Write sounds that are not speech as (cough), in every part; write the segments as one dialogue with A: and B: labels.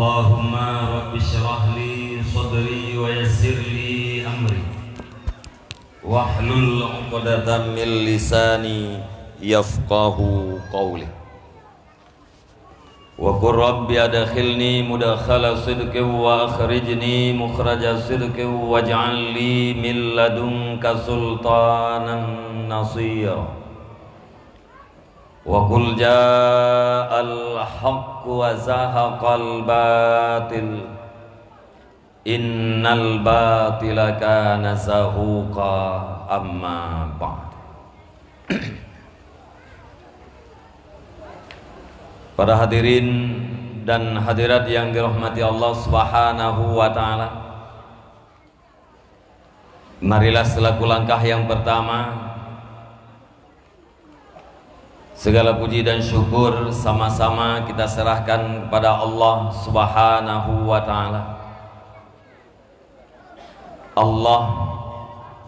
A: اللهم رب اشرح لي صدري ويسر لي امري واحلل عقدة من لساني يفقه قولي وقل رب أدخلني مدخل صدق وأخرجني مخرج صدق واجعل لي من لدنك سلطانا نصيرا وقل جاء الحق وزهق الباطل إن الباطل كان زهوقا أما بعد Para hadirin dan hadirat yang dirahmati Allah Subhanahu wa taala. Marilah selaku langkah yang pertama Segala puji dan syukur sama-sama kita serahkan kepada Allah Subhanahu wa taala. Allah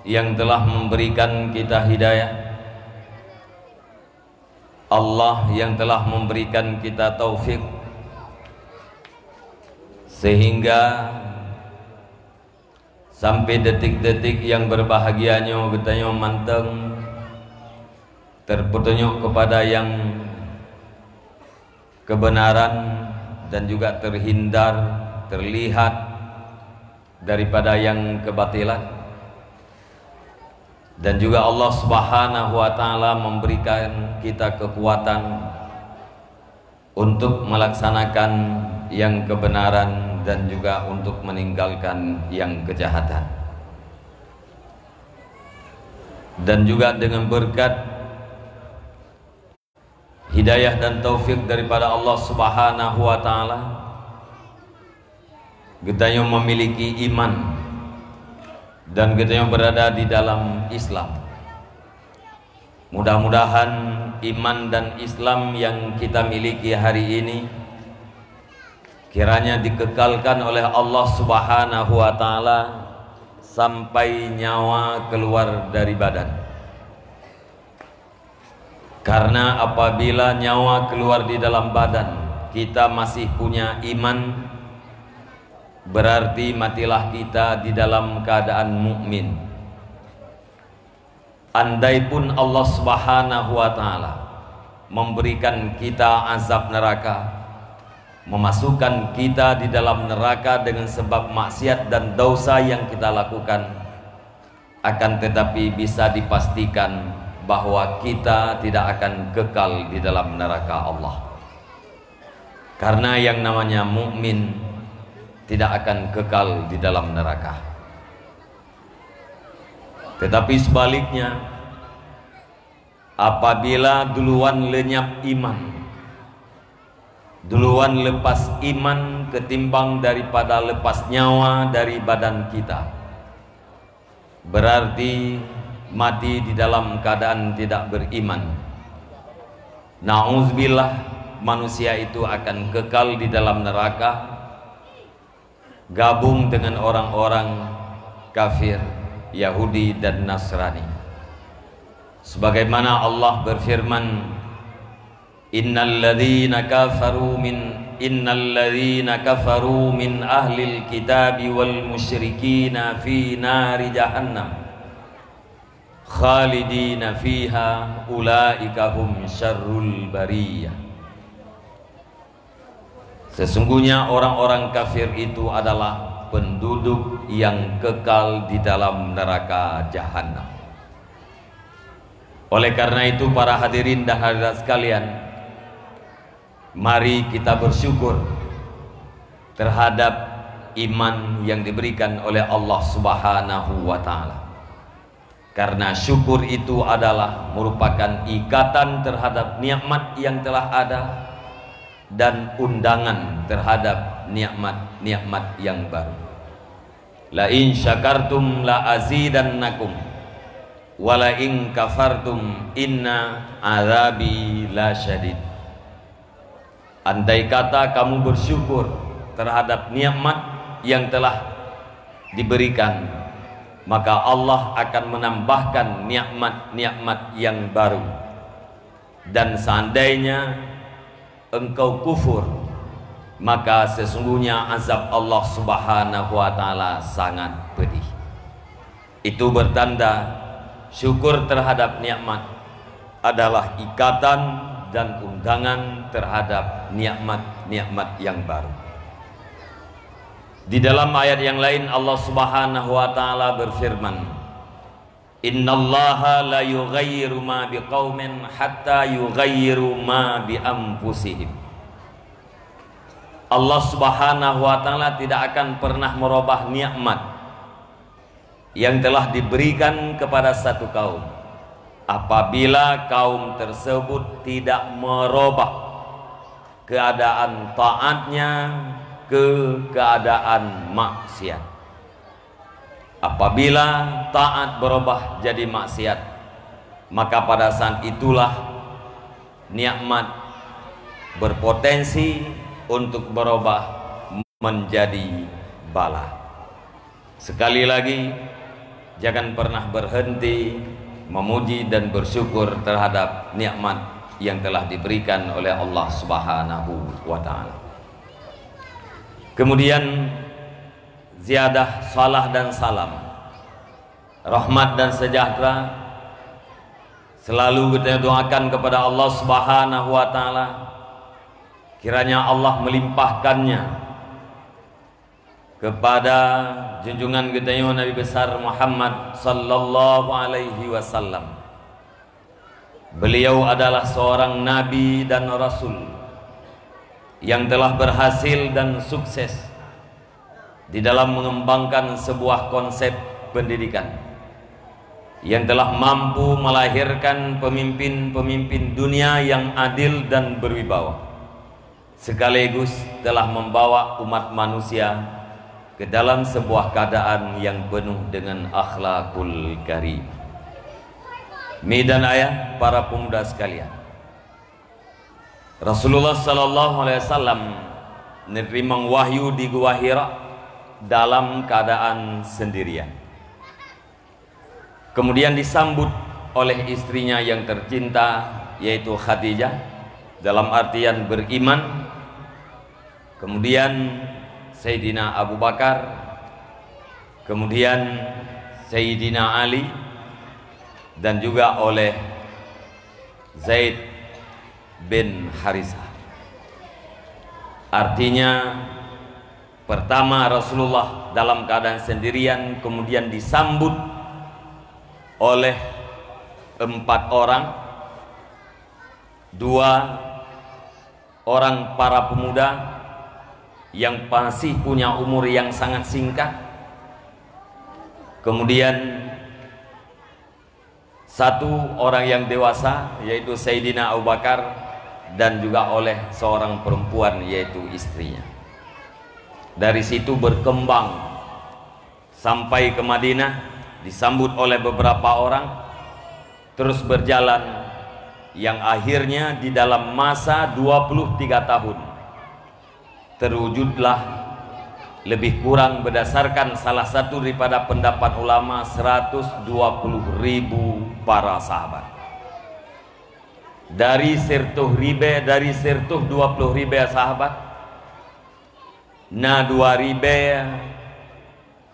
A: yang telah memberikan kita hidayah. Allah yang telah memberikan kita taufik sehingga sampai detik-detik yang berbahagianya betanya manteng terpetunjuk kepada yang kebenaran dan juga terhindar terlihat daripada yang kebatilan dan juga Allah Subhanahu wa taala memberikan kita kekuatan untuk melaksanakan yang kebenaran dan juga untuk meninggalkan yang kejahatan dan juga dengan berkat hidayah dan taufik daripada Allah Subhanahu wa taala kita yang memiliki iman dan kita yang berada di dalam Islam mudah-mudahan iman dan Islam yang kita miliki hari ini kiranya dikekalkan oleh Allah Subhanahu wa taala sampai nyawa keluar dari badan karena apabila nyawa keluar di dalam badan Kita masih punya iman Berarti matilah kita di dalam keadaan mukmin. Andai pun Allah subhanahu wa ta'ala Memberikan kita azab neraka Memasukkan kita di dalam neraka dengan sebab maksiat dan dosa yang kita lakukan Akan tetapi bisa dipastikan bahwa kita tidak akan kekal di dalam neraka Allah. Karena yang namanya mukmin tidak akan kekal di dalam neraka. Tetapi sebaliknya, apabila duluan lenyap iman, duluan lepas iman ketimbang daripada lepas nyawa dari badan kita, berarti mati di dalam keadaan tidak beriman Nauzubillah manusia itu akan kekal di dalam neraka gabung dengan orang-orang kafir Yahudi dan Nasrani sebagaimana Allah berfirman innalladzina kafaru min innalladzina kafaru min ahlil kitabi wal musyrikina fi nari jahannam khalidina fiha ulaika hum syarrul bariyah Sesungguhnya orang-orang kafir itu adalah penduduk yang kekal di dalam neraka jahanam. Oleh karena itu para hadirin dan hadirat sekalian, mari kita bersyukur terhadap iman yang diberikan oleh Allah Subhanahu wa taala karena syukur itu adalah merupakan ikatan terhadap nikmat yang telah ada dan undangan terhadap nikmat-nikmat yang baru. La in syakartum la azidannakum wa la in kafartum inna azabi la syadid. Andai kata kamu bersyukur terhadap nikmat yang telah diberikan maka Allah akan menambahkan nikmat-nikmat yang baru dan seandainya engkau kufur maka sesungguhnya azab Allah subhanahu wa ta'ala sangat pedih itu bertanda syukur terhadap nikmat adalah ikatan dan undangan terhadap nikmat-nikmat yang baru di dalam ayat yang lain Allah Subhanahu wa taala berfirman, "Innallaha la yughayyiru ma biqaumin hatta yughayyiru ma bi anfusihim." Allah Subhanahu wa taala tidak akan pernah merubah nikmat yang telah diberikan kepada satu kaum apabila kaum tersebut tidak merubah keadaan taatnya ke keadaan maksiat. Apabila taat berubah jadi maksiat, maka pada saat itulah nikmat berpotensi untuk berubah menjadi bala. Sekali lagi, jangan pernah berhenti memuji dan bersyukur terhadap nikmat yang telah diberikan oleh Allah Subhanahu wa taala. Kemudian ziyadah salah dan salam. Rahmat dan sejahtera selalu kita doakan kepada Allah Subhanahu wa taala. Kiranya Allah melimpahkannya kepada junjungan kita ya Nabi besar Muhammad sallallahu alaihi wasallam. Beliau adalah seorang nabi dan rasul yang telah berhasil dan sukses di dalam mengembangkan sebuah konsep pendidikan yang telah mampu melahirkan pemimpin-pemimpin dunia yang adil dan berwibawa sekaligus telah membawa umat manusia ke dalam sebuah keadaan yang penuh dengan akhlakul karim Mi dan ayah para pemuda sekalian Rasulullah Sallallahu Alaihi Wasallam menerima wahyu di Gua Hira dalam keadaan sendirian. Kemudian disambut oleh istrinya yang tercinta yaitu Khadijah dalam artian beriman. Kemudian Sayyidina Abu Bakar, kemudian Sayyidina Ali dan juga oleh Zaid bin Harisa. artinya pertama Rasulullah dalam keadaan sendirian kemudian disambut oleh empat orang dua orang para pemuda yang pasti punya umur yang sangat singkat kemudian satu orang yang dewasa yaitu Sayyidina Abu Bakar dan juga oleh seorang perempuan yaitu istrinya dari situ berkembang sampai ke Madinah disambut oleh beberapa orang terus berjalan yang akhirnya di dalam masa 23 tahun terwujudlah lebih kurang berdasarkan salah satu daripada pendapat ulama 120 ribu para sahabat dari sirtuh ribe dari sirtuh 20 ribe ya sahabat nah 2 ribe ya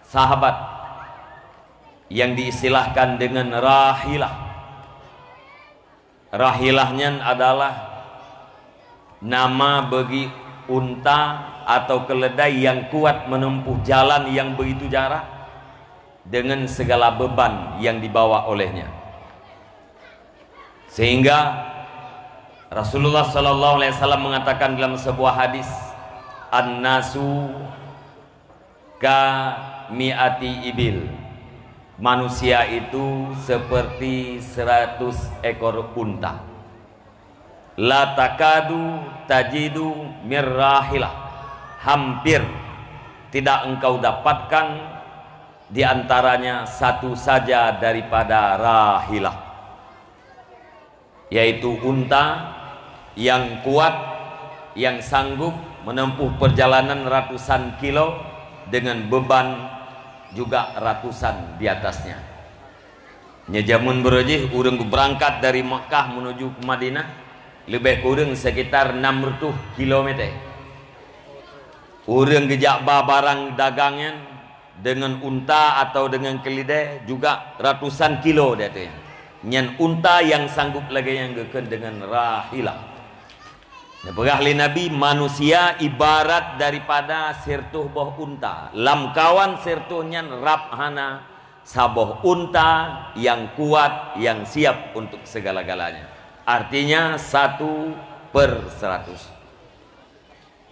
A: sahabat yang diistilahkan dengan rahilah rahilahnya adalah nama bagi unta atau keledai yang kuat menempuh jalan yang begitu jarak dengan segala beban yang dibawa olehnya sehingga Rasulullah Shallallahu Alaihi Wasallam mengatakan dalam sebuah hadis, an-nasu ka miati ibil. Manusia itu seperti seratus ekor unta. latakadu tajidu mirrahilah. Hampir tidak engkau dapatkan di antaranya satu saja daripada rahilah yaitu unta yang kuat yang sanggup menempuh perjalanan ratusan kilo dengan beban juga ratusan di atasnya nyejamun berojih urung berangkat dari Mekah menuju ke Madinah lebih kurang sekitar 600 kilometer urung gejak barang dagangnya dengan unta atau dengan keledai juga ratusan kilo dia tu nyen unta yang sanggup lagi yang geken dengan rahilah. Berahli Nabi manusia ibarat daripada sirtuh boh unta. Lam kawan sirtuhnya rap hana saboh unta yang kuat yang siap untuk segala-galanya. Artinya satu per seratus.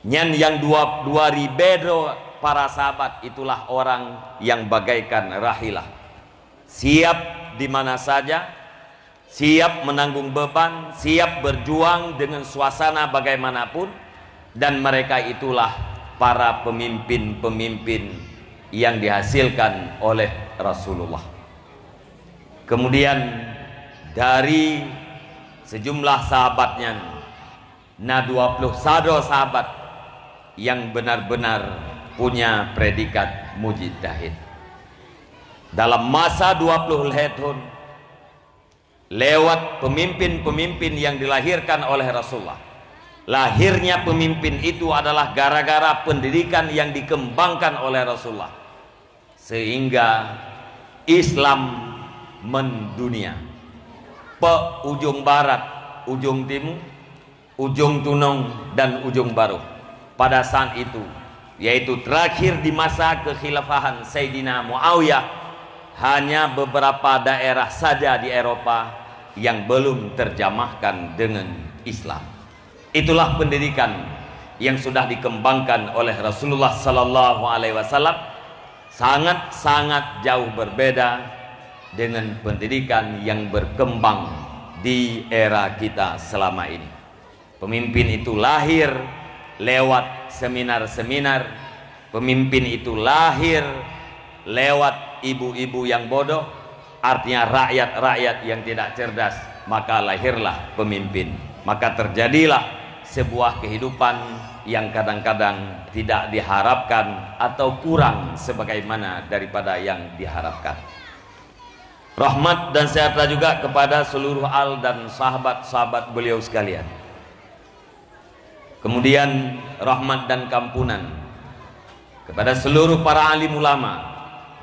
A: Nyan yang dua, dua ribedo para sahabat itulah orang yang bagaikan rahilah. Siap di mana saja, siap menanggung beban, siap berjuang dengan suasana bagaimanapun dan mereka itulah para pemimpin-pemimpin yang dihasilkan oleh Rasulullah. Kemudian dari sejumlah sahabatnya nah 20 sado sahabat yang benar-benar punya predikat mujtahid. Dalam masa 20 tahun lewat pemimpin-pemimpin yang dilahirkan oleh Rasulullah. Lahirnya pemimpin itu adalah gara-gara pendidikan yang dikembangkan oleh Rasulullah. Sehingga Islam mendunia. Pe ujung barat, ujung timur, ujung tunung dan ujung baru. Pada saat itu, yaitu terakhir di masa kekhilafahan Sayyidina Muawiyah hanya beberapa daerah saja di Eropa yang belum terjamahkan dengan Islam. Itulah pendidikan yang sudah dikembangkan oleh Rasulullah Sallallahu Alaihi Wasallam sangat-sangat jauh berbeda dengan pendidikan yang berkembang di era kita selama ini. Pemimpin itu lahir lewat seminar-seminar, pemimpin itu lahir lewat ibu-ibu yang bodoh, artinya rakyat-rakyat yang tidak cerdas, maka lahirlah pemimpin. Maka terjadilah sebuah kehidupan yang kadang-kadang tidak diharapkan atau kurang sebagaimana daripada yang diharapkan. Rahmat dan sehatlah juga kepada seluruh al dan sahabat-sahabat beliau sekalian. Kemudian rahmat dan kampunan kepada seluruh para alim ulama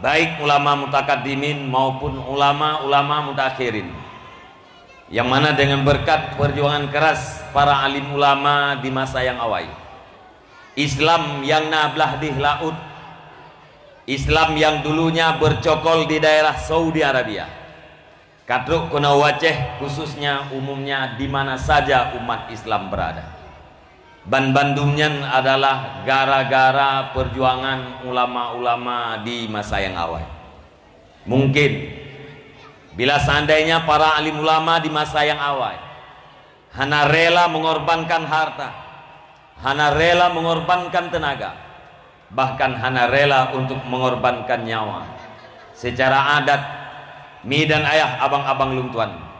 A: baik ulama mutakadimin maupun ulama-ulama mutakhirin yang mana dengan berkat perjuangan keras para alim ulama di masa yang awal Islam yang nablah di laut Islam yang dulunya bercokol di daerah Saudi Arabia Katruk kuna waceh khususnya umumnya di mana saja umat Islam berada Ban-bandumnya adalah gara-gara perjuangan ulama-ulama di masa yang awal. Mungkin bila seandainya para alim ulama di masa yang awal hana rela mengorbankan harta, hana rela mengorbankan tenaga, bahkan hana rela untuk mengorbankan nyawa. Secara adat, mi dan ayah abang-abang luntuan.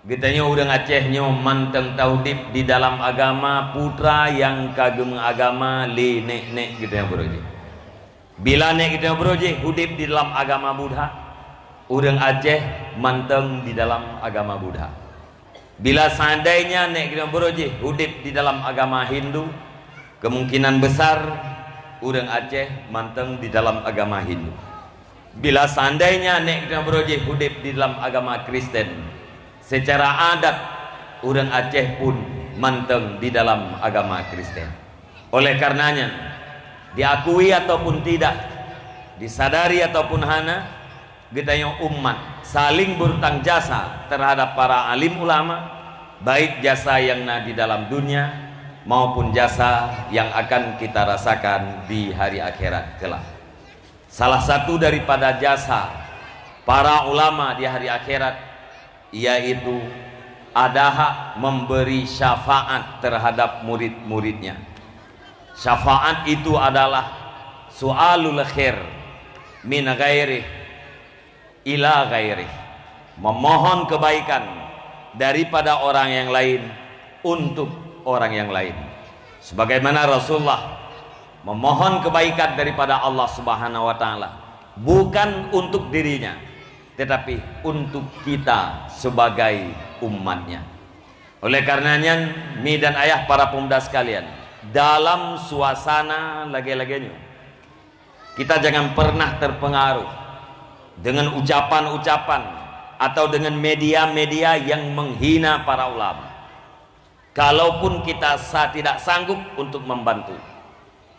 A: Getanya udah ngacehnya manteng taudib di dalam agama putra yang kagum agama li nek nek gitu yang bro Bila nek gitu yang bro hudib di dalam agama Buddha. Udang Aceh manteng di dalam agama Buddha. Bila seandainya nek gitu bro hudib di dalam agama Hindu, kemungkinan besar udang Aceh manteng di dalam agama Hindu. Bila seandainya nek gitu bro hudib di dalam agama Kristen, secara adat orang Aceh pun manteng di dalam agama Kristen oleh karenanya diakui ataupun tidak disadari ataupun hana kita yang umat saling berutang jasa terhadap para alim ulama baik jasa yang nah di dalam dunia maupun jasa yang akan kita rasakan di hari akhirat kelak. Salah satu daripada jasa para ulama di hari akhirat yaitu ada hak memberi syafaat terhadap murid-muridnya syafaat itu adalah sualul khair min gairih ila gairih memohon kebaikan daripada orang yang lain untuk orang yang lain sebagaimana Rasulullah memohon kebaikan daripada Allah Subhanahu wa taala bukan untuk dirinya tetapi untuk kita sebagai umatnya. Oleh karenanya, mi dan ayah para pemuda sekalian, dalam suasana lagi-laginya, kita jangan pernah terpengaruh dengan ucapan-ucapan atau dengan media-media yang menghina para ulama. Kalaupun kita tidak sanggup untuk membantu,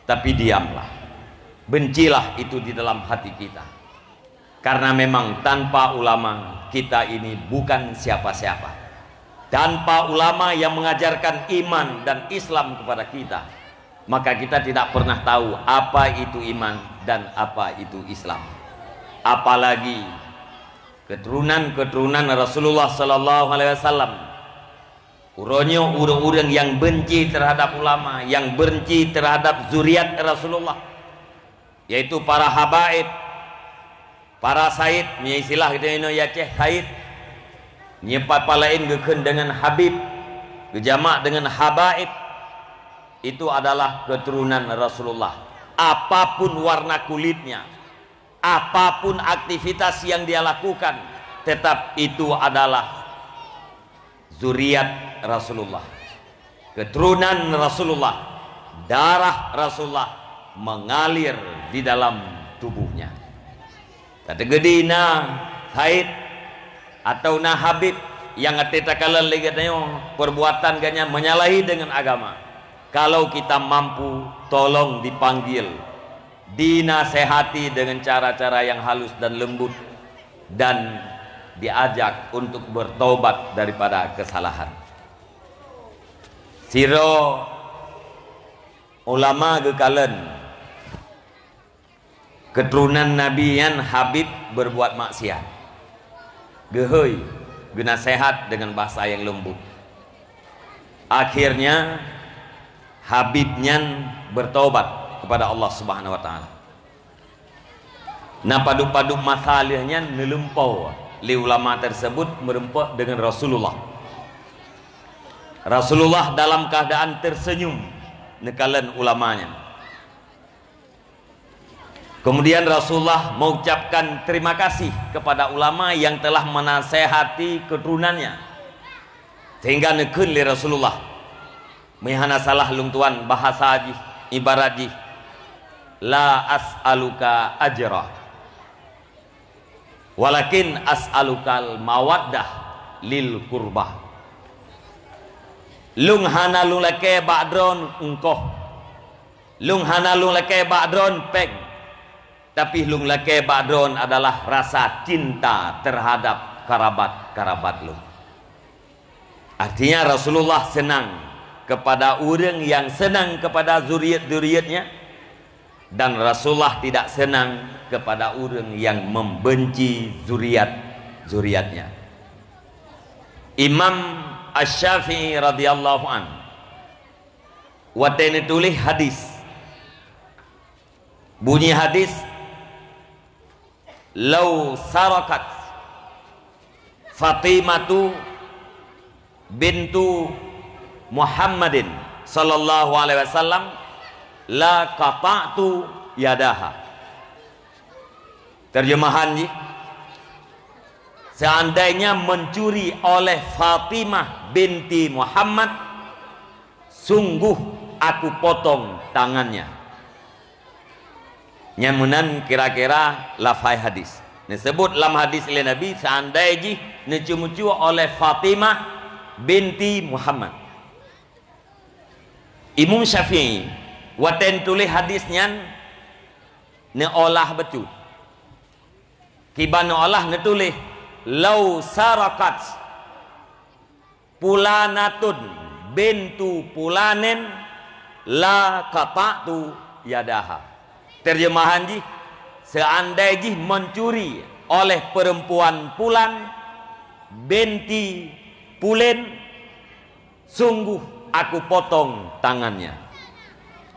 A: tapi diamlah. Bencilah itu di dalam hati kita karena memang tanpa ulama kita ini bukan siapa-siapa tanpa ulama yang mengajarkan iman dan Islam kepada kita maka kita tidak pernah tahu apa itu iman dan apa itu Islam apalagi keturunan-keturunan Rasulullah Sallallahu Alaihi Wasallam uronyo urang-urang yang benci terhadap ulama yang benci terhadap zuriat Rasulullah yaitu para habaib Para Paraid istilah gitu ya, ya, nyepat palain geken dengan Habib gejamak dengan habaib itu adalah keturunan Rasulullah apapun warna kulitnya apapun aktivitas yang dia lakukan tetap itu adalah zuriat Rasulullah keturunan Rasulullah darah Rasulullah mengalir di dalam tubuhnya kategedina haid atau nah habib yang ngetetakalan legatnya perbuatan ganya menyalahi dengan agama kalau kita mampu tolong dipanggil dinasehati dengan cara-cara yang halus dan lembut dan diajak untuk bertobat daripada kesalahan siro ulama gekalan keturunan Nabi yang Habib berbuat maksiat gehoy guna sehat dengan bahasa yang lembut akhirnya Habibnya bertobat kepada Allah Subhanahu wa taala nah padu-padu masalahnya nelempau li ulama tersebut merempok dengan Rasulullah Rasulullah dalam keadaan tersenyum nekalan ulamanya Kemudian Rasulullah mengucapkan terima kasih kepada ulama yang telah menasehati keturunannya. Sehingga nekeun li Rasulullah. Mihana salah lungtuan bahasa haji, ibarat haji. La as'aluka ajra. Walakin as'alukal mawaddah lil kurbah. Lunghana leke ba'dron engkoh. Lunghana leke ba'dron peg tapi lung lake badron adalah rasa cinta terhadap kerabat-kerabat lu. artinya Rasulullah senang kepada orang yang senang kepada zuriat-zuriatnya dan Rasulullah tidak senang kepada orang yang membenci zuriat-zuriatnya Imam Asy-Syafi'i radhiyallahu an watene tulis hadis bunyi hadis Lau sarakat Fatimatu bintu Muhammadin sallallahu alaihi wasallam la qata'tu yadaha. Terjemahan Seandainya mencuri oleh Fatimah binti Muhammad sungguh aku potong tangannya. nyamunan kira-kira lafai hadis ni sebut lam hadis le nabi seandai ji ni oleh Fatimah binti Muhammad Imam Syafi'i waten tulis hadisnya ni olah betul kibana olah ni tulis lau sarakat pulanatun bintu pulanen la kata tu yadaha terjemahan ji seandai ji mencuri oleh perempuan pulan binti pulen sungguh aku potong tangannya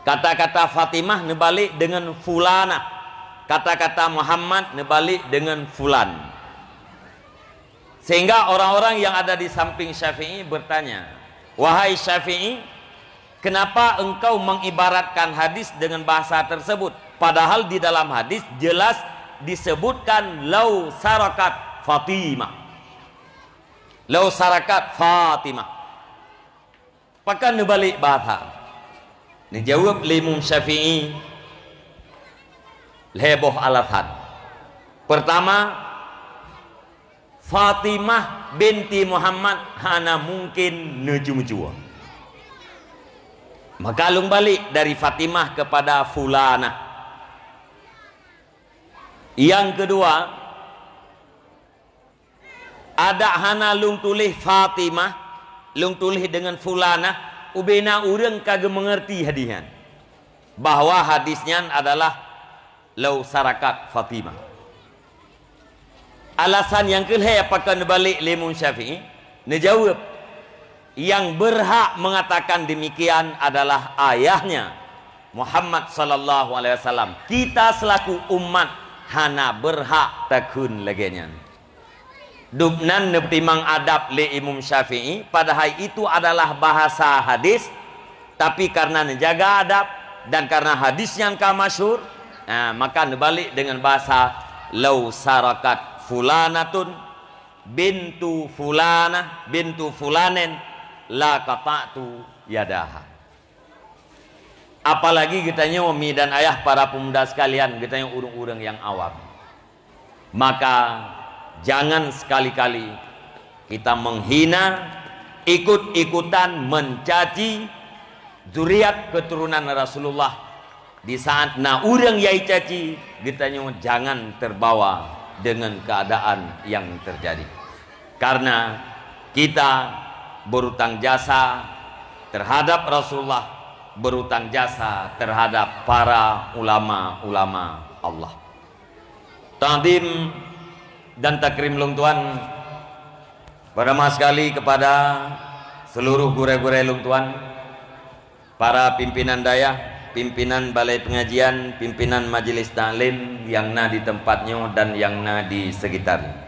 A: kata-kata Fatimah nebalik dengan fulana kata-kata Muhammad nebalik dengan fulan sehingga orang-orang yang ada di samping Syafi'i bertanya wahai Syafi'i kenapa engkau mengibaratkan hadis dengan bahasa tersebut Padahal di dalam hadis jelas disebutkan lau sarakat Fatimah. Lau sarakat Fatimah. Pakan balik bahasa. Dijawab limum Syafi'i heboh alasan. Pertama, Fatimah binti Muhammad hana mungkin nujum jua. Maka alung balik dari Fatimah kepada Fulana. Yang kedua, ada hana lung tulih Fatimah, lung tulih dengan fulana, ubena urang kage mengerti hadisnya. bahawa hadisnya adalah lau sarakat Fatimah. Alasan yang kedua apakah balik lemun syafi'i? Ne jawab. Yang berhak mengatakan demikian adalah ayahnya Muhammad sallallahu alaihi wasallam. Kita selaku umat hana berhak takun laginya Dubnan neptimang adab li Imam Syafi'i padahal itu adalah bahasa hadis tapi karena menjaga adab dan karena hadis yang kamasyur nah, maka balik dengan bahasa lau sarakat fulanatun bintu fulana bintu fulanen la qata'tu yadaha apalagi kitanya umi dan ayah para pemuda sekalian kitanya urung-urung yang awam maka jangan sekali-kali kita menghina ikut-ikutan mencaci zuriat keturunan Rasulullah di saat na urang yai caci kitanya jangan terbawa dengan keadaan yang terjadi karena kita berutang jasa terhadap Rasulullah berutang jasa terhadap para ulama-ulama Allah. Ta'zim dan takrim lungtuan beramah sekali kepada seluruh gure-gure lungtuan, para pimpinan daya, pimpinan balai pengajian, pimpinan majelis ta'lim yang na di tempatnya dan yang na di sekitarnya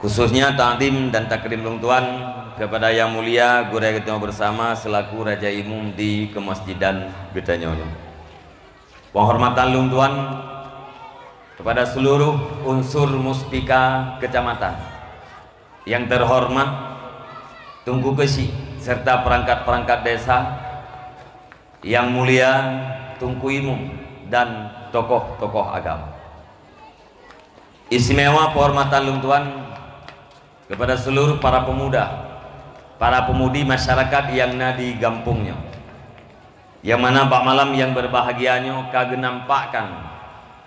A: khususnya ta'lim dan takrim tuan kepada yang mulia guru yang kita bersama selaku Raja Imum di Kemasjidan Bidanyonya penghormatan tuan kepada seluruh unsur muspika kecamatan yang terhormat Tunggu Kesi serta perangkat-perangkat desa yang mulia Tungku Imum dan tokoh-tokoh agama istimewa penghormatan tuan kepada seluruh para pemuda para pemudi masyarakat yang nadi kampungnya yang mana Pak Malam yang berbahagianya kagak nampakkan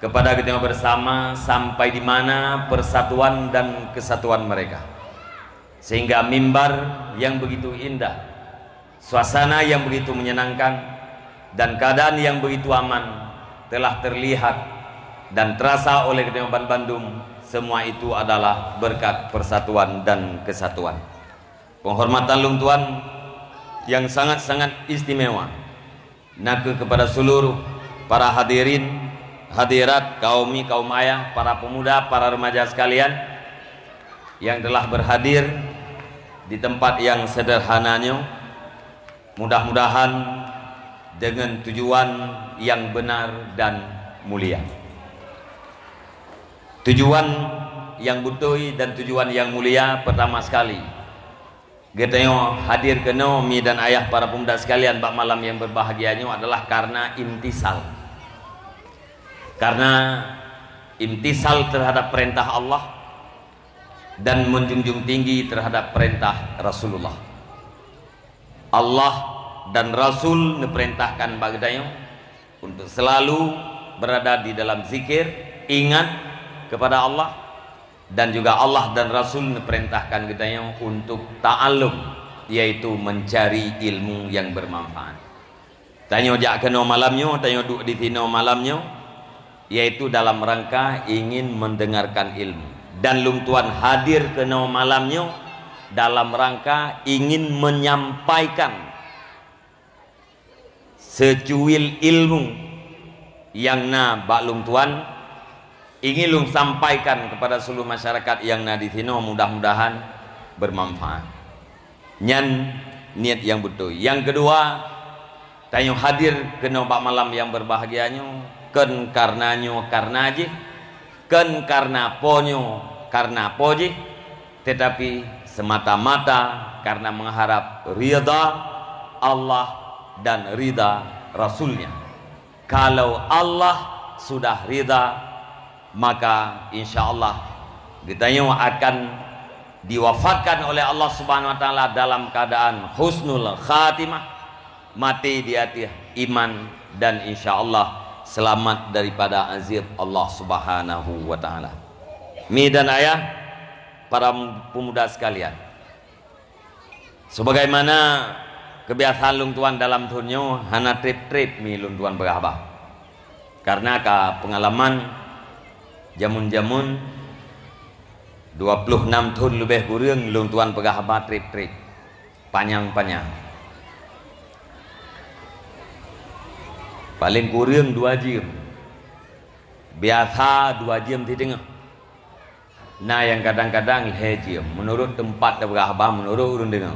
A: kepada kita bersama sampai di mana persatuan dan kesatuan mereka sehingga mimbar yang begitu indah suasana yang begitu menyenangkan dan keadaan yang begitu aman telah terlihat dan terasa oleh Kedewan Bandung semua itu adalah berkat persatuan dan kesatuan. Penghormatan luntuan yang sangat-sangat istimewa. Naku kepada seluruh para hadirin, hadirat, kaumi, kaum ayah, para pemuda, para remaja sekalian yang telah berhadir di tempat yang sederhananya. Mudah-mudahan dengan tujuan yang benar dan mulia tujuan yang butoi dan tujuan yang mulia pertama sekali Geteo hadir ke Naomi dan ayah para pemuda sekalian bak malam yang berbahagianya adalah karena intisal, karena intisal terhadap perintah Allah dan menjunjung tinggi terhadap perintah Rasulullah Allah dan Rasul diperintahkan bagi untuk selalu berada di dalam zikir ingat kepada Allah dan juga Allah dan Rasul perintahkan kita yang untuk ta'alum yaitu mencari ilmu yang bermanfaat tanyo jakno malamnya tanyo duk di tino malamnya yaitu dalam rangka ingin mendengarkan ilmu dan lum hadir ke malamnya dalam rangka ingin menyampaikan secuil ilmu yang na baklum Tuhan ingin lung sampaikan kepada seluruh masyarakat yang nadithino mudah-mudahan bermanfaat nyan niat yang betul yang kedua tanyo hadir ke nombak malam yang berbahagianyo, ken karenanyo karena aji, ken karena ponyo karena poji tetapi semata-mata karena mengharap ridha Allah dan ridha Rasulnya kalau Allah sudah ridha maka insya Allah kita yang akan diwafatkan oleh Allah Subhanahu wa taala dalam keadaan husnul khatimah mati di hati iman dan insya Allah selamat daripada azab Allah Subhanahu wa taala. Mi dan ayah para pemuda sekalian.
B: Sebagaimana
A: kebiasaan lung tuan dalam tunyo hana trip-trip mi lung tuan berhabah. Karena ka pengalaman jamun-jamun 26 tahun lebih kurang lung tuan pegah apa trip-trip panjang-panjang paling kurang 2 jam biasa 2 jam di tengah nah yang kadang-kadang leh jam menurut tempat dia pegah apa menurut urung dengar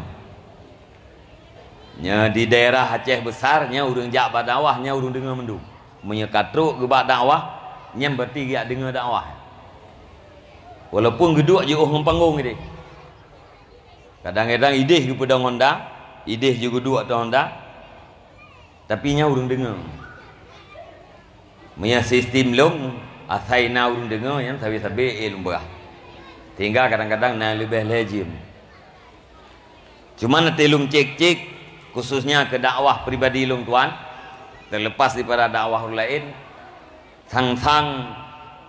A: Nya di daerah Aceh besarnya urung jak badawahnya urung dengan mendung menyekatruk ke badawah yang berarti dia dengar dakwah walaupun geduk je oh panggung ni kadang-kadang idih ke pedang honda idih je geduk tu honda tapi nya urung dengar Mereka sistem lom asai na urung dengar yang sabi-sabi ilmu eh berah tinggal kadang-kadang na lebih lejim cuma nanti lom cek-cek khususnya ke dakwah pribadi lom tuan terlepas daripada dakwah lain Sang-sang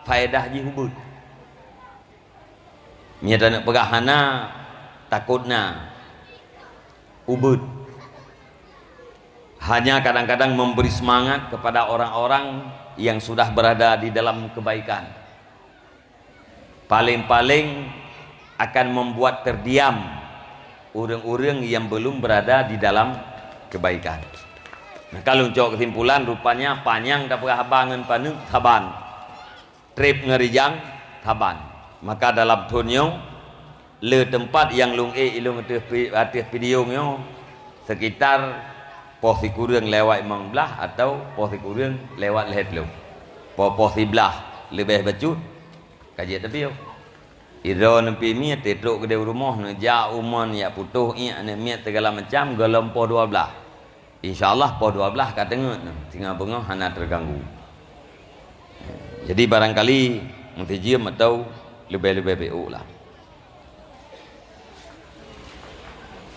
A: faedah ji hubud nya dan takutna ubud hanya kadang-kadang memberi semangat kepada orang-orang yang sudah berada di dalam kebaikan paling-paling akan membuat terdiam orang-orang yang belum berada di dalam kebaikan Nah, kalau jauh kesimpulan rupanya panjang tak pernah bangun panu taban. Trip ngerijang taban. Maka dalam dunia le tempat yang lung e ilung atas atas video nyo sekitar posisi kurang lewat mang belah atau posisi kurang lewat lehet lu. Po posisi belah lebih bacut kaje tapi yo. Iro nampi mi tetok ke de rumah nu ja uman ya putuh ia ne mi segala macam gelompok dua belah. insyaallah po 12 katanya tinggal bengong, hana terganggu jadi barangkali mentijia atau lebih-lebih BU lah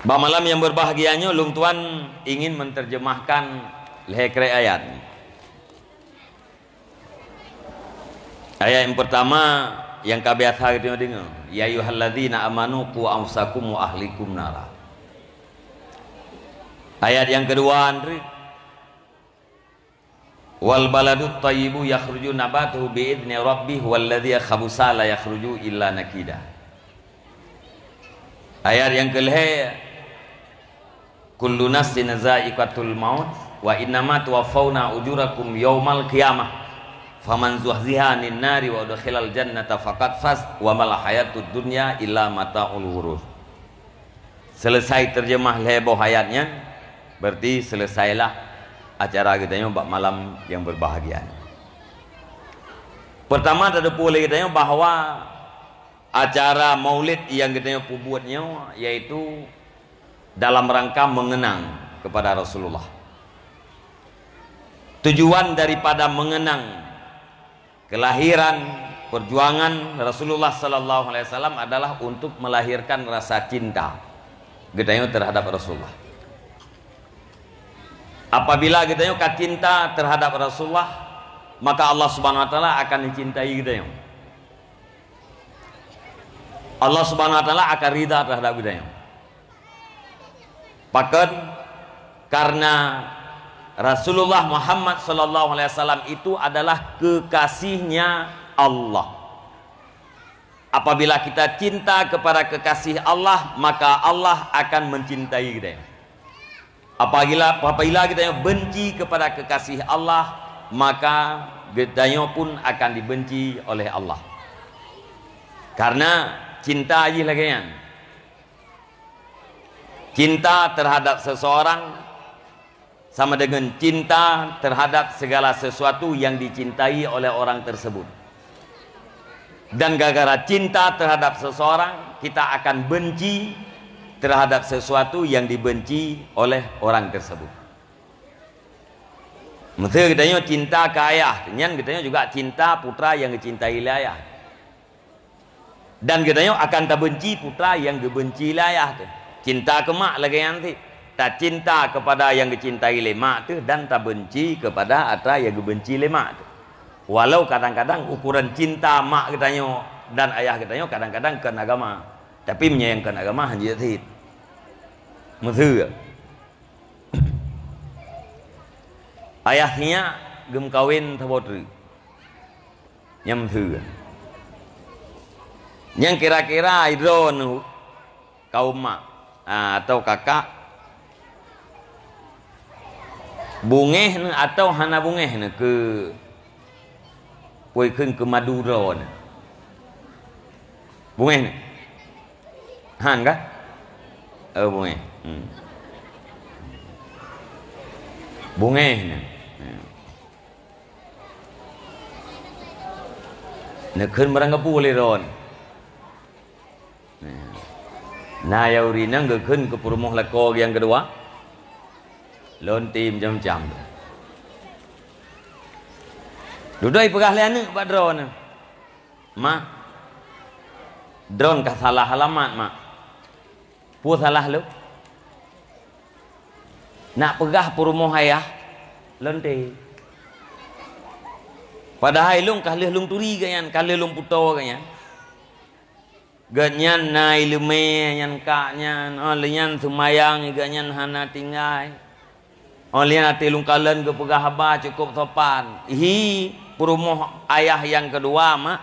A: Ba malam yang berbahagianya Lung Tuan ingin menterjemahkan lehekre ayat Ayat yang pertama yang kabiat hari dengar Ya yuhalladzina amanu ku anfusakum wa ahlikum nara ayat yang kedua Andri wal baladut tayyibu yakhruju nabatuhu biidni rabbih walladhi khabusa la yakhruju illa nakida ayat yang kelhe kullu nafsin za'iqatul maut wa innama tuwaffawna ujurakum yaumal qiyamah faman zuhziha anin nari wa udkhilal jannata faqad faz wa mal hayatud dunya illa mataul ghurur selesai terjemah leboh ayatnya Berarti selesailah acara kita mbak malam yang berbahagia. Pertama ada pula kita bahwa acara maulid yang kita buatnya yaitu dalam rangka mengenang kepada Rasulullah. Tujuan daripada mengenang kelahiran perjuangan Rasulullah Sallallahu Alaihi Wasallam adalah untuk melahirkan rasa cinta gedenya terhadap Rasulullah. Apabila kita yo cinta terhadap Rasulullah, maka Allah Subhanahu wa taala akan mencintai kita yo. Allah Subhanahu wa taala akan ridha terhadap kita yo. Paket karena Rasulullah Muhammad sallallahu alaihi wasallam itu adalah kekasihnya Allah. Apabila kita cinta kepada kekasih Allah, maka Allah akan mencintai kita apabila apabila kita benci kepada kekasih Allah maka kita pun akan dibenci oleh Allah karena cinta aja lagi yang cinta terhadap seseorang sama dengan cinta terhadap segala sesuatu yang dicintai oleh orang tersebut dan gara-gara cinta terhadap seseorang kita akan benci terhadap sesuatu yang dibenci oleh orang tersebut. Mesti katanya cinta ke ayah, dan juga cinta putra yang dicintai ayah. Dan kita akan tak benci putra yang dibenci ayah Cinta ke mak lagi nanti. Tak cinta kepada yang dicintai lemak tu dan tak benci kepada atra yang dibenci lemak tu. Walau kadang-kadang ukuran cinta mak kita dan ayah kita kadang-kadang kena agama tapi menyayangkan agama hanya tidak มันซื่ออายะเนี้ยกึมกาวินทบทรียังมันซื่อยังกระกระไอโรนุกาวมะ อ่าตัวกะกบุงเงินอัตโตฮานาบุงเงินคือป่วยขึ้นคือมาดูรอนบุงเงินฮ่างกะเออบุงเงิน Hmm. Bungih ni. Hmm. Nak kena merangka boleh ron. Hmm. Nah, yang ini nang ke ke perumah lekor yang kedua. Lon tim jam-jam. Duduk pegah lian ni, buat drone. Ma, drone kah salah alamat, ma. Puas salah lu nak pegah perumah ayah lente padahal lung kalih lung turi ganyan kalih lung puto ganyan ganyan na ilume yan kaknya, nyan olyan sumayang ganyan hana tingai olyan oh, ati lung kalen ke pegah ba cukup sopan hi perumah ayah yang kedua mak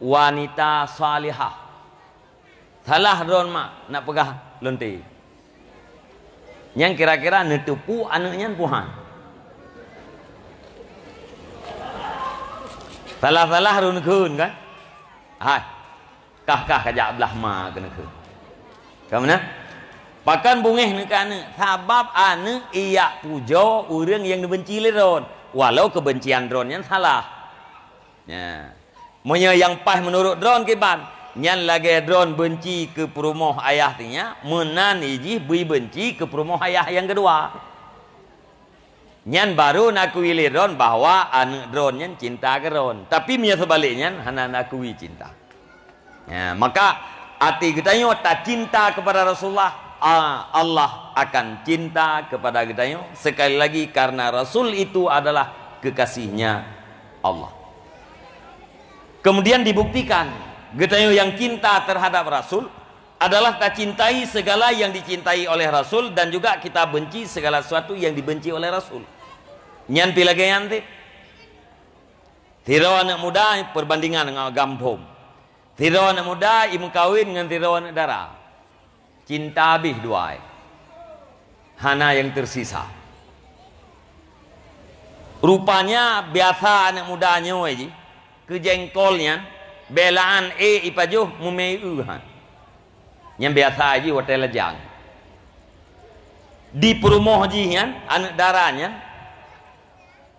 A: wanita salihah salah don mak nak pegah lentik yang kira-kira netepu anaknya puhan. Salah-salah run kan? Hai. Kah-kah kajak belah ma kena kun. Kamana? Pakan bungeh ni kana sabab ane iya pujo orang yang dibenci leron. Walau kebencian dronnya salah. Ya. Monya yang pas menurut drone kiban nyan lagi drone benci ke perumah ayah tinya menan iji bui benci ke perumah ayah yang kedua nyan baru nak wili dron bahwa anak drone nyan cinta ke drone tapi mia sebaliknya hana nak cinta ya, maka hati kita nyo tak cinta kepada Rasulullah ah, Allah akan cinta kepada kita nyo sekali lagi karena Rasul itu adalah kekasihnya Allah kemudian dibuktikan Getanya yang cinta terhadap Rasul adalah tak cintai segala yang dicintai oleh Rasul dan juga kita benci segala sesuatu yang dibenci oleh Rasul. Nyan pilagi nanti. Tiro anak muda perbandingan dengan gambom. Tiro anak muda ibu kawin dengan tiro anak darah. Cinta habis dua. Hana yang tersisa. Rupanya biasa anak mudanya wajib kejengkolnya belaan A ipajuh mumei U han. Yang biasa aji hotel jang. Di perumoh ji han an daranya.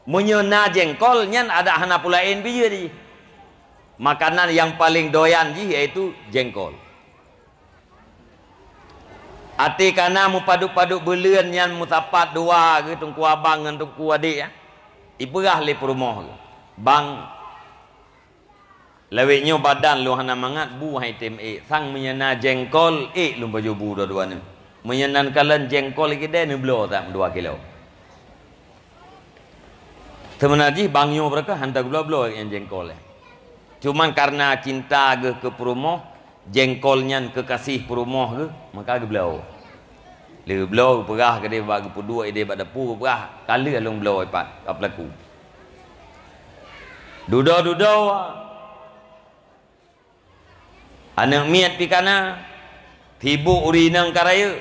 A: Menyena jengkol nyan ada hana pula en biye di. Makanan yang paling doyan ji yaitu jengkol. Ati kana mu padu-padu beleun nyan mu sapat dua ke tungku abang ngan tungku adik ya. Iperah le perumoh. Bang Lewiknya badan lu hana mangat bu hai tim e. Sang menyena jengkol e lu baju bu dua dua ni. Menyenan kalan jengkol ke dia ni belo tak dua kilo. Teman aji bangyo mereka hantar belo belo yang jengkol eh. Cuma karena cinta ke ke perumah jengkolnya ke kasih perumah ke maka ke belo. Le belo perah ke dia bagi dua eh, dia pada pu perah kala lu lah belo eh, apa apa laku. Duduk-duduk anak miat pikana tibu uri nang karaya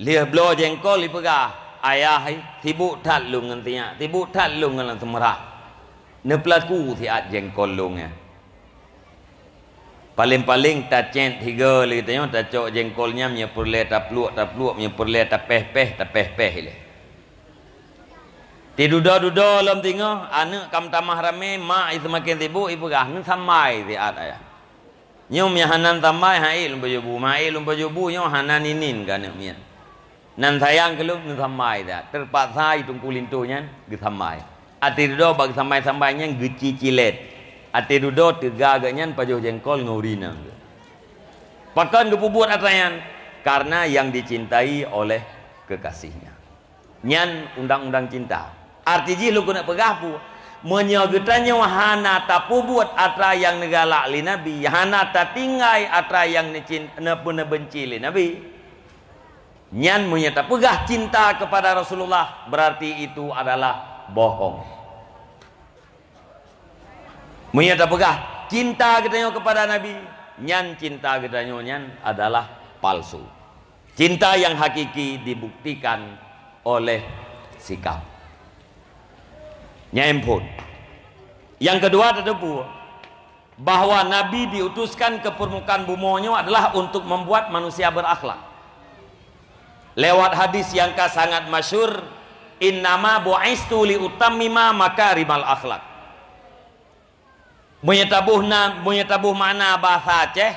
A: lia blo jengkol ipega ayah tibu tat lung ngantinya tibu tat lung ngalang semera ne pelaku ti at jengkol lung ya paling-paling ta cen tiga le tanyo ta cok jengkolnya mia perle ta pluak ta pluak mia perle ta peh-peh ta peh-peh le ti duda-duda lom tinga anak kam tamah rame mak semakin tibu ipega ne samai ti at ayah Nyom mi hanan tambai ha ilum bo jubu, ma ilum bo jubu nyom hanan inin kan nyom mi. Nan sayang kelu ni tambai da, terpaksa itung kulin tu nyan ge tambai. Atir do bag tambai tambai nyan ge cicilet. Atir do te gaga nyan pa jengkol ngurina. Pakan ge bubuat atayan karena yang dicintai oleh kekasihnya. Nyan undang-undang cinta. Artiji lu kena pegah pu, menyogetanya wahana buat atra yang negalak li nabi hana tatingai atra yang necin nepuna benci li nabi nyan munyata pegah cinta kepada Rasulullah berarti itu adalah bohong munyata pegah cinta katanya kepada nabi nyan cinta katanya nyan adalah palsu cinta yang hakiki dibuktikan oleh sikap nyempun yang kedua ada debu bahwa Nabi diutuskan ke permukaan bumi adalah untuk membuat manusia berakhlak lewat hadis yang sangat masyur innama bu'istu li utammima makarimal akhlak munyatabuhna munyatabuh mana bahasa Aceh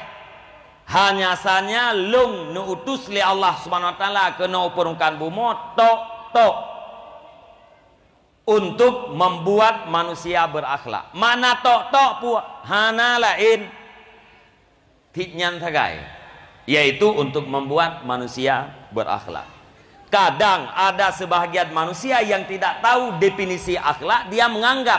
A: hanya sanya lung nu utus li Allah subhanahu wa ta'ala ke permukaan bumi tok tok untuk membuat manusia berakhlak. Mana tok tok pu hana lain tiknyan tagai yaitu untuk membuat manusia berakhlak. Kadang ada sebahagian manusia yang tidak tahu definisi akhlak, dia menganggap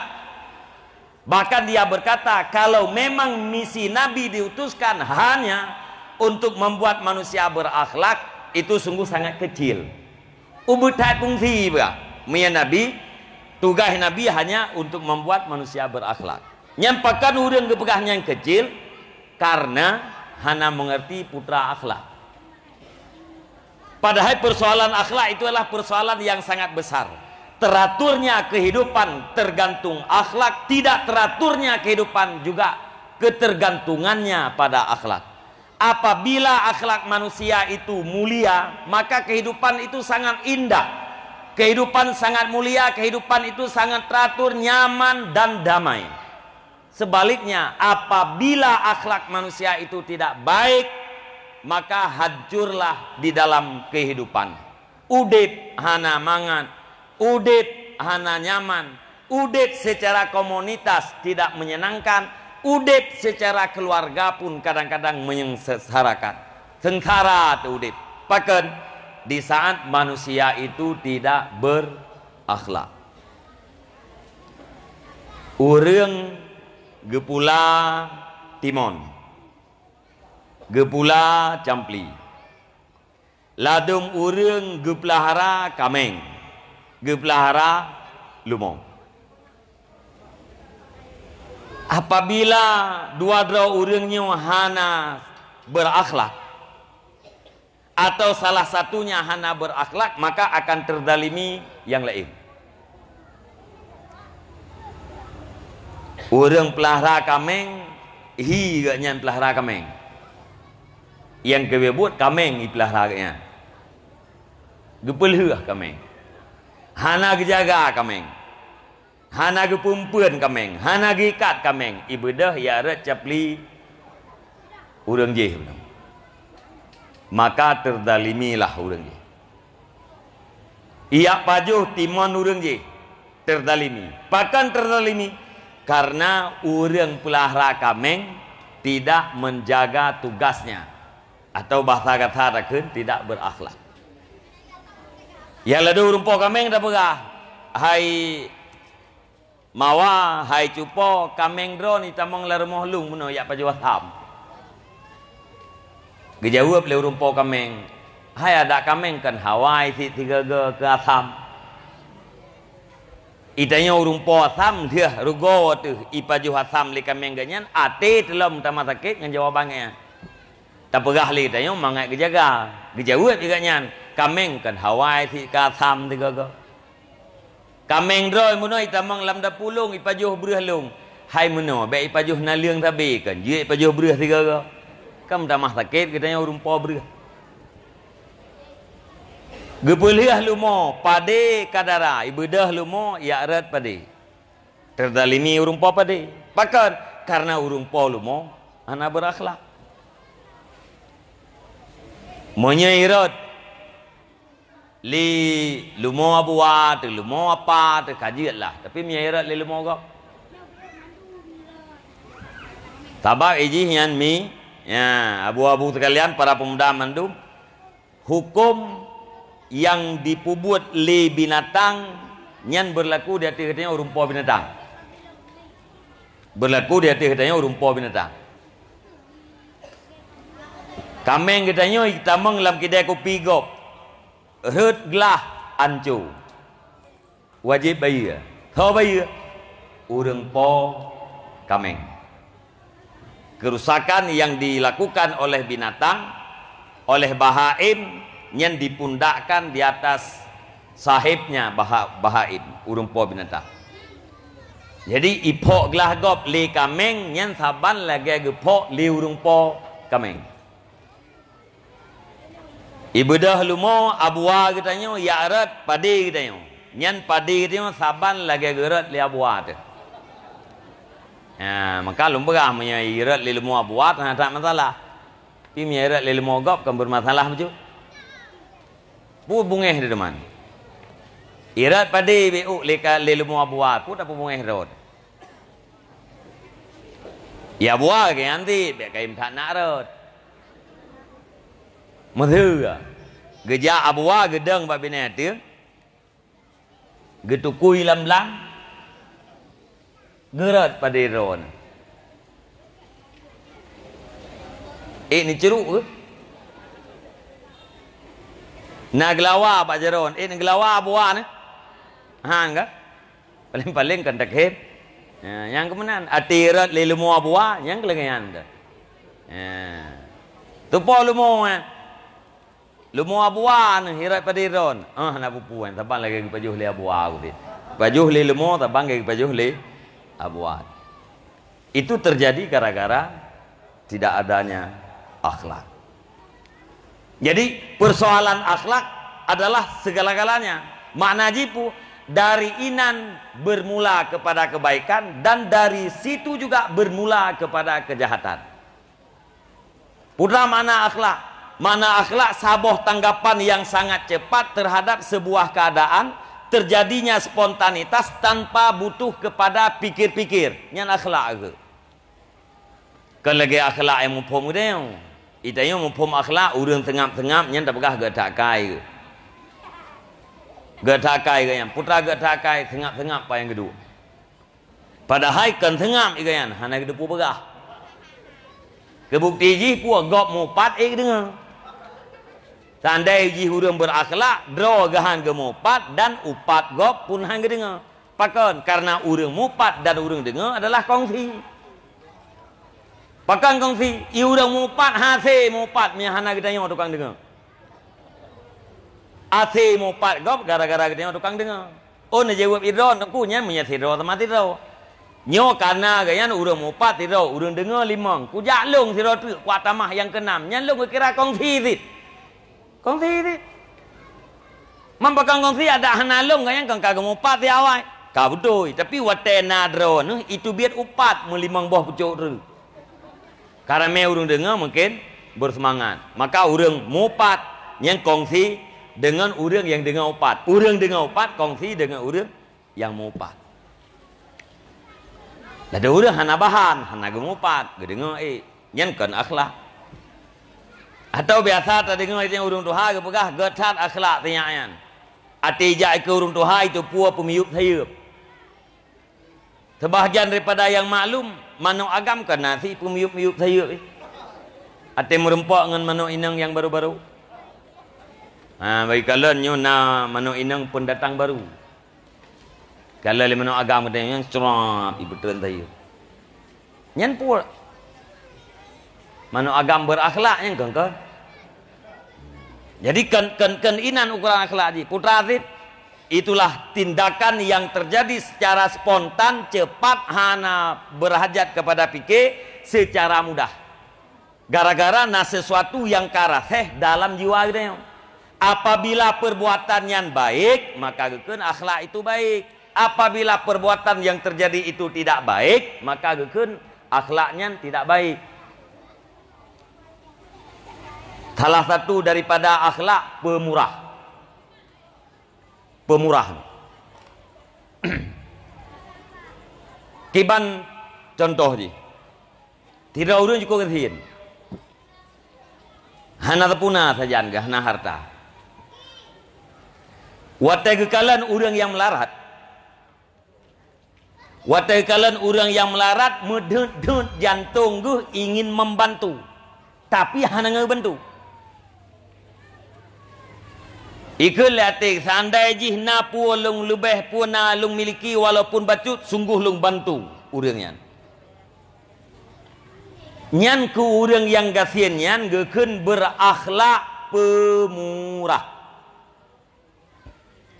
A: bahkan dia berkata kalau memang misi nabi diutuskan hanya untuk membuat manusia berakhlak itu sungguh sangat kecil. Ubutai fungsi pungsi ba. Nabi tugas Nabi hanya untuk membuat manusia berakhlak nyampakan urang kepegahnya yang kecil karena hana mengerti putra akhlak padahal persoalan akhlak itu adalah persoalan yang sangat besar teraturnya kehidupan tergantung akhlak tidak teraturnya kehidupan juga ketergantungannya pada akhlak apabila akhlak manusia itu mulia maka kehidupan itu sangat indah Kehidupan sangat mulia, kehidupan itu sangat teratur, nyaman dan damai. Sebaliknya, apabila akhlak manusia itu tidak baik, maka hancurlah di dalam kehidupan. Udit hana mangan, udit hana nyaman, udit secara komunitas tidak menyenangkan, udit secara keluarga pun kadang-kadang menyengsarakan. tengkarat udit. Pakai di saat manusia itu tidak berakhlak. Ureng gepula timon. Gepula campli. ladung ureng geplahara kameng. Geplahara lumong. Apabila dua dua urengnya hana berakhlak atau salah satunya hana berakhlak maka akan terdalimi yang lain orang pelahara kameng hi gaknya pelahara kameng yang kewe buat kameng i pelahara gaknya gepel ah kameng hana gejaga ah kameng hana gepumpun kameng hana gikat kameng ibedah ya capli orang jeh benar maka terdalimilah urang ge. Ia pajuh timon urang ge terdalimi. Pakan terdalimi karena urang pelahara kameng tidak menjaga tugasnya atau bahasa katakan tidak berakhlak. Ya lada urumpo kameng dah pegah. Hai mawa, hai cupo, kameng drone itu mong lermoh lung menoyak pajuah ham. Gejawab le rumpo kameng. Hai ada kameng kan Hawaii si tiga ge ke asam. Itanya rumpo asam dia rugo tu ipaju asam le kameng ganyan ate telom tama sakit ngan jawabannya. tapi pegah le itanya mangai gejaga. Gejawab juga nyan kameng kan Hawaii si ke asam tiga ge. Kameng roi muno itamang lam pulung ipajuh beruh lung. Hai muno baik ipajuh na liang tabe kan. ipa ipajuh beruh tiga ke. kan minta mah sakit katanya orang pobre gebeliah lumo pade kadara ibedah lumo yakrat pade terdalini urung po pade pakar karena urung po lumo anak berakhlak menyeirat li lumo buat lumo apa terkajit lah tapi menyeirat li lumo kok tabak iji yang mie Ya, abu-abu sekalian para pemuda mandu. Hukum yang dipubut le binatang nyan berlaku di hati katanya rumpa binatang. Berlaku di hati katanya rumpa binatang. Kameng katanya kita dalam kedai kopi gop. Hut glah ancu. Wajib bayar. Tho bayar. Urang po kameng kerusakan yang dilakukan oleh binatang oleh bahaim yang dipundakkan di atas sahibnya baha, bahaim urumpo binatang jadi ipo glahgop li kameng yang saban lagi gepo li urumpo kameng ibadah lumo abuwa katanya ya erat padi katanya yang padi katanya saban lagi gerat li abuwa katanya Ha, maka lumrah punya irat ilmu buat ha, tak masalah. Tapi punya irat ilmu gop kan bermasalah macam tu. Pu bungeh di depan. Irat padi bu leka ilmu buat pu tak bungeh rod. Ya buat ke nanti bekai tak nak rod. Mereka ya. Gejak abuah gedeng babi nanti ya. Getukui lam-lam gerat pada Iran. Eh ni ceruk ke? Nak gelawa Pak Jeron. Eh ni gelawa buah eh. ni. Ha enggak? Paling-paling kan tak hep. Ya, yang kemenan. Atirat li lemua buah. Yang kelengayan ke? Ya. Tupo lemua. Eh. Lemua buah ni. Hirat pada Iran. Ah nak pupu kan. lagi pajuh li buah aku ni. Pajuh li lemua. Tapan lagi pajuh li. Le... Abuat Itu terjadi gara-gara tidak adanya akhlak. Jadi persoalan akhlak adalah segala-galanya. Makna jipu dari inan bermula kepada kebaikan dan dari situ juga bermula kepada kejahatan. Putra mana akhlak? Mana akhlak saboh tanggapan yang sangat cepat terhadap sebuah keadaan terjadinya spontanitas tanpa butuh kepada pikir-pikir yang akhlak ke kalau akhlak yang mumpum ke dia itu yang mumpum akhlak urung tengap-tengap yang tak pegah gedak kai ke gedak kai ke yang putra gedak kai tengap-tengap apa yang kedua padahal kan tengap ke yang hanya kedepu pegah kebukti jih puak gop mupat ke dengar Tandai ji hurung berakhlak, dro gahan gemupat dan upat go pun hang dengar. Pakon karena urung mupat dan urung dengar adalah kongsi. Pakon kongsi, i urung mupat hase mupat mi hana ge tanyo tukang dengar. Ase mupat go gara-gara ge tanyo tukang dengar. Oh ne jawab i ron ku nya menya tiro sama tiro. Nyo karena ge yan urung mupat tiro urung dengar limang. Ku jak lung tiro tu kuat tamah yang keenam nya lung kira kongsi dit. Kongsi ni. Mempakang kongsi ada hanalung kan yang kengkak kemupat di awal. Kau betul. Tapi wate nadro ni itu biat upat melimang buah pucuk tu. Karena me urung dengar mungkin bersemangat. Maka urung mupat yang kongsi dengan urung yang dengar upat. Urung dengar upat kongsi dengan urung yang mupat. Lada urung hana bahan, hana gemupat, gedengar eh. Yang kan akhlak. Atau biasa tadi kena itu urung tuha ke pegah getat akhlak tanyaan. Ati jai ke urung tuha itu pua pemiyup sayup. Sebahagian daripada yang maklum mano agam ke nasi pemiyup-miyup sayup. Ati merempak dengan mano inang yang baru-baru. Ha, bagi kalau nyo na mano inang pun datang baru. Kalau le mano agam ke yang strong ibu tuan sayup. Nyan pua mana agam yang kan kan. Jadi ken ken ken inan ukuran akhlak di putra azid. Itulah tindakan yang terjadi secara spontan, cepat, hana berhajat kepada pikir secara mudah. Gara-gara nah sesuatu yang heh dalam jiwa ini. Gitu Apabila perbuatan yang baik, maka geken akhlak itu baik. Apabila perbuatan yang terjadi itu tidak baik, maka geken akhlaknya tidak baik. Salah satu daripada akhlak pemurah. Pemurah. (clears throat) Kiban contoh di Tidak urun cukup kerjain. Hana tepuna saja enggak hana harta. Watai kekalan orang yang melarat. Watai kekalan orang yang melarat medut jantung gue ingin membantu. Tapi hana ngebantu. bantu Ika latih seandainya na puo lung lebih puo na lung miliki walaupun bacut sungguh lung bantu urangnya. Nyan ku urang yang gasian nyan geken berakhlak pemurah.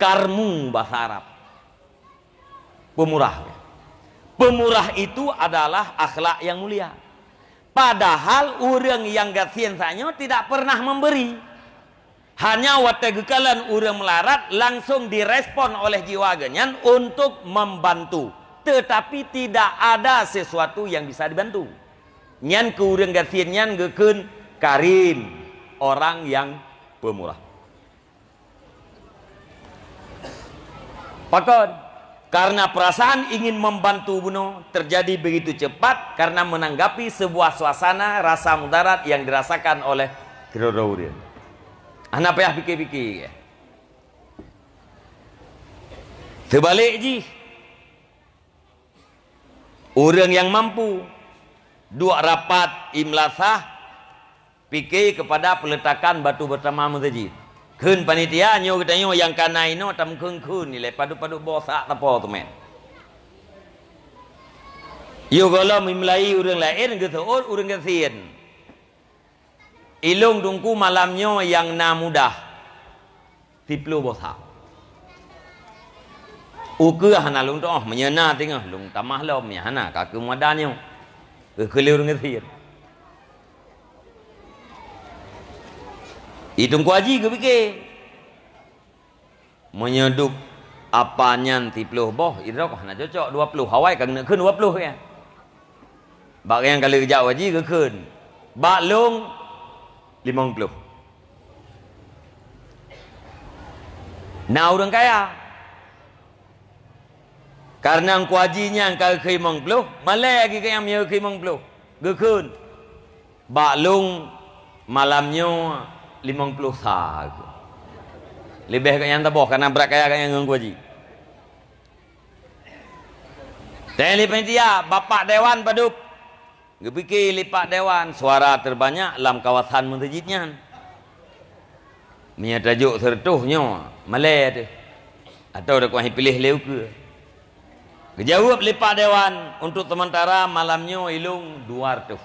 A: Karmu bahasa Arab. Pemurah. Pemurah itu adalah akhlak yang mulia. Padahal orang yang gasian sanyo tidak pernah memberi hanya wategekalan urang melarat langsung direspon oleh jiwa genyan untuk membantu tetapi tidak ada sesuatu yang bisa dibantu nyan ke urang garfian nyan geken Karin orang yang pemurah pakon karena perasaan ingin membantu bunuh terjadi begitu cepat karena menanggapi sebuah suasana rasa mudarat yang dirasakan oleh Kirodaurian. Ana payah fikir-fikir ke. Terbalik ji. Orang yang mampu dua rapat imlasah fikir kepada peletakan batu pertama masjid. Kun panitia nyo kita nyo yang kanai no tam kun kun ni le padu-padu bosa tapo tu men. Yo golom imlai urang lain ke tu urang ke sian. Ilung dungku malamnya yang na mudah. Tiplu bosa. Uke hana lung tu oh menyena tengah lung tamah lo menyana ya kaku madanyo. Kekelur ngesir. Itung kuaji ke pike. Menyeduk apanya tiplu boh idro ko hana cocok 20 hawai kan dua puluh ya. Bak yang kali jawaji ke kun. Bak lung limang puluh. Nah orang kaya. Karena angku ajinya kau kei mong puluh. Malay lagi kaya miyo kei mong puluh. Gekun. balung, malamnya limang puluh sah. Lebih kaya yang tebok. Karena berat kaya kaya angku aji. Tengah lipan dia. bapa Dewan padu. Dewan padu. Gepiki lipat dewan suara terbanyak dalam kawasan masjidnya. Minya tajuk sertuhnya Malay tu. Atau dah kuah pilih lew ke. Kejawab lipat dewan untuk sementara malamnya ilung dua tu.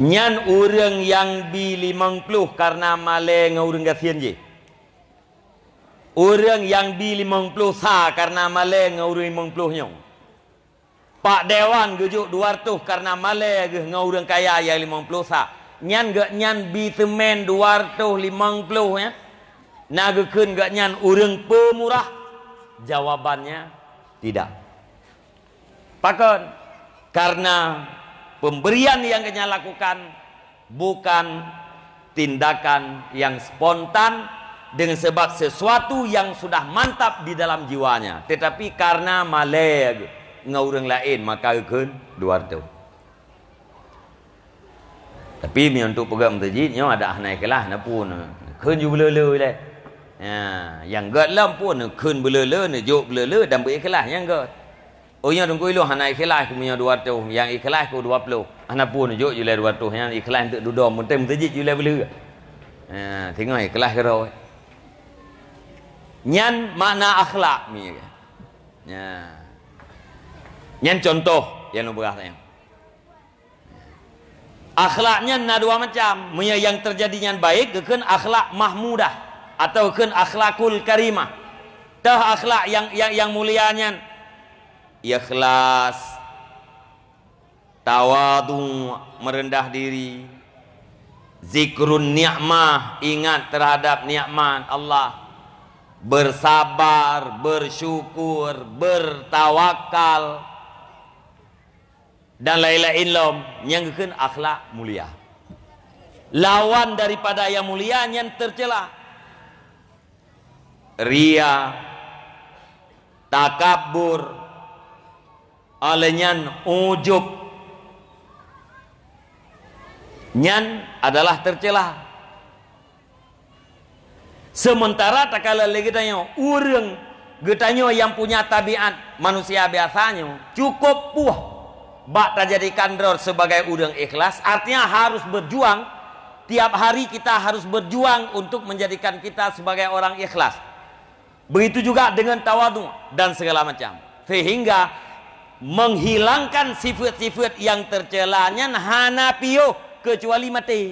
A: Nyan orang yang bi limang puluh karena malay dengan orang je. Orang yang bi limang puluh sah karena malay dengan orang limang puluh nyong. Pak Dewan gejuk dua karena Malay ge ngau kaya ya lima puluh sa. Nyan ge nyan bitemen dua tuh lima puluh ya. Nageken ge nyan orang pemurah. Jawabannya tidak. Pakon karena pemberian yang kenya lakukan bukan tindakan yang spontan dengan sebab sesuatu yang sudah mantap di dalam jiwanya tetapi karena maleg dengan orang lain maka akan dua tu tapi mi untuk pegang tajid nya ada naik kelas na pun eh. kun ju belele le ha ya, yang gat lam pun eh, kun belele ne eh, jo belele dan be kelas yang gat Oh ya dengku ilu hanai ikhlas ku dua 200 yang ikhlas ku 20. Hana pun jo jule 200 yang ikhlas tu duda mentai mentajid jule belu. Ha tengah ikhlas ke roh. Nyan makna akhlak mi. Ya. Yeah. Nyen contoh yang beratnya. Akhlaknya ada dua macam. Munya yang terjadinya baik kekan akhlak mahmudah atau kekan akhlakul karimah. Tah akhlak yang yang yang mulianya ikhlas tawadu merendah diri zikrun ni'mah ingat terhadap nikmat Allah bersabar bersyukur bertawakal dan lain-lain lom nyangkeun akhlak mulia lawan daripada yang mulia yang tercela ria takabur alenyan ujub nyan adalah tercela sementara takala lagi tanya ureng getanyo yang punya tabiat manusia biasanya cukup puas bak terjadi kandor sebagai udang ikhlas artinya harus berjuang tiap hari kita harus berjuang untuk menjadikan kita sebagai orang ikhlas begitu juga dengan tawadu dan segala macam sehingga menghilangkan sifat-sifat yang tercelanya hanapio kecuali mati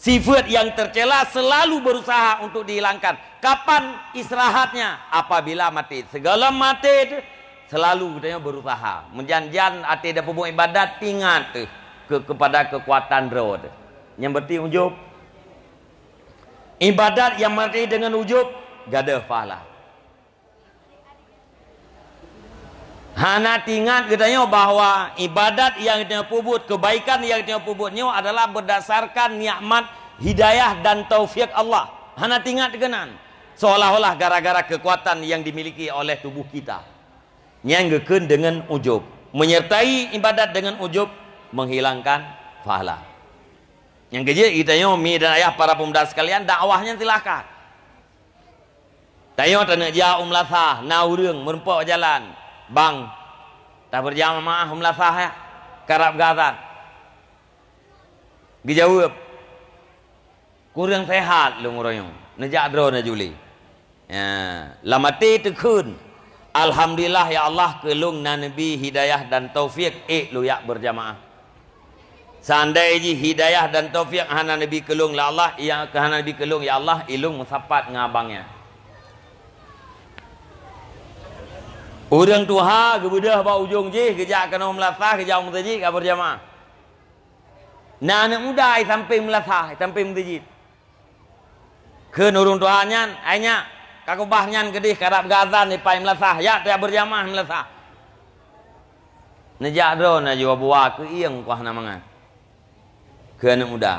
A: Sifat yang tercela selalu berusaha untuk dihilangkan. Kapan istirahatnya? Apabila mati. Segala mati selalu katanya berusaha menjanjian ati ada pembuang ibadat tingat tu ke, kepada kekuatan roh yang berarti ujub ibadat yang mati dengan ujub gada fahala hana tingat katanya bahawa ibadat yang katanya pubut kebaikan yang katanya pubutnya adalah berdasarkan nikmat hidayah dan taufik Allah hana tingat kenan seolah-olah gara-gara kekuatan yang dimiliki oleh tubuh kita nyanggekeun dengan ujub menyertai ibadat dengan ujub menghilangkan pahala yang kerja kita yo mi dan ayah para pemuda sekalian dakwahnya silakan tayo tanya ja umlasah na urang jalan bang ta berjamaah umlasah ya karab gaza gejawab kurang sehat lu ngoroyong najak drone juli ya lamati tekun Alhamdulillah ya Allah kelung nabi hidayah dan taufik eh lu yak berjamaah. Sandai ji hidayah dan taufik hana nabi kelung la Allah ya hana nabi kelung ya Allah ilung musafat ngabangnya. Urang tuha gebudah ba ujung ji geja kana melasah geja mutaji ka berjamaah. Na ne mudai sampai melasah sampai mutaji. Ke nurung tuhanya, ayah kakubah nyan gedih karab gazan ni pai melesah ya tiap ya berjamah melesah nejak dro na jua buah ke iang kuah namangan kena muda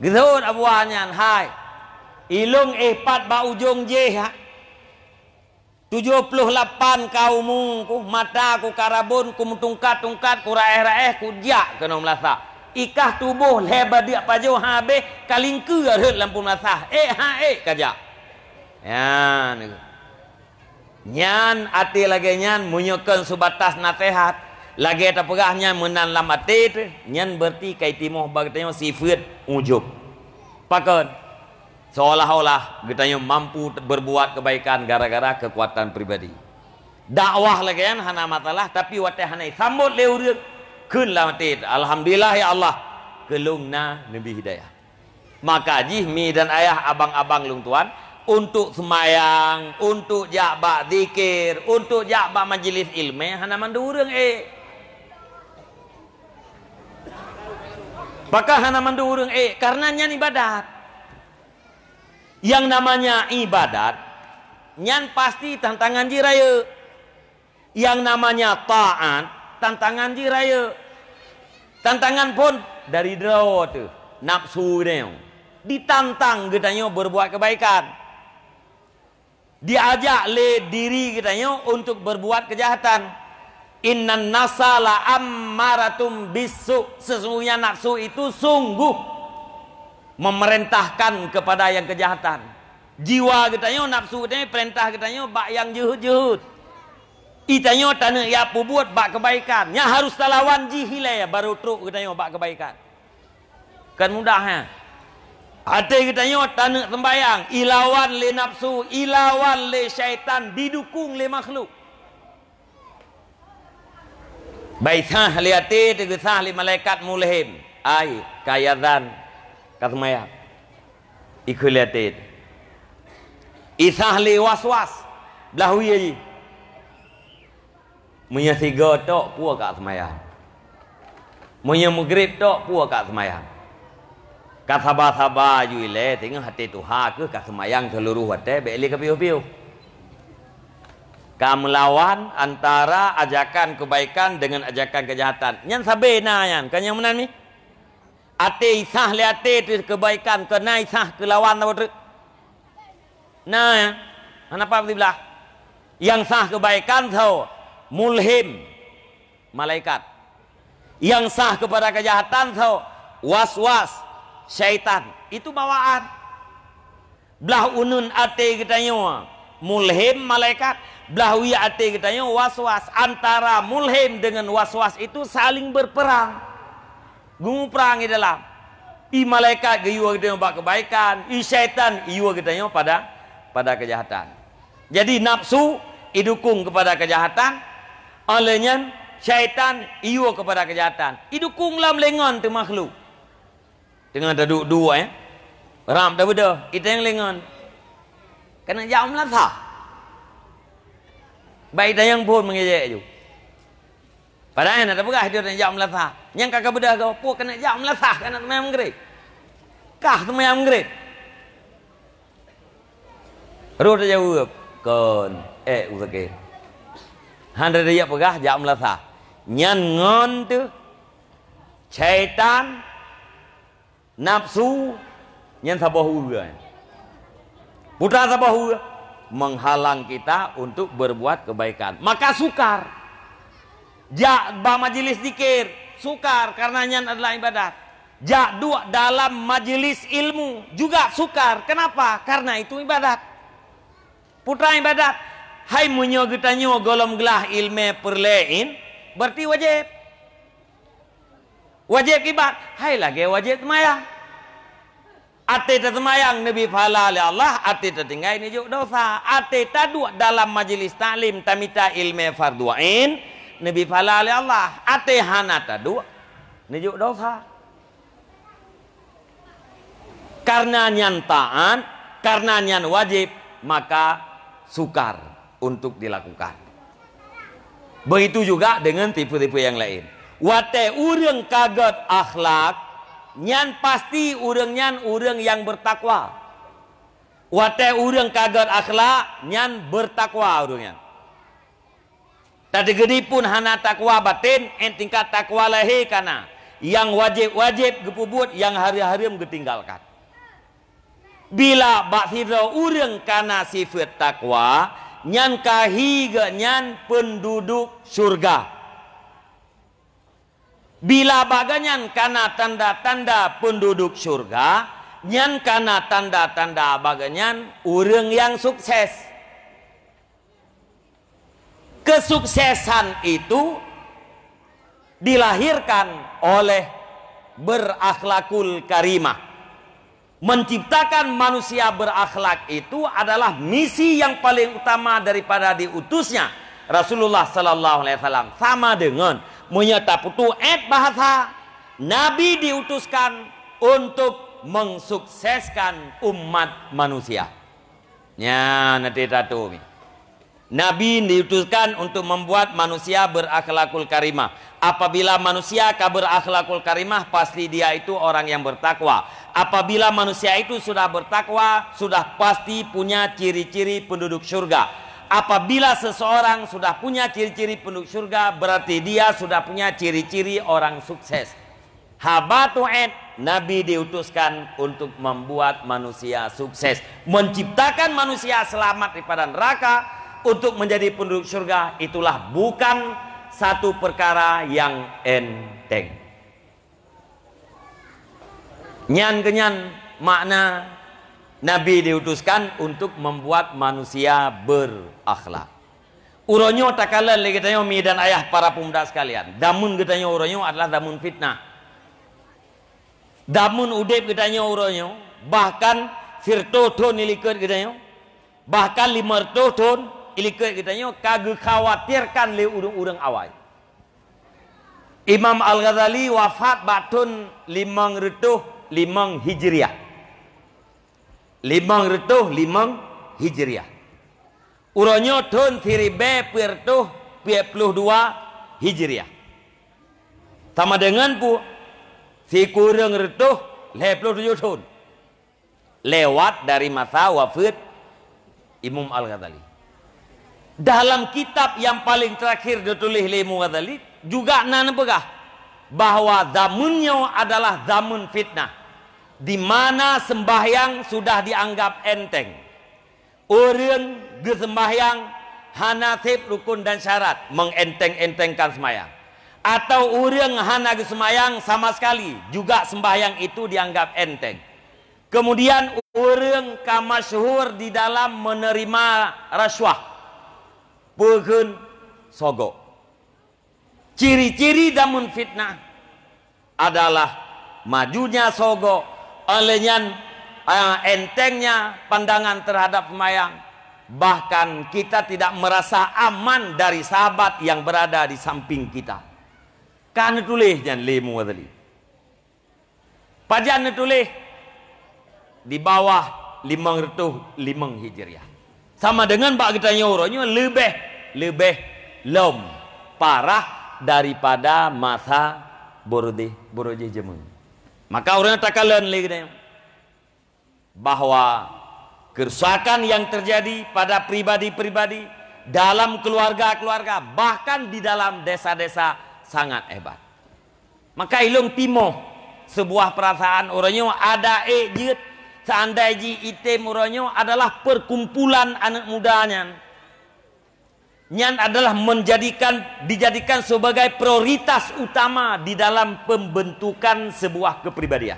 A: gedhon lah abuah nyan hai ilung ihpat ba ujung je ha 78 kau mungku mata ku karabun ku mutungkat tungkat ku raeh raeh ku jak kena melasah ikah tubuh lebar dia pajo habe kalingku arut lah lampu melasah eh ha eh kajak Nyan. Nyan ati lagi nyan munyukeun subatas natehat. Lagi eta pegah nyan meunang lam teh nyan berarti kaitimoh bagitanya sifat ujub. Pakeun. Seolah-olah kita yang mampu berbuat kebaikan gara-gara kekuatan pribadi. Dakwah lagi kan hana matalah tapi wate hana sambut leureun keun lam ati. Alhamdulillah ya Allah kelungna Nabi Hidayah. Maka jih mi dan ayah abang-abang lung tuan untuk semayang, untuk jabat zikir, untuk jabat majlis ilmu, eh, hana mandurung eh. Bakal hana mandurung eh, karenanya ibadat. Yang namanya ibadat, nyan pasti tantangan jiraya. Yang namanya taat, tantangan jiraya. Tantangan pun dari dia tu, nafsu dia. Ditantang getanya berbuat kebaikan diajak le diri kita yo untuk berbuat kejahatan. Inna nasala ammaratum bisu sesungguhnya nafsu itu sungguh memerintahkan kepada yang kejahatan. Jiwa kita yo nafsu kita yo perintah kita yo bak yang jehud-jehud. Kita yo tanah ya buat bak kebaikan. Nya harus lawan jihilah ya baru truk kita yo bak kebaikan. Kan mudah ha. Hati kita tanya tanah sembayang ilawan le nafsu ilawan le syaitan didukung le makhluk. Baithah le ate tegesah le malaikat mulhim ai kayadan kasmaya. Iku le ate. Isah le waswas belah wi ai. Munya tiga puak kat semayang. Munya maghrib puak kat semayang. Ka sabar-sabar ju tengah hati Tuha ke ka semayang seluruh hati beli ke piu-piu. Ka melawan antara ajakan kebaikan dengan ajakan kejahatan. Nyan sabe na yang, kan yang menan ni? Ate isah le ate tu kebaikan ke na isah ke lawan tu. Na ya. Kenapa di belah? Yang sah kebaikan tau mulhim malaikat. Yang sah kepada kejahatan tau waswas -was. syaitan itu bawaan belah unun ate kita nyawa mulhim malaikat belah wi ate kita nyawa waswas antara mulhim dengan waswas itu saling berperang gumu perang di dalam i malaikat gayua kita bak kebaikan i syaitan iwa kita nyawa pada pada kejahatan jadi nafsu idukung kepada kejahatan olehnya syaitan iwa kepada kejahatan Didukung dalam tu makhluk dengan ada dua ya ram dah beda kita yang lengan kena jauh lah, melasa baik dah yang pun mengejek tu padahal nak berah dia nak jauh lah, melasa yang kakak beda kau pun kena jauh lah, melasa kena teman yang menggerik kah teman yang menggerik roh dah jauh kan? eh uzakir Handa dia berah jauh melasa nyangon tu Syaitan nafsu yang sabahura putra sabahura ya. menghalang kita untuk berbuat kebaikan maka sukar ja ba majelis dikir sukar karena yang adalah ibadat ja dua dalam majelis ilmu juga sukar kenapa karena itu ibadat putra ibadat hai munyo gitanyo golom gelah ilme perlein berarti wajib wajib kibat hai lagi wajib maya Ate tersemayang Nabi Fala oleh Allah Ate tertinggal ini juga dosa Ate tadua dalam majelis taklim Tamita ilme farduain Nabi Fala oleh Allah Ate hana tadua Ini juga dosa Karena nyan taat Karena nyan wajib Maka sukar untuk dilakukan Begitu juga dengan tipu-tipu yang lain Wate ureng kaget akhlak nyan pasti urang nyan urang yang bertakwa wate urang kagor akhlak nyan bertakwa urang nyan tadi gede pun hana takwa batin en tingkat takwa lehe kana yang wajib-wajib gepubut yang hari-hari getinggalkan bila baksira urang kana sifat takwa nyan kahiga nyan penduduk surga Bila baganyan karena tanda-tanda penduduk surga, nyan karena tanda-tanda baganyan urang yang sukses. Kesuksesan itu dilahirkan oleh berakhlakul karimah. Menciptakan manusia berakhlak itu adalah misi yang paling utama daripada diutusnya Rasulullah Sallallahu Alaihi Wasallam sama dengan menyetaputu et bahasa Nabi diutuskan untuk mensukseskan umat manusia. Ya, nanti tatu. Nabi diutuskan untuk membuat manusia berakhlakul karimah. Apabila manusia berakhlakul karimah, pasti dia itu orang yang bertakwa. Apabila manusia itu sudah bertakwa, sudah pasti punya ciri-ciri penduduk surga Apabila seseorang sudah punya ciri-ciri penduduk surga, berarti dia sudah punya ciri-ciri orang sukses. Habatu'ed, Nabi diutuskan untuk membuat manusia sukses. Menciptakan manusia selamat daripada neraka untuk menjadi penduduk surga itulah bukan satu perkara yang enteng. Nyan kenyan makna Nabi diutuskan untuk membuat manusia berakhlak. Uronyo takala lagi tanya mi dan ayah para pemuda sekalian. Damun getanya uronyo adalah damun fitnah. Damun kita getanya uronyo. Bahkan firto ton ilikut getanya. Bahkan lima rto ton ilikut getanya. Kagu khawatirkan le urung-urung awal. Imam Al-Ghazali wafat batun limang rto limang hijriah. limang retuh limang hijriah uronyo tahun tiribe pirtuh puluh dua hijriah sama dengan bu si kurang retuh puluh tujuh tahun lewat dari masa wafat Imam Al-Ghazali dalam kitab yang paling terakhir ditulis oleh Imam Ghazali juga nan pegah bahwa zamannya adalah zaman fitnah di mana sembahyang sudah dianggap enteng. Urun sembahyang hanasib rukun dan syarat mengenteng-entengkan sembahyang. Atau urang hana sembahyang sama sekali juga sembahyang itu dianggap enteng. Kemudian urang kamasyhur di dalam menerima rasuah. Peukeun sogo. Ciri-ciri damun fitnah adalah majunya sogo Olehnya ah, entengnya pandangan terhadap mayang. Bahkan kita tidak merasa aman dari sahabat yang berada di samping kita. Kan tulis jangan lemu tadi. Pajan tulis di bawah limang retuh limang hijriah. Sama dengan bak kita nyoronya lebih lebih lom parah daripada masa borode borode jemu. Maka orang takkan kalian lagi ni. Bahawa kerusakan yang terjadi pada pribadi-pribadi dalam keluarga-keluarga bahkan di dalam desa-desa sangat hebat. Maka ilung timo sebuah perasaan orangnya ada ejit seandainya itu orangnya adalah perkumpulan anak mudanya. Nian adalah menjadikan dijadikan sebagai prioritas utama di dalam pembentukan sebuah kepribadian.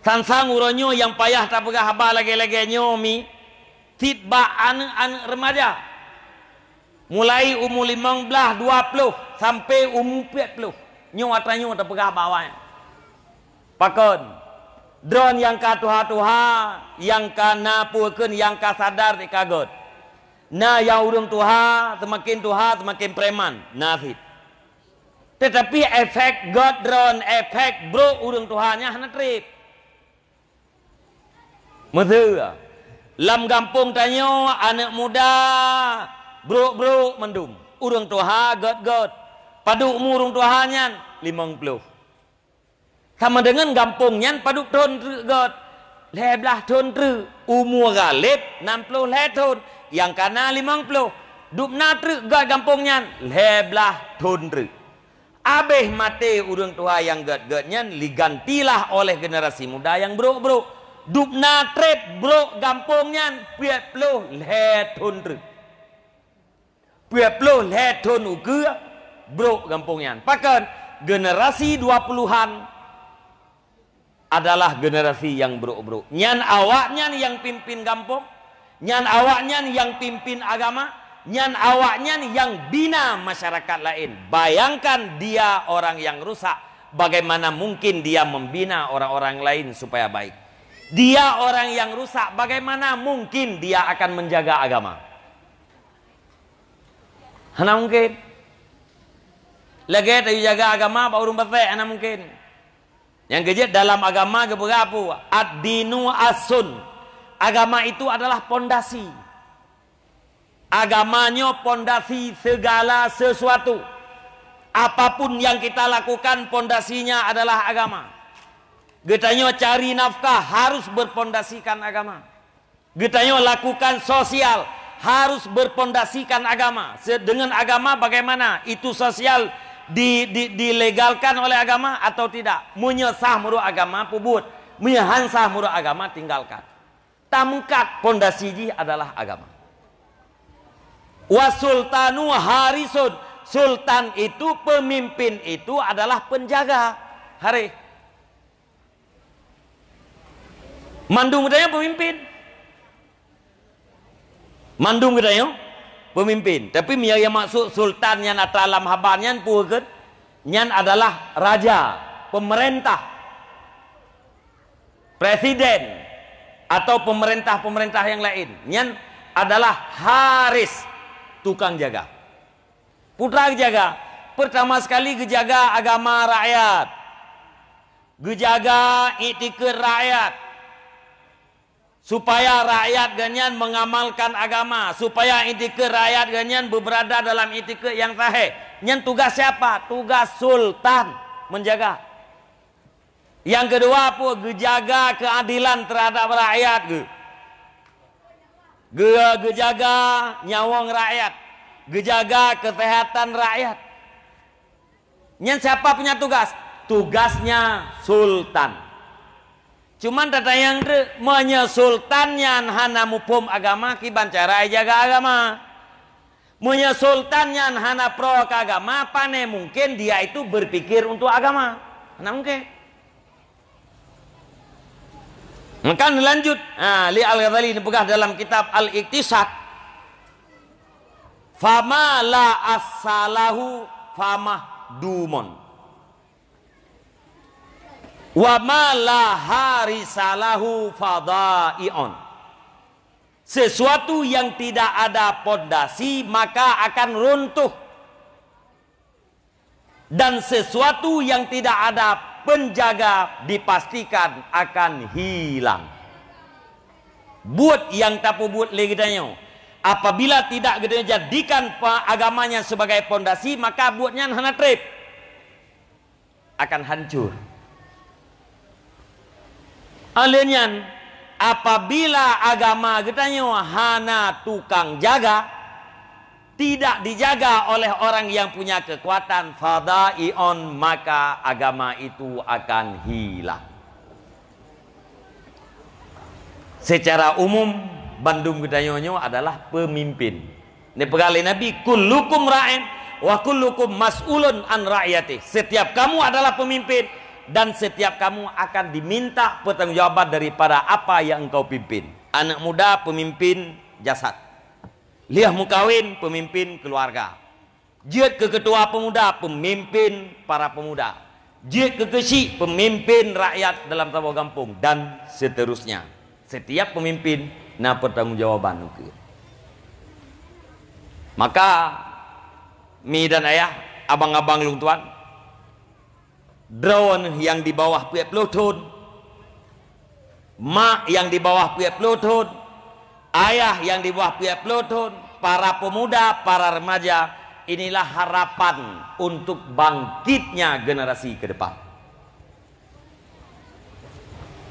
A: Sansang uronyo yang payah tak pegah haba lagi lagi nyomi tiba anak anak remaja mulai umur lima belah dua puluh sampai umur empat puluh nyomi atau nyomi tak pegah haba wayang. Pakon drone yang katuha tuha yang kana puken yang kasadar dikagot. Na ya urung tuha, semakin tuha, semakin preman. Nafid. Tetapi efek godron, efek bro urung tuhanya hanya trip. Mereka. Ya. Lam gampung tanya anak muda, bro-bro mendum. Urung tuha, god-god. Padu umur urung tuhanya, limang puluh. Sama dengan gampungnya, padu ton god. Leblah ton tru, umur galib, enam puluh leh yang kanan limang puluh dup natru gad kampungnya leblah tundru abeh mati urung tua yang gad-gadnya digantilah oleh generasi muda yang bro-bro dup natrep bro kampungnya piet puluh le tundru piet puluh le tundru bro kampungnya pakai generasi 20-an adalah generasi yang bro-bro. Nyan awak nyan yang pimpin kampung nyan awaknya yang pimpin agama nyan awaknya yang bina masyarakat lain bayangkan dia orang yang rusak bagaimana mungkin dia membina orang-orang lain supaya baik dia orang yang rusak bagaimana mungkin dia akan menjaga agama Hana mungkin lagi tadi jaga agama baru betek hana mungkin yang gejat dalam agama ke ad-dinu asun Agama itu adalah pondasi. Agamanya pondasi segala sesuatu. Apapun yang kita lakukan pondasinya adalah agama. Getanya cari nafkah harus berpondasikan agama. Getanya lakukan sosial harus berpondasikan agama. Dengan agama bagaimana? Itu sosial di, di, dilegalkan oleh agama atau tidak? Menyesah menurut agama pubut. menyehansah sah menurut agama tinggalkan. tamkat pondasi ji adalah agama. Wasultanu harisud. Sultan itu pemimpin itu adalah penjaga. Hari. Mandung gedayo pemimpin. Mandung gedayo pemimpin. Tapi yang maksud sultan yang atas alam habarnya puhkeun nyan adalah raja, pemerintah. Presiden. atau pemerintah-pemerintah yang lain lainnya adalah Haris tukang jaga. Putra jaga pertama sekali gejaga agama rakyat. Gejaga etiket rakyat. Supaya rakyat ganyan mengamalkan agama, supaya etiket rakyat ganyan berada dalam etiket yang sahih. Nyen tugas siapa? Tugas sultan menjaga. Yang kedua apa? Gejaga keadilan terhadap rakyat ke. gejaga nyawang rakyat. Gejaga kesehatan rakyat. yang siapa punya tugas? Tugasnya sultan. Cuman tata yang menyesultannya hana mupum agama kiban cara jaga agama. Menyesultannya hana pro agama, pane mungkin dia itu berpikir untuk agama. Nah mungkin. Okay. Maka lanjut, nah, Li Al-Ghazali dipegah dalam kitab Al-Iktisad. Fama la asalahu famah dumon. Wama la harisalahu fadaion. Sesuatu yang tidak ada pondasi maka akan runtuh. Dan sesuatu yang tidak ada penjaga dipastikan akan hilang. Buat yang tak buat legedanya. Apabila tidak gedenya gitu jadikan agamanya sebagai pondasi, maka buatnya hana trip akan hancur. Alenian apabila agama gedanya gitu hana tukang jaga, tidak dijaga oleh orang yang punya kekuatan fada ion maka agama itu akan hilang secara umum Bandung Gedayonyo adalah pemimpin ini Nabi kullukum ra'in wa kullukum mas'ulun an ra'yati setiap kamu adalah pemimpin dan setiap kamu akan diminta pertanggungjawaban daripada apa yang engkau pimpin anak muda pemimpin jasad Liah Mukawin pemimpin keluarga. Jiat ke ketua pemuda pemimpin para pemuda. Jiat ke kesi pemimpin rakyat dalam tabung kampung dan seterusnya. Setiap pemimpin na pertanggungjawaban Maka mi dan ayah, abang-abang lung tuan, drone yang di bawah pihak Pluton, mak yang di bawah pihak Pluton, ayah yang di bawah pihak Pluton, para pemuda, para remaja, inilah harapan untuk bangkitnya generasi ke depan.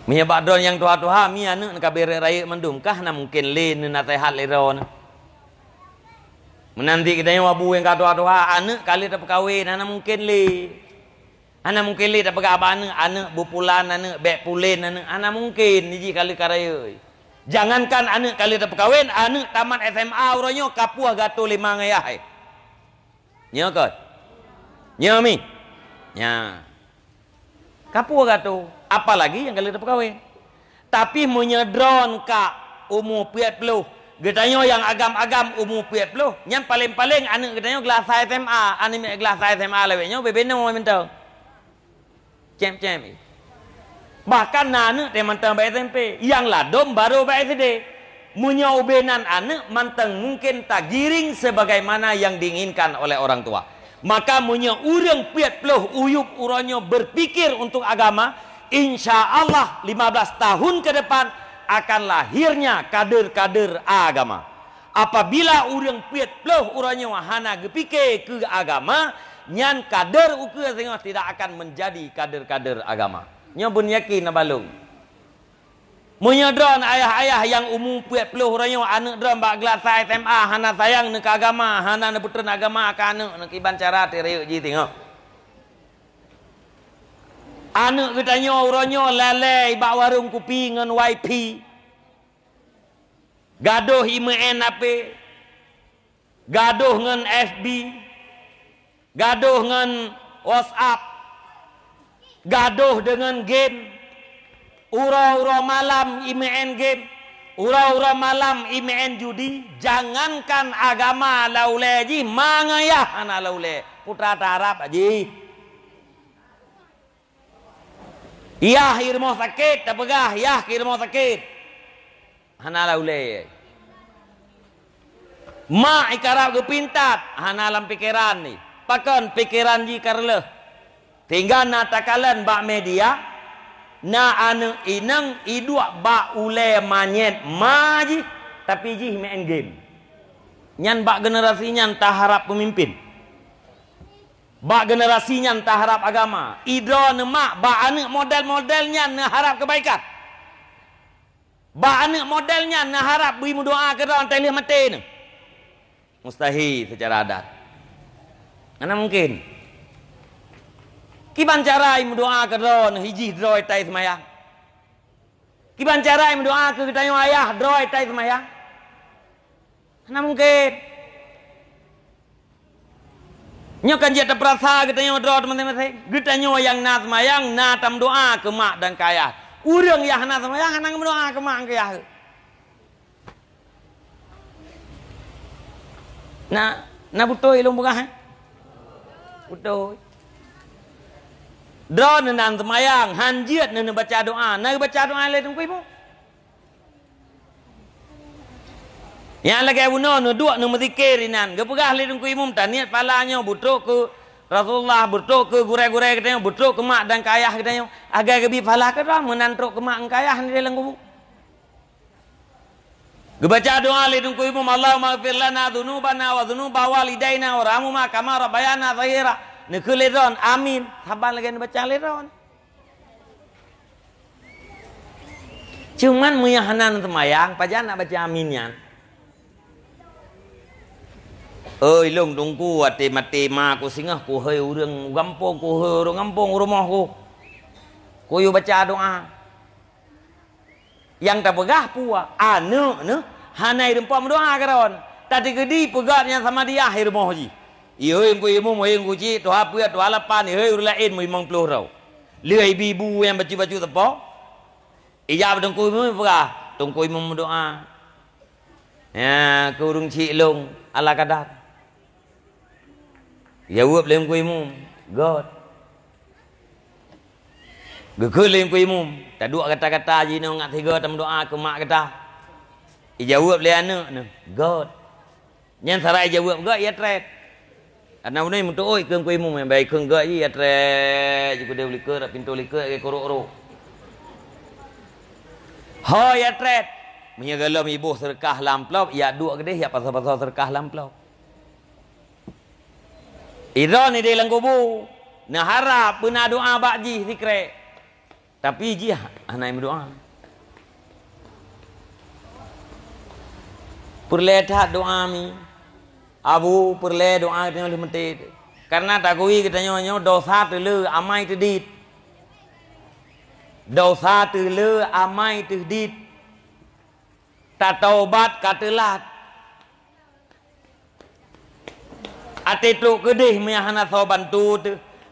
A: Mia badon yang tua-tua mia ne kabere raya mendung kahna mungkin le ne natehat le ron. Menanti kita yang wabu yang tua-tua ane kali tak berkahwin ana mungkin le. Ana mungkin le tak pegaban ane bupulan ane bek pulen ane ana mungkin niji kali karaya. Jangankan anak kali tak berkahwin, anak taman SMA uronyo kapuah gatu lima ngayah. Nya ke? Nya mi? Nya. Kapuah gatu. Apalagi yang kali tak berkahwin. Tapi menyedron ka umur piat peluh. Getanya yang agam-agam umur piat peluh. Yang paling-paling anak getanya gelas SMA. Anak gelas SMA lewe nyo, bebe ni mau minta. Cem-cem. Cem-cem. Bahkan anak teh manteng ba SMP, yang ladom baru ba SD. Munya ubenan anak manteng mungkin tak giring sebagaimana yang diinginkan oleh orang tua. Maka munya urang piat peluh uyup uronyo berpikir untuk agama, insya Allah 15 tahun ke depan akan lahirnya kader-kader agama. Apabila urang piat peluh uronyo wahana gepike ke agama, nyan kader ukur tidak akan menjadi kader-kader agama. Nya bun yakin nak balung. Munya dron ayah-ayah yang umum puat peluh raya anak dron bak gelas SMA hana sayang nak agama, hana ne nak agama ka anak nak kiban cara tereu ji tengok. Anak ketanya uranya lalai bak warung kopi ngan YP. Gaduh imen apa? Gaduh ngan FB. Gaduh ngan WhatsApp gaduh dengan game ura-ura malam imen game ura-ura malam imen judi jangankan agama laule ji mangayah ana laule putra tarap aji, iya irmo sakit tapegah iya irmo sakit ana laule Ma ikarap ke pintat Hana dalam pikiran ni Pakon pikiran ji karleh. Tinggal na takalan ba media na anu inang iduak ba ule manyet maji tapi ji main game. Nyan ba generasinya nta harap pemimpin. Ba generasinya nta harap agama. Idra ne mak ba anu model-modelnya ne harap kebaikan. Ba anu modelnya ne harap bui mu ke dalam telih mati ne. Mustahil secara adat. Mana Mungkin. Kiban cara i doa ke dron hiji droi tai semayang. Kiban cara i doa ke kita yang ayah droi tai semayang. Mana mungkin? Nyo kan jata perasa kita yang droi teman-teman Kita yang nas mayang na tam doa ke mak dan kaya. Urang ya nas semayang anang doa ke mak ke yah. Nah, na butuh ilmu bukan? Eh? Butuh. Dan nenang semayang Han jiat nenang baca doa Nari baca doa lain tunggu ibu Yang lagi abu no Nenang duak nenang berzikir inan Gepegah lain tunggu ibu Minta niat palanya Butuh ke Rasulullah Butuh ke gurai-gurai katanya Butuh ke mak dan kayah katanya Agar kebi palah ke dalam Menantuk ke mak dan kayah Nenang dalam kubu Gebaca doa lain tunggu ibu Allah maafirlah Nenang dunubana Wa dunubawa lidayna Wa ramu makamara Bayana zahirah นี่คือเล่ร่อนอามีนทำบ้านอะไรกันบัจจาเล่ร่อน Cuman muyahanan temayang, pajana baca aminyan. Oi long tungku ate mati ma ku singah ku hei urang gampong ku hei urang gampong rumah ku. Ku yu baca doa. Yang tak pegah puah, ah, anu ne hanai rempam doa karon. Tadi gedi pegatnya sama dia akhir mohoji. Ihoi iya, ku imu mo ing kuci to hapu ya to alapan ihoi iya, urlain mo imang puluh rau. Lihai bibu yang baju-baju tepo. Ijab dong ku imu pura, dong ku imu doa. Ya, kurung long, ala kadar. Ya uap lem ku imu. God. Gekul lem ku imu. Tak dua kata-kata je nang ngak tiga tam doa ke mak kata. Ijawab le anak anu, God. yang sarai jawab God, ya tret. Anak ini mentu oi ke kuimu mai bai ke ga ji atre jiku de boleh ke rap pintu leke ke koro-koro. Ha ya tre. Menya galam ibu serkah lamplop ya dua gede ya pasal-pasal serkah lamplop. Ira ni de langkubu. Na harap puna doa bak ji sikre. Tapi ji anak ah, ah, mendoa. Perlihat doa mi. abu perle doa itu lebih mentit karena takui kita nyonya dosa telu amai tedit dosa telu amai tedit tak taubat katelat ati tu kedih meyahana soban tu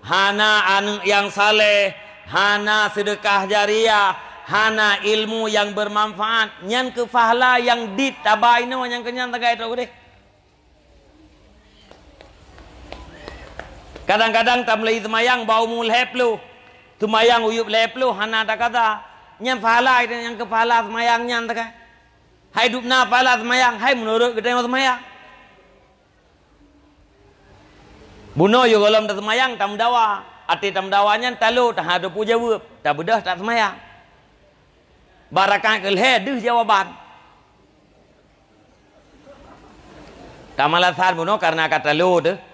A: hana an yang saleh hana sedekah jariah hana ilmu yang bermanfaat nyan ke fahla yang ditabaino yang kenyan tagai tu kedih Kadang-kadang tak boleh temayang bau mul heplu. Temayang uyup leplu hana tak kata. Nyam pahala itu yang kepala temayang nyam tak. Hai dup na pahala temayang. Hai menurut kita yang temayang. Bunuh juga dalam temayang tak mendawa. Ati tak mendawa nyam talu tak hadup jawab. Tak budah tak temayang. Barakan kelihatan di jawaban. Tak malah sahar bunuh kerana kata lu tu.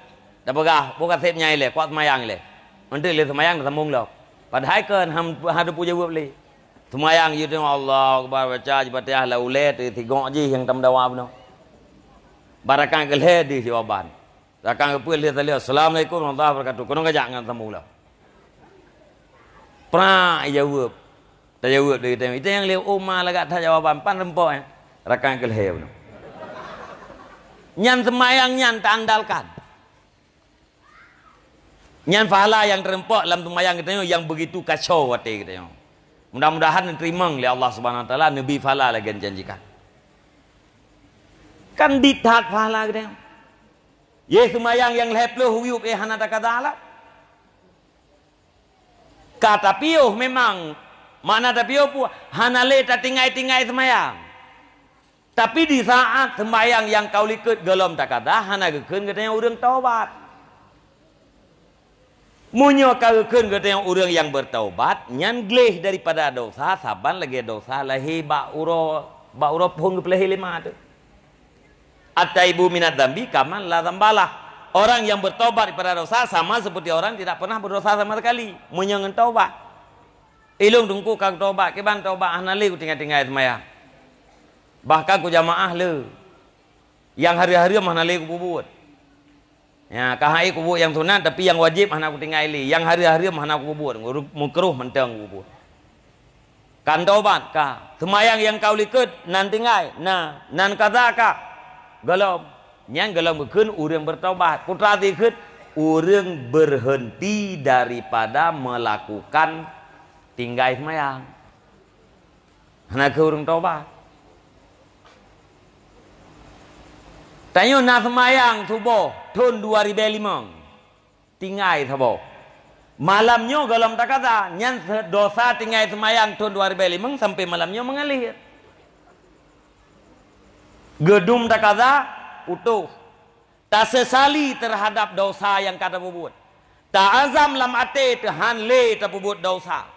A: แต่บอกกาบอกกาเซฟใหญ่เลยควาสมาอย่างเลย มันดื้อเลยสมายังสมุงหรอกปัญหาเกินทำหารูปุยาวบลีสมายังยืดเนาอัลลอฮฺบาร์บะชาจิปัตยาลาอุเลตที่กงจียังทมดาวาบเนาะบารักังก็เลดีชิวบานบารักังกเพื่อเลือดเลี้ยวสลามในกุมของตาประกาศถูกคนก็จางาันสมุงหรอกพระเยาวบแต่เยาวบดีแต่ไม่แต่ยังเลี้ยวอุมาล้วก็ถ้าเยาวบานปั้นรำปอยรักังก็เลวเนาะยันสมายังยันตันดัลกัน Nyan fahala yang terempak dalam tumayang katanya yang begitu kacau hati kita katanya. Mudah-mudahan diterima oleh Allah Subhanahu Wa Taala Nabi fahala lagi yang janjikan. Kan ditak fahala katanya. Ye tumayang yang lepleh huyup eh hana tak kata ala. Kata piuh oh, memang mana tapi opo oh hana le tatingai-tingai semayang. Tapi di saat semayang yang kau liket gelom tak kata hana gekeun katanya urang taubat. munyo kata yang orang yang bertaubat nyan gleh daripada dosa saban lagi dosa lahi ba bauro pun lehi lima tuh ibu minat dambi kaman la dzambalah orang yang bertobat daripada dosa sama seperti orang tidak pernah berdosa sama sekali munyo taubat ilung dungku kang taubat keban taubat ahnali ku tinggal-tinggal semaya bahkan ku jamaah le yang hari-hari mah nalai ku bubut Ya, kahai kubur yang sunat tapi yang wajib hana ku tingali. Yang hari-hari mana aku kubur, mukruh mentang kubur. Kan taubat ka. Semayang yang kau likut nan tingai, na nan kata ka. Galam. Yang galam keun urang bertaubat. Putra dikut urang berhenti daripada melakukan tinggai semayang. Hana ke urang taubat. Tanya nak semayang subuh tahun 2005. Tinggai subuh. Malamnya kalau tak kata, nyan dosa tinggai semayang tahun 2005 sampai malamnya mengalir. Gedum tak kata, utuh. Tak sesali terhadap dosa yang kata bubut. Tak azam lam ate tehan le terbubut dosa.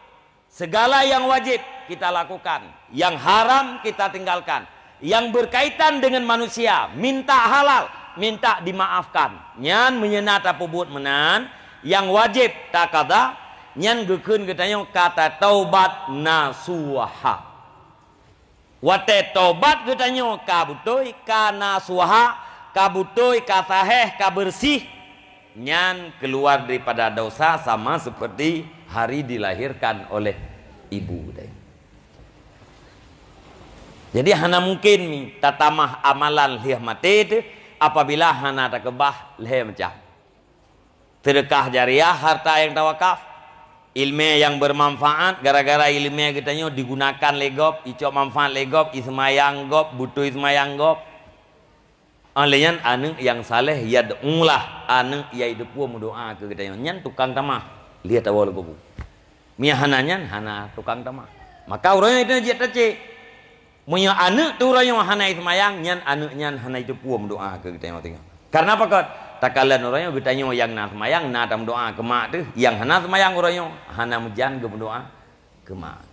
A: Segala yang wajib kita lakukan. Yang haram kita tinggalkan. yang berkaitan dengan manusia minta halal minta dimaafkan nyan menyena tapubut menan yang wajib tak kata nyan gekeun katanya kata taubat nasuha wate taubat katanya kabutoi kana suha kabutoy kasaheh kabersih nyan keluar daripada dosa sama seperti hari dilahirkan oleh ibu jadi hana mungkin mi tatamah amalan lih materi apabila hana takbah leh macam. Sedekah jariah harta yang tawakaf ilmu yang bermanfaat gara-gara ilmu kita nyo digunakan legop ico manfaat legop ismayang gop butuh ismayang gop Alian anu yang saleh yad'ulah anu ya hidup mu doa ke kita nyan tukang tamah lihat awal gobu. Mia hananya hana tukang tamah. Maka orangnya itu dia cek Munya anak tu raya hanai semayang Nyan anak nyan hanai tepua mendoa ke kita yang tengok Karena apa kot? Takalan orang yang bertanya yang nak semayang Nak tak mendoa ke mak tu Yang hanai semayang orang yang Hanai mejan ke mendoa ke mak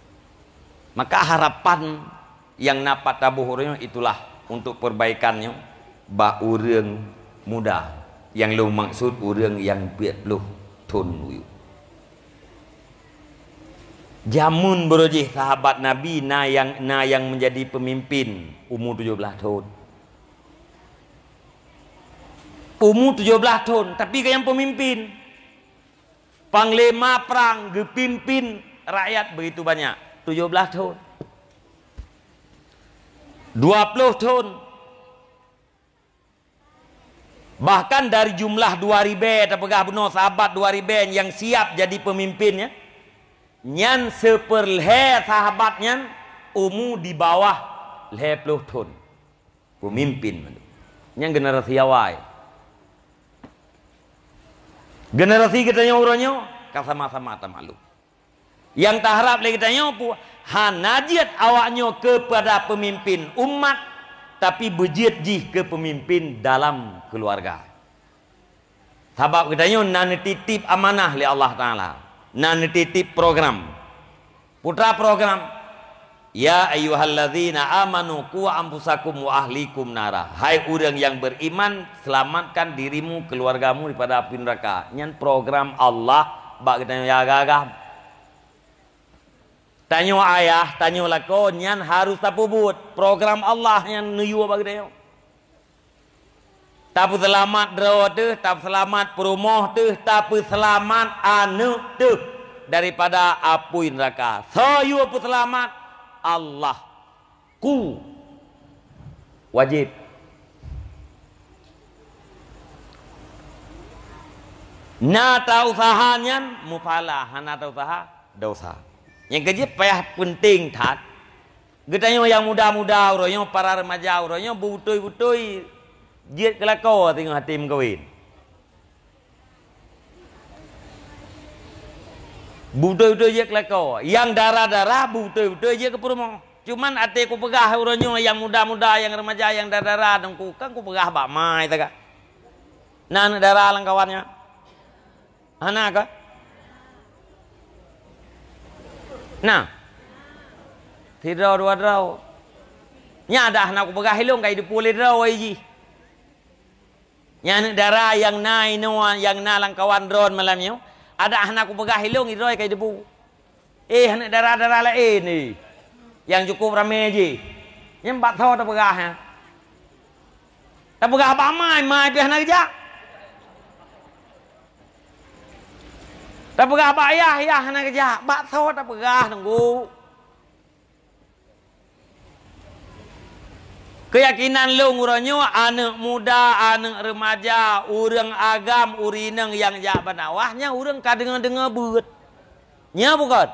A: Maka harapan yang dapat tabuh orang yang itulah Untuk perbaikannya Ba urang muda Yang lu maksud urang yang biat lu Tun yuk Jamun berujih sahabat Nabi na yang na yang menjadi pemimpin umur 17 tahun. Umur 17 tahun tapi yang pemimpin. Panglima perang gepimpin rakyat begitu banyak. 17 tahun. 20 tahun. Bahkan dari jumlah 2000 apakah benar sahabat 2000 yang siap jadi pemimpinnya? ya? Nyan seper lhe sahabat nyan umu di bawah lhe puluh tahun. Pemimpin. Nyan generasi awal. Generasi kita nyo uranyo kasama sama sama tak malu. Yang tak harap lagi tanya pu hanajiat awaknya kepada pemimpin umat tapi bejiat jih ke pemimpin dalam keluarga. Sebab kita nyo nan titip amanah li Allah Taala. நான் நிட்டி ப்ரோக்ராம் புட்ரா ப்ரோக்ராம் யா ஐயுஹல்லதீன ஆமனு கு அம்புசாக்கும் அஹ்லிக்கும் நாரா ஹாய் உரங் யங் பர் இமான் செலாமத்கன் டிரிமு கெலுவர்காமு இப்பதா பின்ரக்கா ஞான் ப்ரோக்ராம் அல்லாஹ் பாக் தயாகாகா Tanya ayah, tanya lah kau, nyan harus tak bubut. Program Allah yang nuyuh bagi dia tapi selamat drawa tuh, tapi selamat perumoh tuh, tapi selamat anu tu daripada apu neraka. Sayu apu selamat Allah ku wajib. Na tau sahanya mufala, hana tau sah dosa. Yang kerja payah penting tak? Kita yang muda-muda, orang yang para remaja, orang yang butui-butui Jiat kelakau lah tengok hatim kahwin. Budoy-budoy je kelakau. Yang darah-darah, budoy-budoy je ke perumah. Cuma hati ku pegah orangnya yang muda-muda, yang remaja, yang darah-darah. Dan aku kan aku pegah bak mai tak. Nah, anak darah lah kawannya. Anak ke? Nah. Tidak, dua-dua. Ya dah, nak aku pegah hilang. Kayak dipulih dua, wajih. Yang anak darah yang na ino yang na kawan dron malam ni. Ada anak aku pegah hilung iroi kai debu. Eh anak darah-darah lain eh, ni. Yang cukup ramai je. Yang bat tahu tak pegah ha. Tak pegah apa mai mai pi anak kerja. Tak pegah apa ayah ayah anak kerja. Bat tahu tak pegah tunggu. Keyakinan lu nguranyo anak muda, anak remaja, urang agam, urineng yang jak ya benawahnya urang kadengar-dengar beut. Nya bukan.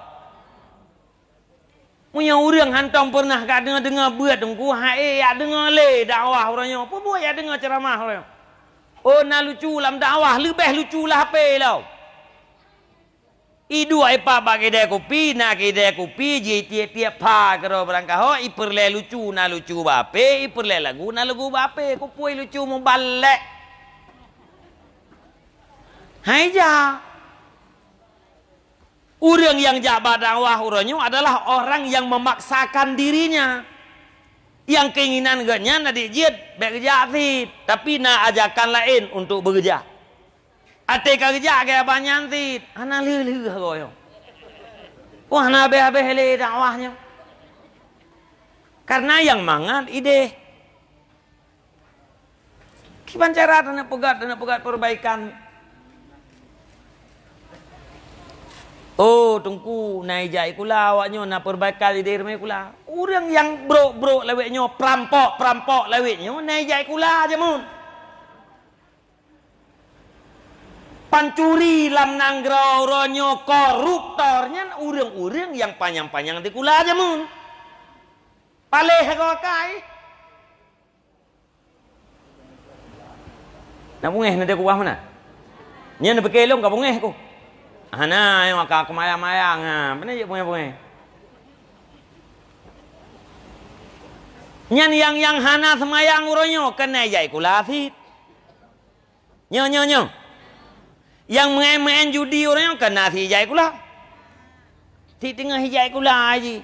A: Mungkin urang hantong pernah kadengar-dengar beut engku hae eh, ya dengar le dakwah urangnya. Apa buat ya dengar ceramah le. Oh nak lucu lam dakwah lebih lucu lah ape lau. I dua epa bagi dia kopi, nak dia kopi, tiap tiap pa kero berangka ho, oh, i perle lucu na lucu bape, i perle lagu na lagu bape, ku pui lucu mu balek. Hai ja. Urang yang jabat dakwah urangnya adalah orang yang memaksakan dirinya. Yang keinginan gaknya na dijid, bekerja tapi na ajakan lain untuk bekerja. अटे कग जा गया बानती अना ली ली गयो वहना बे बे ले rawahnya karena yang mangan ide kiban cara dana pegat dana pegat perbaikan Oh, tungku naik jai kula awaknya na perbaikan ide rumah kula. Orang yang bro bro leweknya perampok perampok leweknya naik jai kula aja mun. pancuri lam nanggra ronyo koruptornya urang-urang yang panjang-panjang di kula aja mun paleh kai Nak bungeh nanti aku mana? Ni nak berkelong kau bungeh Kau. Ana ah, yang maka aku mayang-mayang ha. Mana je bungeh-bungeh. Nyan yang yang hana semayang uronyo kena yai kula Nyo nyo nyo. yang main-main judi orang yang kena si hijai kula. Si tengah hijai kula aji.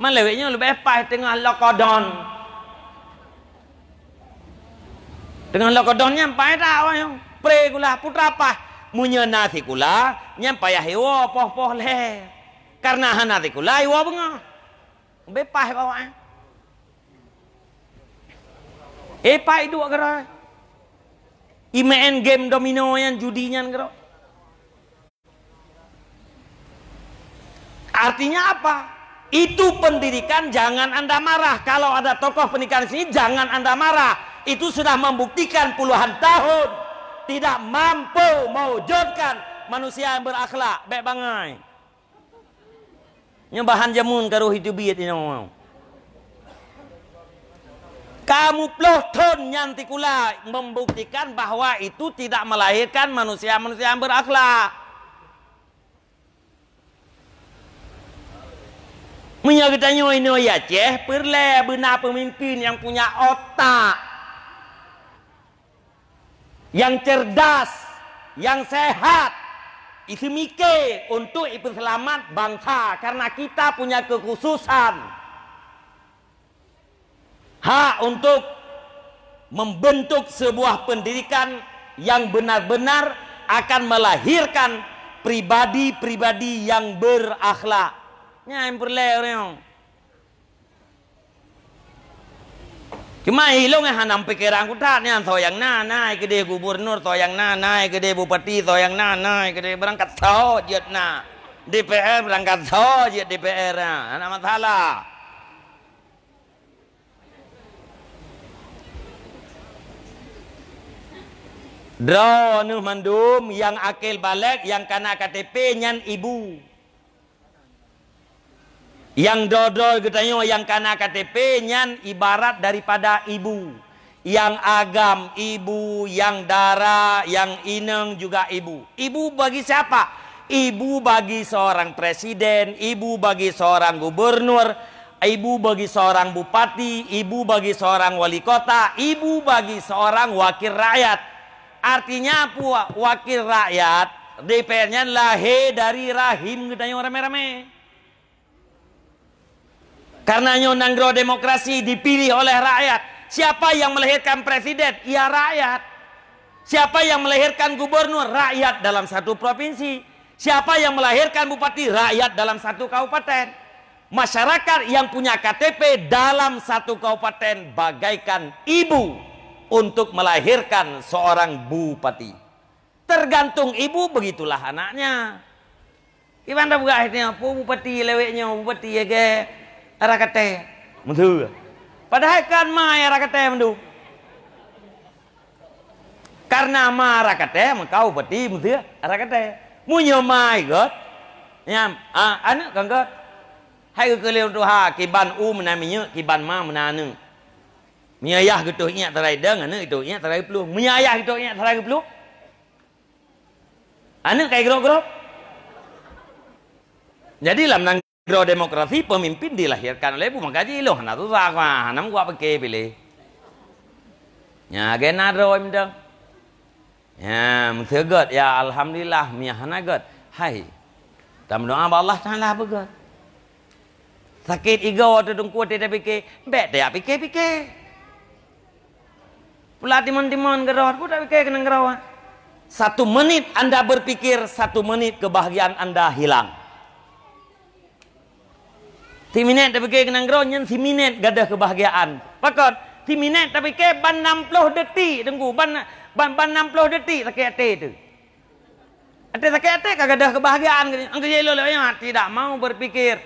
A: Maleweknya lebih pas tengah lokodon. Dengan lokodon nyampai tak yang pre kula putra apa, munya nasi kula nyampai ya hewa poh-poh leh Karena nasi kula hewa bengah. Bepah bawa. Eh. eh pai dua gerak. Imen game domino yang judinya gerak. Artinya apa? Itu pendidikan jangan Anda marah. Kalau ada tokoh pendidikan sini jangan Anda marah. Itu sudah membuktikan puluhan tahun tidak mampu mewujudkan manusia yang berakhlak. Baik bangai. Nyembahan jamun karuh itu biat ini mau. Kamu ploton nyantikula membuktikan bahwa itu tidak melahirkan manusia-manusia yang berakhlak. Menyakitnya ini ya ceh benar pemimpin yang punya otak. Yang cerdas, yang sehat. istimewa mikir untuk ibu selamat bangsa karena kita punya kekhususan. Hak untuk membentuk sebuah pendidikan yang benar-benar akan melahirkan pribadi-pribadi yang berakhlak. ngai pun orang. reo kemai lo ngai hanam pikiran ku tat ni so yang na nai gede gubernur so yang na nai gede bupati so yang na nai gede berangkat so jet na DPR berangkat so jet DPR ana ha, masalah Drone mandum yang akil balik yang kena KTP nyan ibu. Yang dodol nyawa yang kana KTP nyan ibarat daripada ibu. Yang agam ibu, yang darah, yang ineng juga ibu. Ibu bagi siapa? Ibu bagi seorang presiden, ibu bagi seorang gubernur, ibu bagi seorang bupati, ibu bagi seorang wali kota, ibu bagi seorang wakil rakyat. Artinya apa? Wakil rakyat DPR-nya lahir dari rahim getanya rame-rame. Karena nyonanggro demokrasi dipilih oleh rakyat. Siapa yang melahirkan presiden? Ya rakyat. Siapa yang melahirkan gubernur? Rakyat dalam satu provinsi. Siapa yang melahirkan bupati? Rakyat dalam satu kabupaten. Masyarakat yang punya KTP dalam satu kabupaten bagaikan ibu untuk melahirkan seorang bupati. Tergantung ibu begitulah anaknya. Iban dah buka akhirnya, bupati leweknya, bupati ya ke. อรากาแตมันถือประเทศการมาอรากาแตมันดู karena มาอรากาแตมันเข้าปฏิมันถืออรากาแตมุญโยมาอีกเหรอยามอ่ะอันนี้กันก็ให้ก็เรียนตัวหากี่บันอู้มันนั้นมีเยอะกี่บันมามันนานหนึ่งมีอายะกิตัวเนี่ยทรายเด้งอันนี้ตัวเนี่ยทรายปลุกมีอายะกิตัวเนี่ยทรายปลุกอันนี้ใครกรอกรอก Jadi dalam nang Rồi demokrasi pemimpin dilahirkan oleh Bung Kaji loh. Nah tuh sama. Hanam gua pakai pilih. Ya gena rồi mình Ya mesti god ya alhamdulillah miahana god. Hai. Tam doa Allah Taala begot. Sakit iga waktu dengku tidak pikir. Bet dia pikir-pikir. Pula timun-timun gerawat pun tak pikir kena gerawat. Satu menit Anda berpikir, satu menit kebahagiaan Anda hilang. Ti minit tapi ke kenang gro nyen si minit gadah kebahagiaan. Pakot ti minit tapi ke ban 60 detik tunggu ban ban ban 60 detik sakit hati tu. Ada sakit hati kagak gadah kebahagiaan. Angkat jelo lo yang tidak mau berpikir.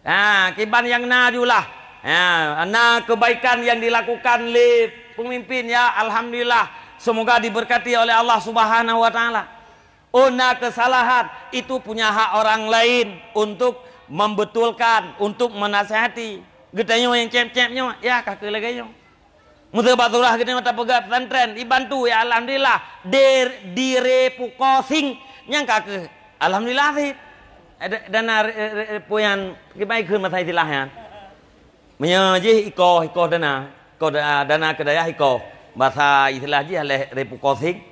A: Nah kiban yang najulah. nah kebaikan yang dilakukan oleh pemimpin ya alhamdulillah semoga diberkati oleh Allah Subhanahu wa taala. Oh, nak kesalahan itu punya hak orang lain untuk membetulkan untuk menasihati getanyo yang cep-cepnyo ya kakak lagi nyo mutu baturah getanyo tapi gak pesantren dibantu ya alhamdulillah dir direpu kosing yang kakak alhamdulillah sih dan puyan kembali ke masa istilah ya menyaji iko iko dana iko dana kedaya iko bahasa istilah jih leh repu kosing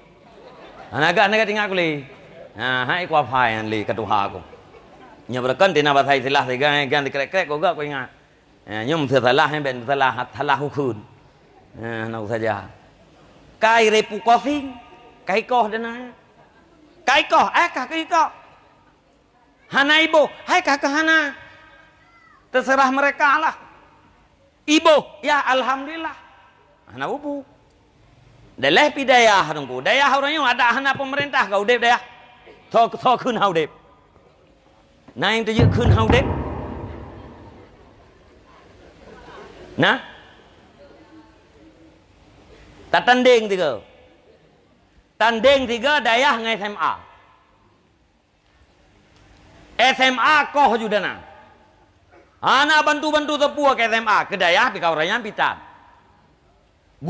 A: anak-anak tinggal kuli Ha, hai kuafai yang li ketuhan nhờ là con thì nào bà thầy thì là thì cái cái cái cái có gỡ quay ngà nhưng mà thầy là hai bên thầy là hạt thầy là hung khun nào saja cái repu kofi kai ko dana kai ko aka kai ko hana ibu hai kakak hana terserah mereka lah ibu ya alhamdulillah hana ubu Deleh pidayah tunggu. Dayah orang yang ada hana pemerintah kau dep dayah. Thok thok kun hau dep. นายจะเยอะขึ้นเฮาเด็นะแต่ตันเด้งทีก็ตันเด้งทีก็ได้ยังไงเอ็มอาเอ็มอาก็หอยู่ด้านนั้นอาณาบรรทุบรรทุตะปูกเอ็มอาก็ได้ยังพี่เขาเรียนพี่ตา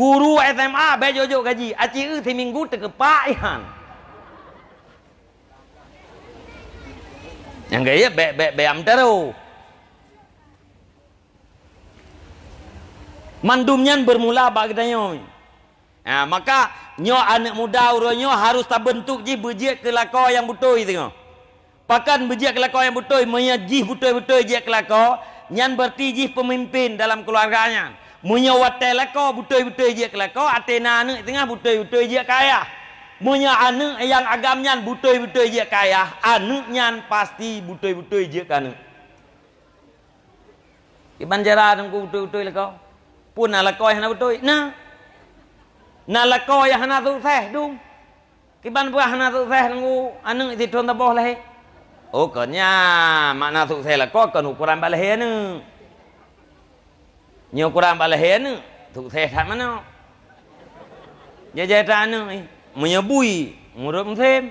A: guru SMA bejojo gaji aci e timinggu teke pa ihan yang gaya be be be am taro mandumnyan bermula bagdanyo ha, maka nyo anak muda uronyo harus tabentuk ji bejek kelako yang butoi tengok pakan bejek kelako yang butoi menya ji butoi-butoi je kelako nyan berti ji pemimpin dalam keluarganya menya watelako butoi-butoi je kelako atena anak tengah butoi-butoi je kaya Munya anak yang agamnya butoi-butoi je kaya, anaknya pasti butoi-butoi je kanu. Di banjara tengku butoi-butoi lekau. Pun nak lekau yang nak butoi. Nah. Nak lekau yang nak susah dum. Kiban buah nak susah tengku anak itu tuan tabah leh. Oh mana makna susah lekau kan ukuran balah ni. Ni ukuran balah ni. Susah tak mana. Jajah tak anak ni menyebui murum thêm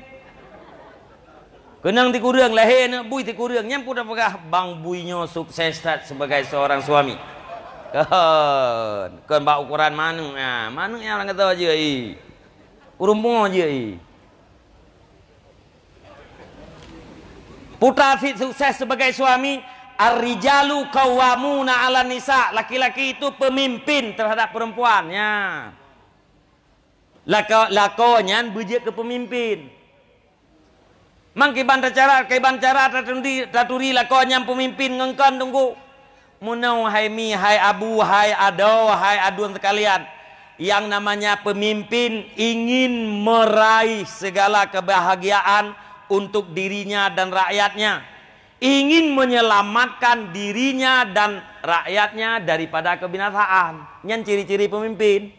A: kenang tiku tikurang lahir nak bui tiku tikurang nyam pun apakah bang buinya sukses tat sebagai seorang suami kan kan bak ukuran mana ha mana yang orang kata aja ai urumpung aja putra si sukses sebagai suami ar-rijalu qawwamuna 'ala nisa laki-laki itu pemimpin terhadap perempuan ya laka lakonyan bejek ke pemimpin mang kiban cara kiban cara taturi taturi lakonyan pemimpin ngengkan tunggu munau hai mi hai abu hai ado hai aduan sekalian yang namanya pemimpin ingin meraih segala kebahagiaan untuk dirinya dan rakyatnya ingin menyelamatkan dirinya dan rakyatnya daripada kebinasaan nyan ciri-ciri pemimpin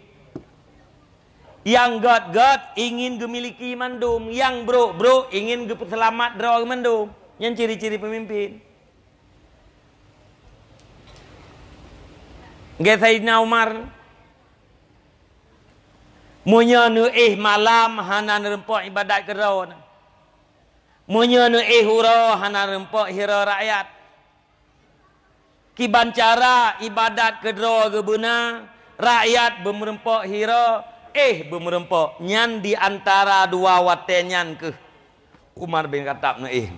A: Yang God-God ingin memiliki mandum. Yang bro-bro ingin gempur selamat draw mandum. Yang ciri-ciri pemimpin. Gak Sayyidina Umar. Munya nu eh malam hana rempok ibadat ke rawan. Munya nu eh hura hana rempok hero rakyat. Kibancara ibadat ke draw Rakyat bermerempok hero. eh bemerempo nyan di antara dua watenyan ke Umar bin Khattab eh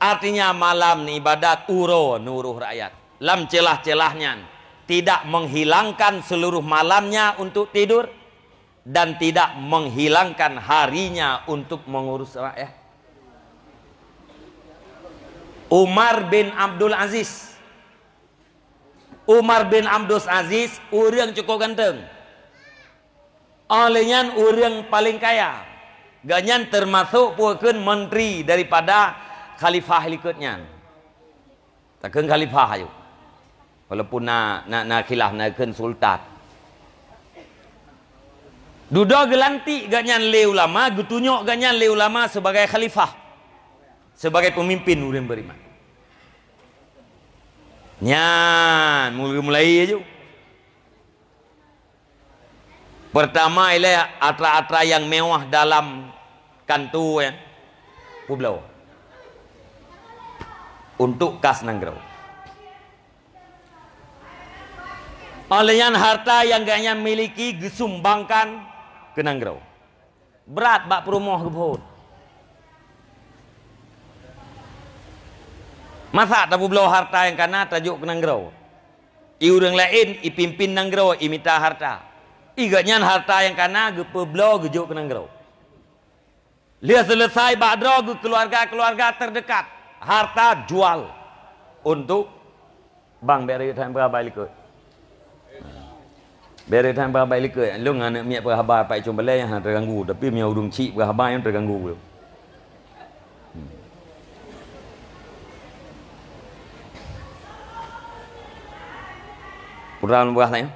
A: artinya malam ni ibadat uro nuruh rakyat lam celah-celahnya tidak menghilangkan seluruh malamnya untuk tidur dan tidak menghilangkan harinya untuk mengurus rakyat Umar bin Abdul Aziz Umar bin Abdul Aziz orang cukup ganteng olehnya orang paling kaya gaknya termasuk puakun menteri daripada khalifah likutnya takkan khalifah ayo walaupun nak nak na khilaf na ken sultan duduk gelanti gaknya le ulama gutunyok gaknya le ulama sebagai khalifah sebagai pemimpin urang beriman nyan mulai-mulai aja -mulai Pertama ialah atra-atra yang mewah dalam kantu ya. Publau. Untuk kas nanggrau. olehnya harta yang gaknya miliki disumbangkan ke nanggrau. Berat bak perumah ke pohon. Masa tabu belau harta yang kana tajuk ke nanggrau. I lain ipimpin pimpin nanggrau i harta. Igaknya harta yang kena gepe blow gejuk kena ngerau. Lihat selesai badro keluarga-keluarga terdekat. Harta jual untuk bang beri time berapa ke. Hmm. Beri time berapa ke. Lu ngan nak miak berapa pakai cuma le yang terganggu tapi miak udung cip berapa yang terganggu. Pulang hmm. pura lah ya?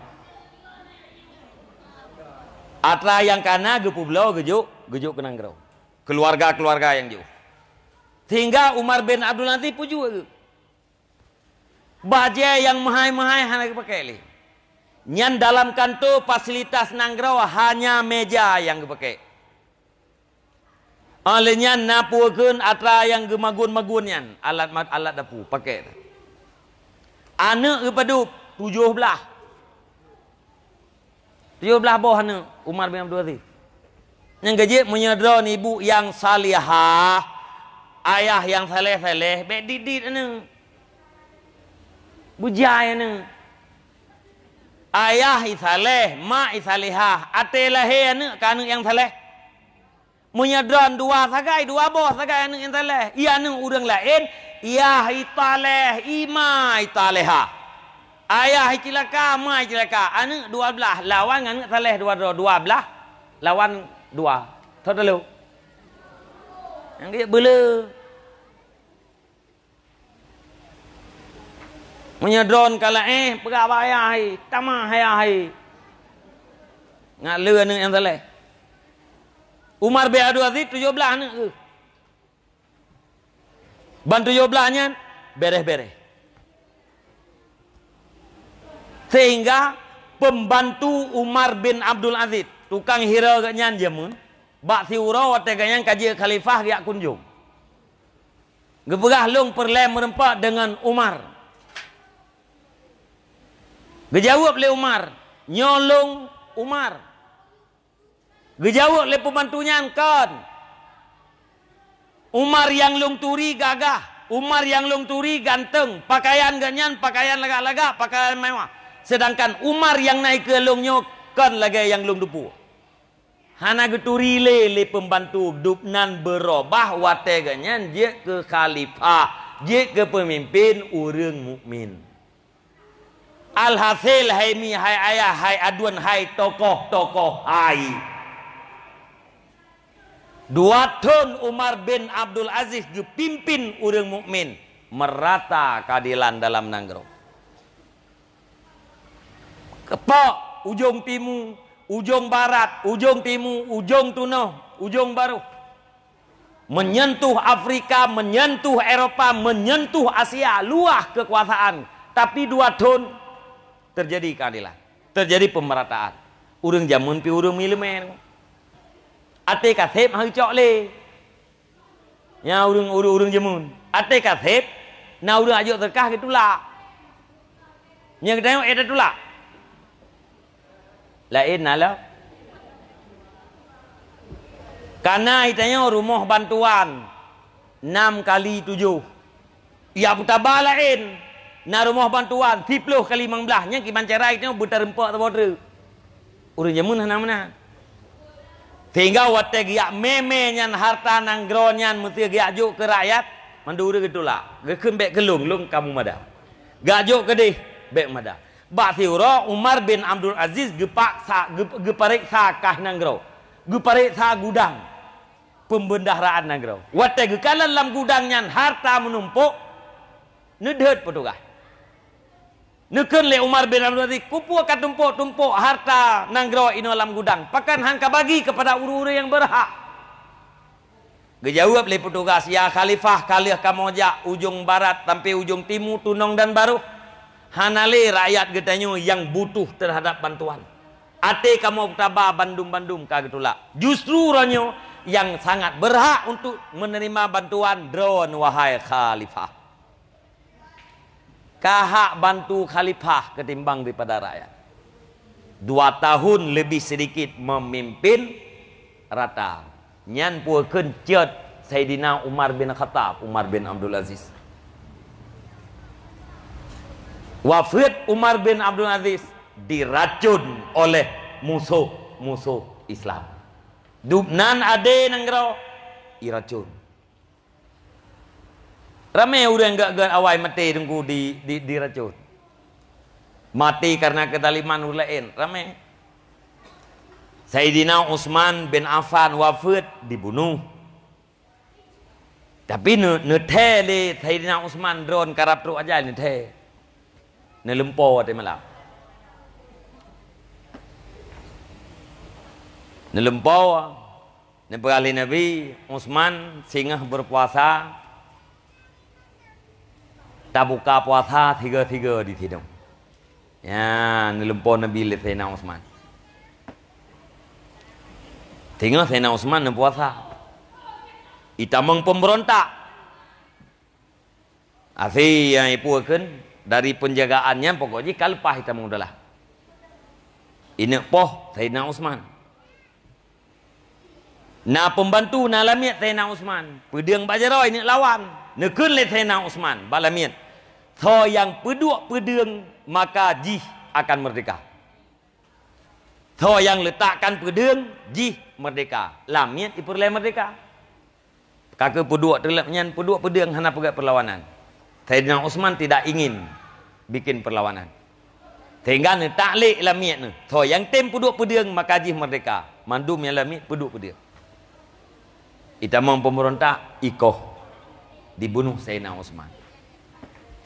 A: Atla yang kana gepu belau gejuk gejuk kenang gerau. Keluarga keluarga yang jauh. Sehingga Umar bin Abdul nanti pun juga. Baja yang mahai mahai hanya dipakai ni. Nyan dalam kanto fasilitas nanggrau hanya meja yang dipakai. Alenya napu gun atau yang gemagun magun nyan alat alat dapu pakai. Anak kepadu tujuh belah. Tujuh belah bawah anak. Umar bin Abdul Aziz. Yang gaji menyedon ibu yang salihah. Ayah yang saleh-saleh. Bek didit ini. Bujai ini. Ayah isaleh, mak isalihah. Ate lahir ini kan yang saleh. Menyedon dua sakai, dua bos sakai yang saleh. Ia ini udang lain. Ia italeh, ima italehah. Ayah hicilaka, mak hicilaka. Anu dua belah. Lawan dengan anak dua dua. Dua belah. Lawan dua. Tahu dulu. Yang kaya bela. Menyedron kala eh. Berapa ayah hai. Tamah ayah hai. Nak lu anak yang saleh. Umar bin dua, Aziz tujuh belah anak Bantu tujuh belahnya. Kan, Bereh-bereh. sehingga pembantu Umar bin Abdul Aziz tukang hira katnya dia mun bak si ura wateganya kaji khalifah dia kunjung geberah lung perlem merempak dengan Umar gejawab le Umar nyolong Umar gejawab le pembantunya kan Umar yang long turi gagah Umar yang long turi ganteng pakaian ganyan pakaian lagak-lagak pakaian mewah Sedangkan Umar yang naik ke longnya kan lagi yang long dupu. Hana geturi le le pembantu dupnan berubah wateganya dia ke khalifah, dia ke pemimpin urung mukmin. Alhasil hai mi hai ayah hai aduan hai tokoh-tokoh hai. Dua tahun Umar bin Abdul Aziz dipimpin urung mukmin merata keadilan dalam nanggrong. Kepok, ujung timu ujung barat, ujung timu ujung tuno, ujung baru. Menyentuh Afrika, menyentuh Eropa, menyentuh Asia, luah kekuasaan. Tapi dua ton terjadi keadilan, terjadi pemerataan. Urung jamun pi urung milimen. Ate kasep hang cok le. Ya urung urung urung jamun. Ate kasep na urung ajuk terkah gitulah. Yang kita tengok tulah. Lain ala. Karena itanya rumah bantuan. Enam kali tujuh. Ya buta balain Na rumah bantuan. Tipluh kali lima belah. Yang kiban cerai itu buta rempak atau bodra. Urun jamun hana lah mana. tinggal wate giak meme nyan harta nang gronyan. Mesti giak juk ke rakyat. Mandura gitulah. Gekun bek kelung. Lung kamu madah. Gajuk ke deh. Bek madah. Bathiro Umar bin Abdul Aziz gepak sa geparek sa kah nanggrau. Geparek sa gudang pembendaharaan Nangro. Wate gekalan dalam gudangnya harta menumpuk. Nedhet petugas. Nekun le Umar bin Abdul Aziz kupu akan tumpuk-tumpuk harta Nangro ino dalam gudang. Pakan hangka bagi kepada uru-uru yang berhak. Gejawab le petugas ya Khalifah kalih kamoja ujung barat sampai ujung timur tunong dan baru. Hanale rakyat getanya yang butuh terhadap bantuan. Ate kamu utaba bandung-bandung kagitula. Justru ranyo yang sangat berhak untuk menerima bantuan drone wahai khalifah. Kahak bantu khalifah ketimbang daripada rakyat. Dua tahun lebih sedikit memimpin rata. Nyan puakan cet Sayyidina Umar bin Khattab, Umar bin Abdul Aziz. Wafid Umar bin Abdul Aziz diracun oleh musuh-musuh Islam. Dubnan ade nang grau iracun. Ramai udah enggak gan awai mati tunggu di di diracun. Mati karena ketaliman ulain. Ramai. Sayyidina Utsman bin Affan wafid dibunuh. Tapi nu nu teh le Sayyidina Utsman drone karap tu aja nu teh. ในลุมโปว่าได้ไหมล่ะในลุมโปว่าในประลีนบีอุสมานสิงห์บรปวาซาตับุกาปวาซาทีเกอทีเกอดีทีเดียวยาในลุมโปนบีเลเซนาอุสมานทิ้งเอาเซนาอุสมานในปวาซาอิตามังพมรอนตาอาซียังอีปัวขึ้น dari penjagaannya pokoknya kalpah kita mengudalah ini poh Sayyidina Usman Nah pembantu na lamiat Sayyidina Usman pedang bajaroi ini lawan nekun le Sayyidina Usman balamiat so yang peduk pedang maka jih akan merdeka so yang letakkan pedang jih merdeka lamiat diperlai merdeka kakak peduk terlepnya peduk pedang hana pegat perlawanan Sayyidina Usman tidak ingin bikin perlawanan. Tinggal ni taklik lamiat ni. So yang tim puduk pedeng makaji merdeka. Mandu yang lamiat puduk pedeng. Ita mau pemberontak ikoh dibunuh Sayyidina Utsman.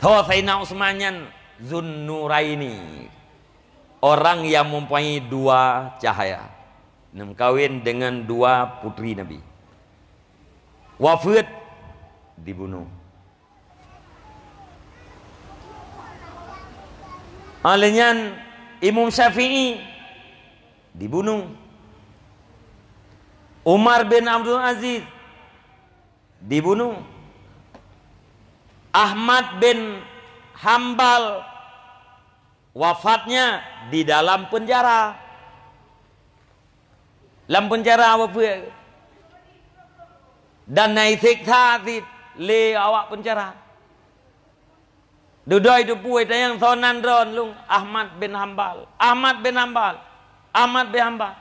A: So Sayyidina Utsman yang Zun orang yang mempunyai dua cahaya. Nem kawin dengan dua putri Nabi. Wafat dibunuh. Alenian Imam Syafi'i dibunuh. Umar bin Abdul Aziz dibunuh. Ahmad bin Hambal wafatnya di dalam penjara. Dalam penjara apa pun. Dan naik siksa le awak penjara. Dudoi dupuai tayang sonan ron lung Ahmad bin Hambal. Ahmad bin Hambal. Ahmad bin Hambal.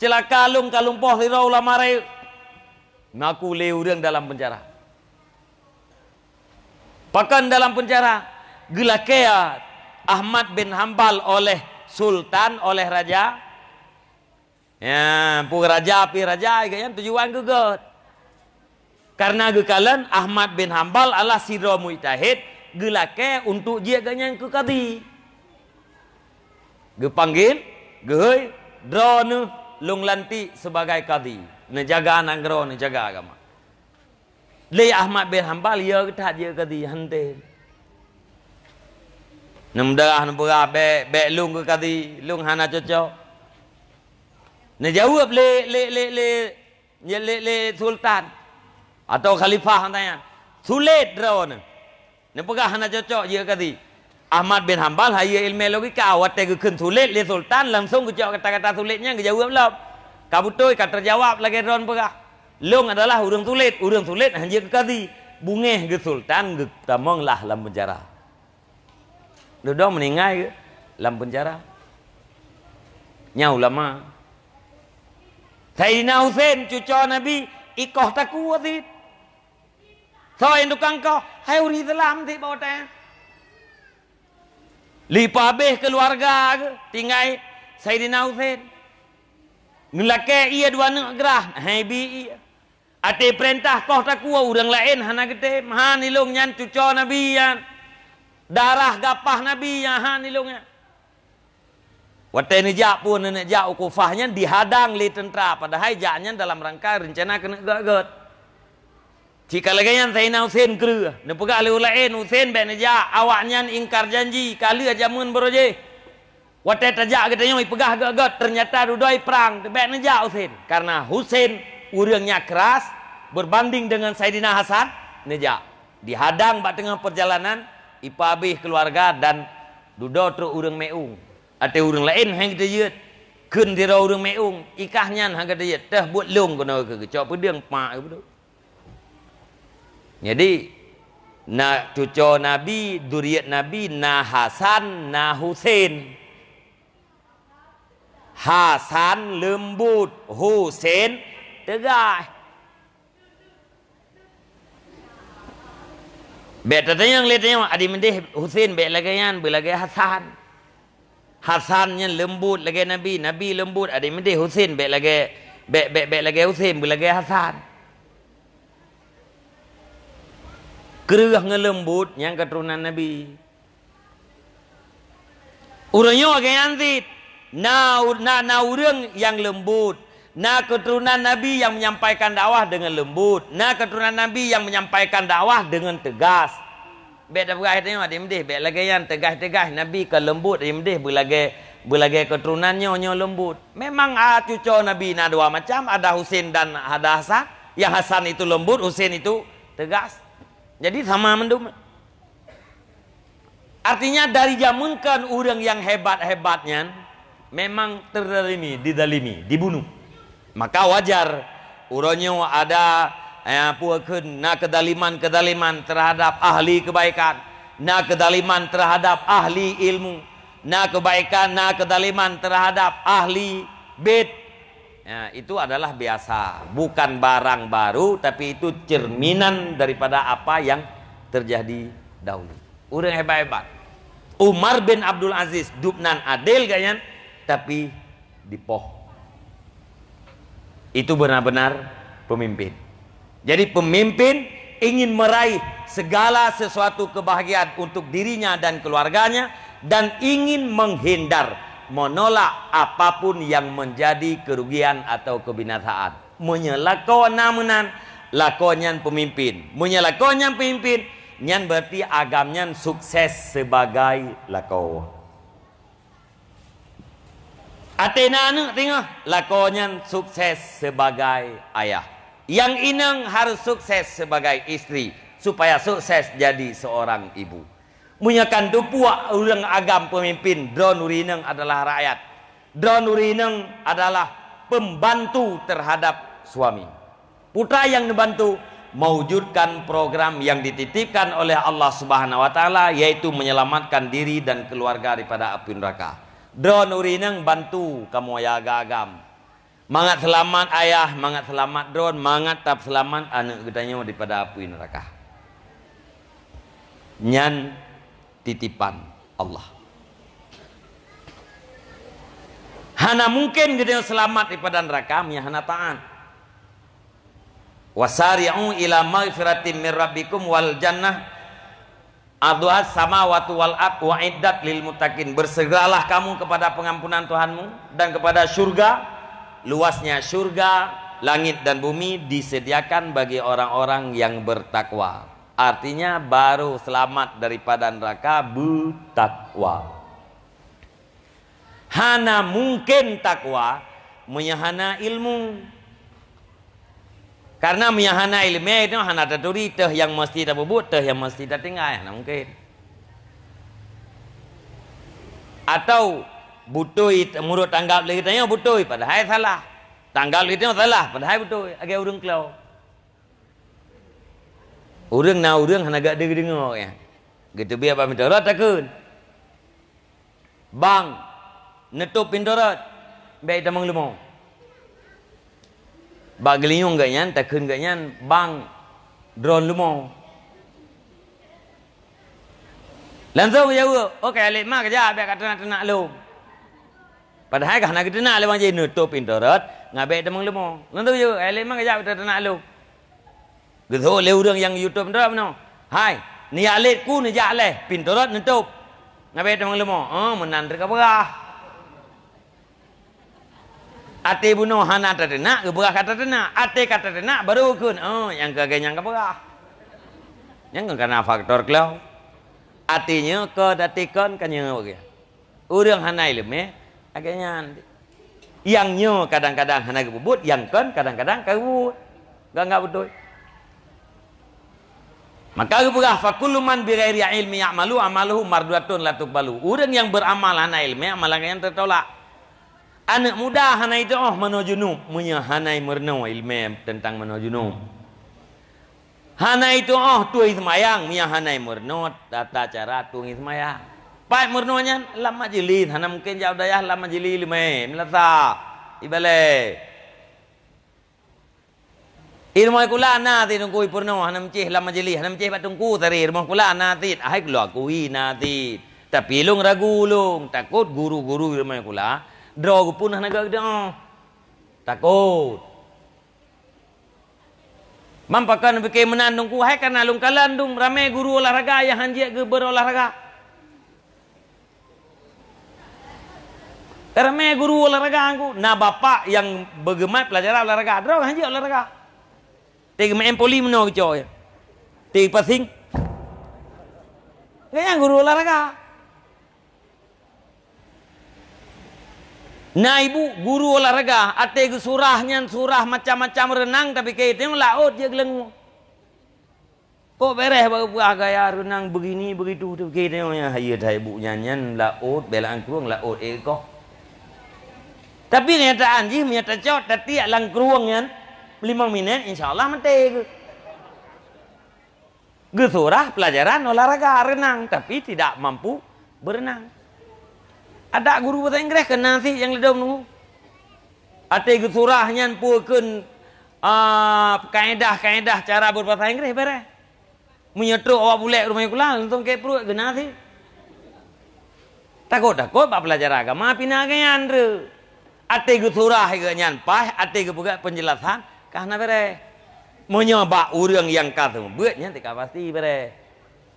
A: Celaka lung kalung poh lirau lamarai. Ngaku leureng dalam penjara. Pakan dalam penjara. Gelakea Ahmad bin Hambal oleh sultan, oleh raja. Ya, pun raja api raja kayaknya tujuan gugut. Karena gekalan Ahmad bin Hambal si siro mujtahid gelake untuk dia yang ke kadi. Gepanggil, gehoi, drone lung lanti sebagai kadi. Najaga anak gro, najaga agama. Le Ahmad bin Hanbal ya kita dia kadi hante. Nampak ah nampak be be lung ke kadi lung hana cocok. Najawab le le le le le le sultan atau khalifah hantanya. Sulit drone. Nampakah hana cocok dia kata Ahmad bin Hanbal Haya ilmu logika Awak tegak ke sulit Le sultan langsung kecok kata-kata sulitnya Ke jawab lah Kabutoi kata jawab lagi Ron pakah Long adalah urung sulit Urung sulit hanya ke kata Bungih ke sultan Ke tamang lah dalam penjara Duduk meningai ke Dalam penjara ulama. lama Sayyidina Hussein cucu Nabi Ikoh takut so induk engkau hai uri telam di botan lipa beh keluarga tinggai sayidina usain ngelake ia dua negrah hai bi ia ate perintah kau tak kuwa urang lain hana gete mahan ilung nyan cucu nabi yan darah gapah nabi yan han ilung yan Wate ni jak pun nenek jak ukufahnya dihadang li tentera padahal jaknya dalam rangka rencana kena gagot lagi yang saya Zainal Hussein kru. Dia pegang oleh ulain Hussein eh, bin Aja. Awaknya ingkar janji. Kali aja mun baru je. Wata tajak kita yang pegang agak-agak. Ternyata dudai perang. Dia bin Aja Hussein. Karena Hussein urangnya keras. Berbanding dengan Saidina Hasan. Neja. Dihadang bak tengah perjalanan. Ipa habis keluarga dan dudau teruk urang meung. Ada urang lain yang kita jat. Kun tira urang meung. Ikahnya yang kita jat. Teh buat long kena ke. Cok pedang pak. Pak. Jadi na cucu Nabi, duriat Nabi, na Hasan, na Husain. Hasan lembut, Husain tegak. Bet tanya yang lihat tanya, adi mende Husain bet lagi yang belagi Hasan. Hasan yang lembut lagi Nabi, Nabi lembut, adi mende Husain bet lagi bet bet bet lagi Husain belagi Hasan. Hasan. Kerah lembut yang keturunan Nabi. Urangnya agak yantit. Na, na, na urang yang lembut. Na keturunan Nabi yang menyampaikan dakwah dengan lembut. Na keturunan Nabi yang menyampaikan dakwah dengan tegas. Bek dah berakhir tengok dia mendih. Bek lagi yang tegas-tegas. Nabi ke lembut dia mendih. Berlagi, berlagi keturunannya nyo lembut. Memang ah, cucu Nabi na dua macam. Ada Husin dan ada Hasan. Yang Hasan itu lembut. Husin itu tegas. Jadi sama mendum. Artinya dari jamunkan orang yang hebat-hebatnya memang terdalimi, didalimi, dibunuh. Maka wajar urangnya ada eh, puakeun na kedaliman-kedaliman terhadap ahli kebaikan, na kedaliman terhadap ahli ilmu, na kebaikan, na kedaliman terhadap ahli bed ya, itu adalah biasa, bukan barang baru, tapi itu cerminan daripada apa yang terjadi dahulu. Orang hebat-hebat. Umar bin Abdul Aziz, Dubnan Adil kayaknya, tapi di poh. Itu benar-benar pemimpin. Jadi pemimpin ingin meraih segala sesuatu kebahagiaan untuk dirinya dan keluarganya dan ingin menghindar menolak apapun yang menjadi kerugian atau kebinasaan menyelakon namunan lakonyan pemimpin menyelakonyan pemimpin nyan berarti agamnya sukses sebagai lakau Athena nu tengok lakonyan sukses sebagai ayah yang inang harus sukses sebagai istri supaya sukses jadi seorang ibu munyakan dupua ulang agam pemimpin drone urineng adalah rakyat drone urineng adalah pembantu terhadap suami putra yang dibantu mewujudkan program yang dititipkan oleh Allah Subhanahu wa taala yaitu menyelamatkan diri dan keluarga daripada api neraka. Drone urineng bantu kamu ya agam. Mangat selamat ayah, mangat selamat drone, mangat tap selamat anak kitanya daripada api neraka. Nyan titipan Allah. Hana mungkin gede selamat daripada neraka ya hana taat. Wasari'u ila maghfiratin min rabbikum wal jannah Aduhas sama watu wal ab wa lil mutakin. Bersegeralah kamu kepada pengampunan Tuhanmu dan kepada surga. Luasnya surga, langit dan bumi disediakan bagi orang-orang yang bertakwa. Artinya baru selamat daripada neraka bertakwa. Hana mungkin takwa menyahana ilmu. Karena menyahana ilmu itu eh, hana taturi teh yang mesti tak bubut teh yang mesti tak tinggal eh, hana mungkin. Atau butui menurut tanggap lagi tanya butuh butui padahal salah. Tanggap lagi tanya salah padahal butuh, agak urung kelau. Orang nak orang nak agak dia dengar ya. Gitu biar Pak Minta takut. Bang. Netup pindorat Biar kita mengelumau. Bang gelinyong gak nyan, takun gak nyan. Bang. Drone lumau. Langsung dia jauh. Okey, alik mak kejap. Biar kata nak tenak lu. Padahal kan nak kita nak lewat jenuh. Tuh pintu rot. Ngabek temang lumau. Langsung ke jauh. Eh, alik mak kejap. Biar kata nak lu. gitu, thôi lêu yang youtube đó nó hai ni alet ku ni ja le pintorot nutup. top ngabe tong lemo ah menan rek apa ate buno hana tatena geberah kata tena ate kata tena baru kun oh yang kagak yang keberah yang karena faktor kelau artinya ke datikan kanya oge urang hana ilme agaknya yang nyo kadang-kadang hana gebut yang kon kadang-kadang kabut gak enggak betul Maka rupurah fakullu man birairi ilmi ya'malu amaluhu marduatun la tuqbalu. orang yang beramal hana ilmu amalannya yang tertolak. Anak muda hana itu oh menuju munya hanai merno ilmi tentang menuju nu. Hana itu oh tu ismayang munya hanai merno tata cara tu ismayang. Pak merno nya lam majlis hana mungkin jauh dayah lama majlis ilmi melata ibale. Irmah kula nadi tungku ipurno hanam cih la majili hanam cih batungku tari irmah kula nadi ahai kula kuhi nadi tapi lung ragu lung takut guru guru irmah kula drog pun hana gagda ah. takut mampakan beke menandung ku hai karena lung kalandung ramai guru olahraga yang hanjiak ke berolahraga ramai guru olahraga aku na bapak yang bergemar pelajaran olahraga drog hanjiak olahraga Tiga main poli mana kecoh ya? Tiga pasing. Kaya guru olahraga. Nah bu guru olahraga, ate ah, surahnya surah macam-macam renang tapi kaya tengok laut oh, dia gelengu. Ko bereh bagi buah gaya renang begini begitu tu kaya tengok ya hayat hai ibu nyanyian laut belang kurung laut eh, ko. Tapi kenyataan jih nyata cok tetiak langkruang kan. Ya? 5 minit, insyaallah mentek. Gesurah pelajaran olahraga renang tapi tidak mampu berenang. Ada guru bahasa Inggeris kena si yang lidah menunggu. Ate gesurah nyan puakeun uh, ah, kaedah-kaedah cara berbahasa Inggeris bare. Menyetruk awak bulat rumah kula untuk ke perut kena si. Takut takut bab pelajaran agama pina gayan re. Ate gesurah ge nyan pah ate ge penjelasan Karena bere menyebab urang yang kata buat nya tika pasti bere.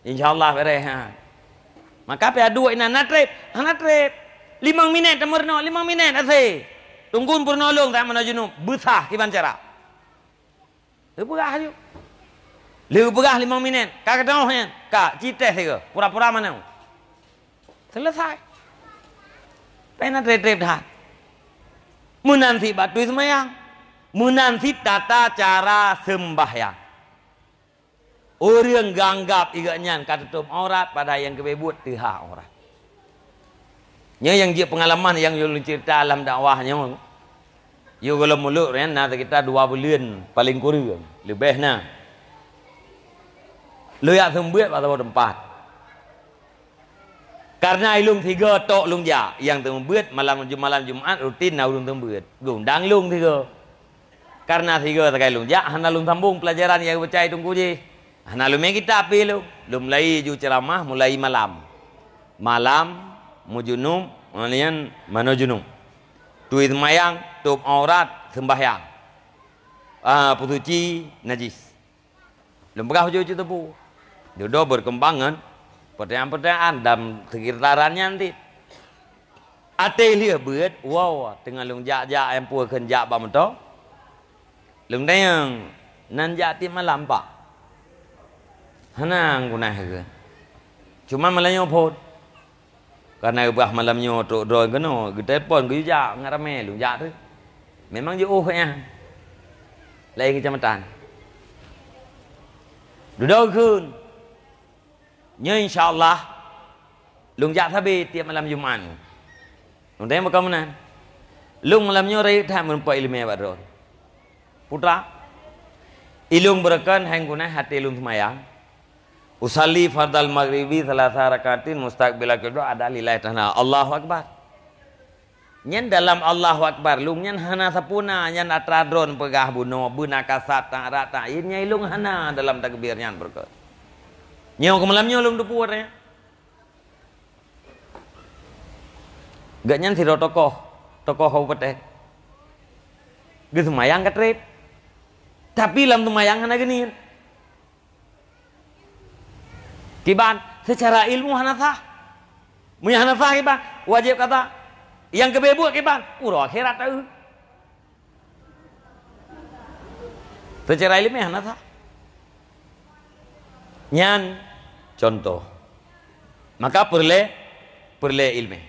A: Insyaallah bere ha. Maka pe adu ina na trip, ana ha, trip. 5 minit temurno, 5 minit ase. Tunggu pun nolong tak mana junub, besah ke cara. Lebih berah Lebih berah 5 minit. Kak kata oh yang, kak cita saya pura-pura mana. Selesai. Pena trip-trip dah. Munansi batu semayang. yang munansib tata cara sembahyang orang ganggap ikutnya kata tu orang pada yang kebebut tiha orang. Nya yang dia pengalaman yang yang cerita dalam dakwahnya Yo kalau mulut ni nak kita dua bulan paling kurang lebih na. Lu yak sembuh pada tempat. Karena ilung tiga tok lung ja yang sembuh malam malam Jumaat rutin na ulung Gundang lung tiga. Karena tiga tak kailum. Ja ya, hana lum sambung pelajaran yang percaya tunggu je. Hana lum kita api lu. Lum lai ju ceramah mulai malam. Malam mujunum mana junum Tuit mayang, top aurat, sembahyang. Ah, putuci najis. Lum berah ju tebu. Dodo berkembangan pertanyaan-pertanyaan dan sekitarannya nanti. Ate lia wow, tengah lung jak-jak yang puakan kenjak bam mentok lumdayang nan jati malampa hanang kunah ke cuma malanyo phot karena ubah malam tu doi kena getepon ke jejak ngarame lu jak tu memang jauh ya lain kecamatan duduk kun nya insyaallah lung dạ tha bi lum làm dùm ăn lung đấy lum công nan tham mình bậy mẹ bà Putra Ilung berkan hengguna hati ilung semayang Usali fardal maghribi thalatha rakatin mustaqbila kudu ada lilai ta'ala Allahu Akbar Nyen dalam Allahu Akbar lung nyen hana sapuna nyen atradron pegah buno buna kasat tak rata nyen ilung hana dalam takbir nyen berkat Nyew kemalamnya lung dupu ya Gak nyen siro tokoh tokoh kabupaten Gesemayang ketrip tapi lam tumayangan aja nih kiban secara ilmu hanasah muya hanasah kiban wajib kata yang kebebu kiban Uro akhirat tahu secara ilmu hanasah nyan contoh maka perle perle ilmu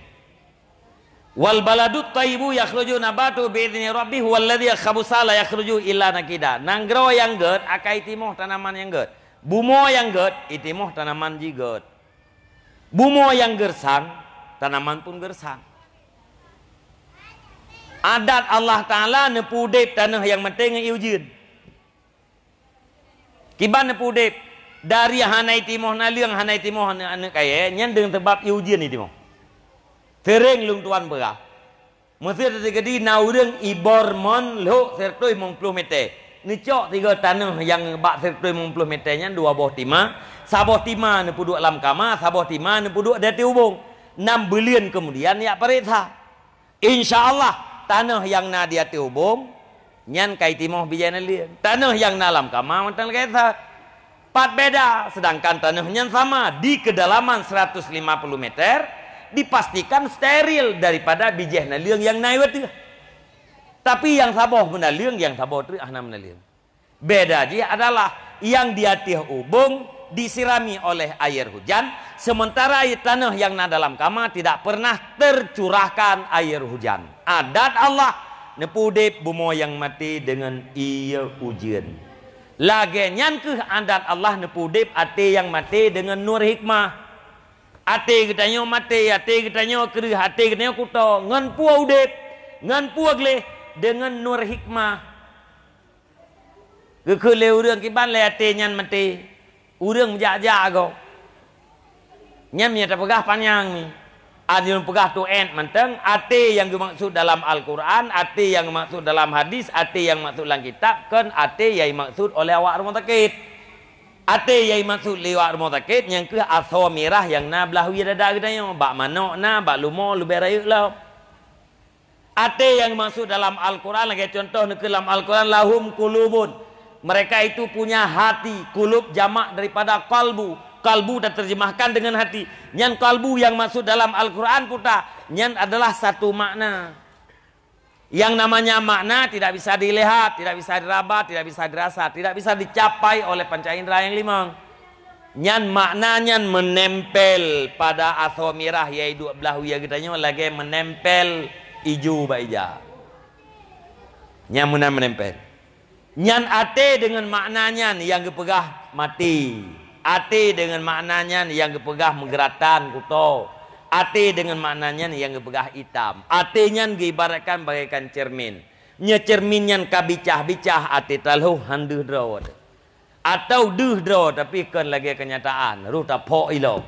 A: wal baladut taibu yakhruju nabatu bi idzni rabbih wal ladzi khabusala yakhruju illa nakida nanggro yang gerd akai timoh tanaman yang gerd bumo yang gerd itimoh tanaman ji gerd bumo yang gersang tanaman pun gersang adat Allah taala nepudep tanah yang mateng iujin kiban nepudep dari hanai timoh leung hanai timoh anak ayeh nyen dengan sebab iujin itimoh sering lung tuan berah mesir tadi na urang ibor mon lo sertoi mong puluh meter ni cok tiga tanah yang bak sertoi mong puluh meternya dua boh timah sabah timah ni puduk alam kama sabah timah ni puduk dati hubung enam bilion kemudian ya periksa insyaallah tanah yang na dia hubung nyan kai timah bijan alien tanah yang na alam kama mentang kaisa pat beda sedangkan tanahnya sama di kedalaman 150 meter dipastikan steril daripada bijih naliang yang naiwet itu. Tapi yang saboh menaliang, yang saboh tri ahna menaliang. Beda dia adalah yang diatih ubung disirami oleh air hujan, sementara tanah yang na dalam kamar tidak pernah tercurahkan air hujan. Adat Allah nepudip bumo yang mati dengan iya ujian. Lagenyan ke adat Allah nepudip ati yang mati dengan nur hikmah. Ate ketanya mati, ate ketanya kiri, ate ketanya kuto. Ngan puwa udep, ngan puwa gle, dengan nur hikmah. Kekul le urang kiban le ate nyan mati. Urang menjaja go. Nyam nyata pegah panjang ni. Adil pegah tu end manteng. Ate yang dimaksud dalam Al-Quran, ate yang dimaksud dalam hadis, ate yang dimaksud dalam kitab, kan ate yang dimaksud oleh awak rumah takit. Ate yang masuk lewat rumah sakit yang ke aso merah yang na belah wira dah kena yang bak mano na bak lumo lebih berayuk lah. Ate yang masuk dalam Al-Quran lagi contoh ni dalam Al-Quran lahum kulubun. Mereka itu punya hati kulub jamak daripada kalbu. Kalbu dah terjemahkan dengan hati. Yang kalbu yang masuk dalam Al-Quran pun tak. Yang adalah satu makna. Yang namanya makna tidak bisa dilihat, tidak bisa diraba, tidak bisa dirasa, tidak bisa dicapai oleh panca indera yang lima. Nyan maknanya menempel pada atau mirah yaitu belah wia ya kitanya lagi menempel iju baija. Nyan mana menempel. Nyan ate dengan maknanya yang kepegah mati. Ate dengan maknanya yang kepegah menggeratan kuto. Ate dengan maknanya yang berah hitam. atnya diibaratkan bagaikan cermin. Nya cah kabicah-bicah ate terlalu handuh draw. Atau duh draw tapi kan lagi kenyataan. Ruta po ilo.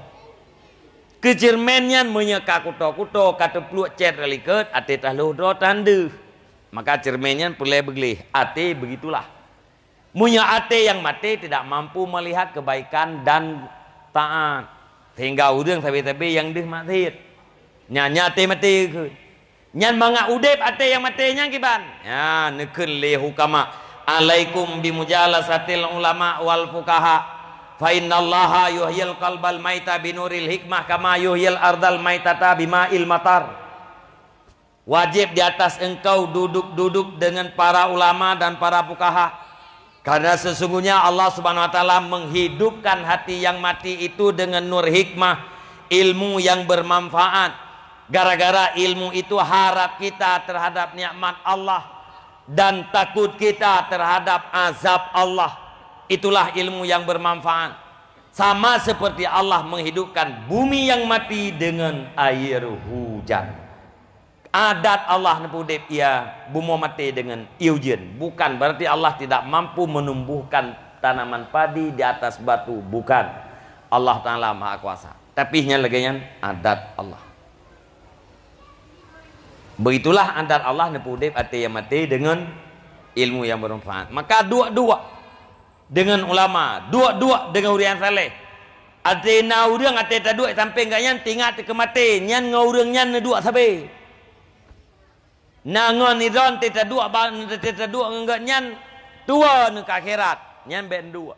A: Ke cerminnya menyeka kuto-kuto kata peluk cer relikat ate talu draw tanduh. Maka cerminnya boleh begelih. Ate begitulah. Munya ate yang mati tidak mampu melihat kebaikan dan taat Tinggal yang mati. mati ate yang Alaikum hikmah kama ardal maitata Wajib di atas engkau duduk-duduk dengan para ulama dan para fukaha karena sesungguhnya Allah Subhanahu wa taala menghidupkan hati yang mati itu dengan nur hikmah, ilmu yang bermanfaat. Gara-gara ilmu itu harap kita terhadap nikmat Allah dan takut kita terhadap azab Allah. Itulah ilmu yang bermanfaat. Sama seperti Allah menghidupkan bumi yang mati dengan air hujan adat Allah nepudip ia ya, bumo mati dengan iujin bukan berarti Allah tidak mampu menumbuhkan tanaman padi di atas batu bukan Allah Ta'ala maha kuasa tapi nya legenyan adat Allah begitulah adat Allah nepudip ati yang mati dengan ilmu yang bermanfaat maka dua-dua dengan ulama dua-dua dengan urian saleh ati na urang ati tadua sampai ganyan tingat ke mati nyan ngaurang nyan dua sampai nangon idon tita dua ban tita dua enggak nyan tua nu akhirat nyan ben dua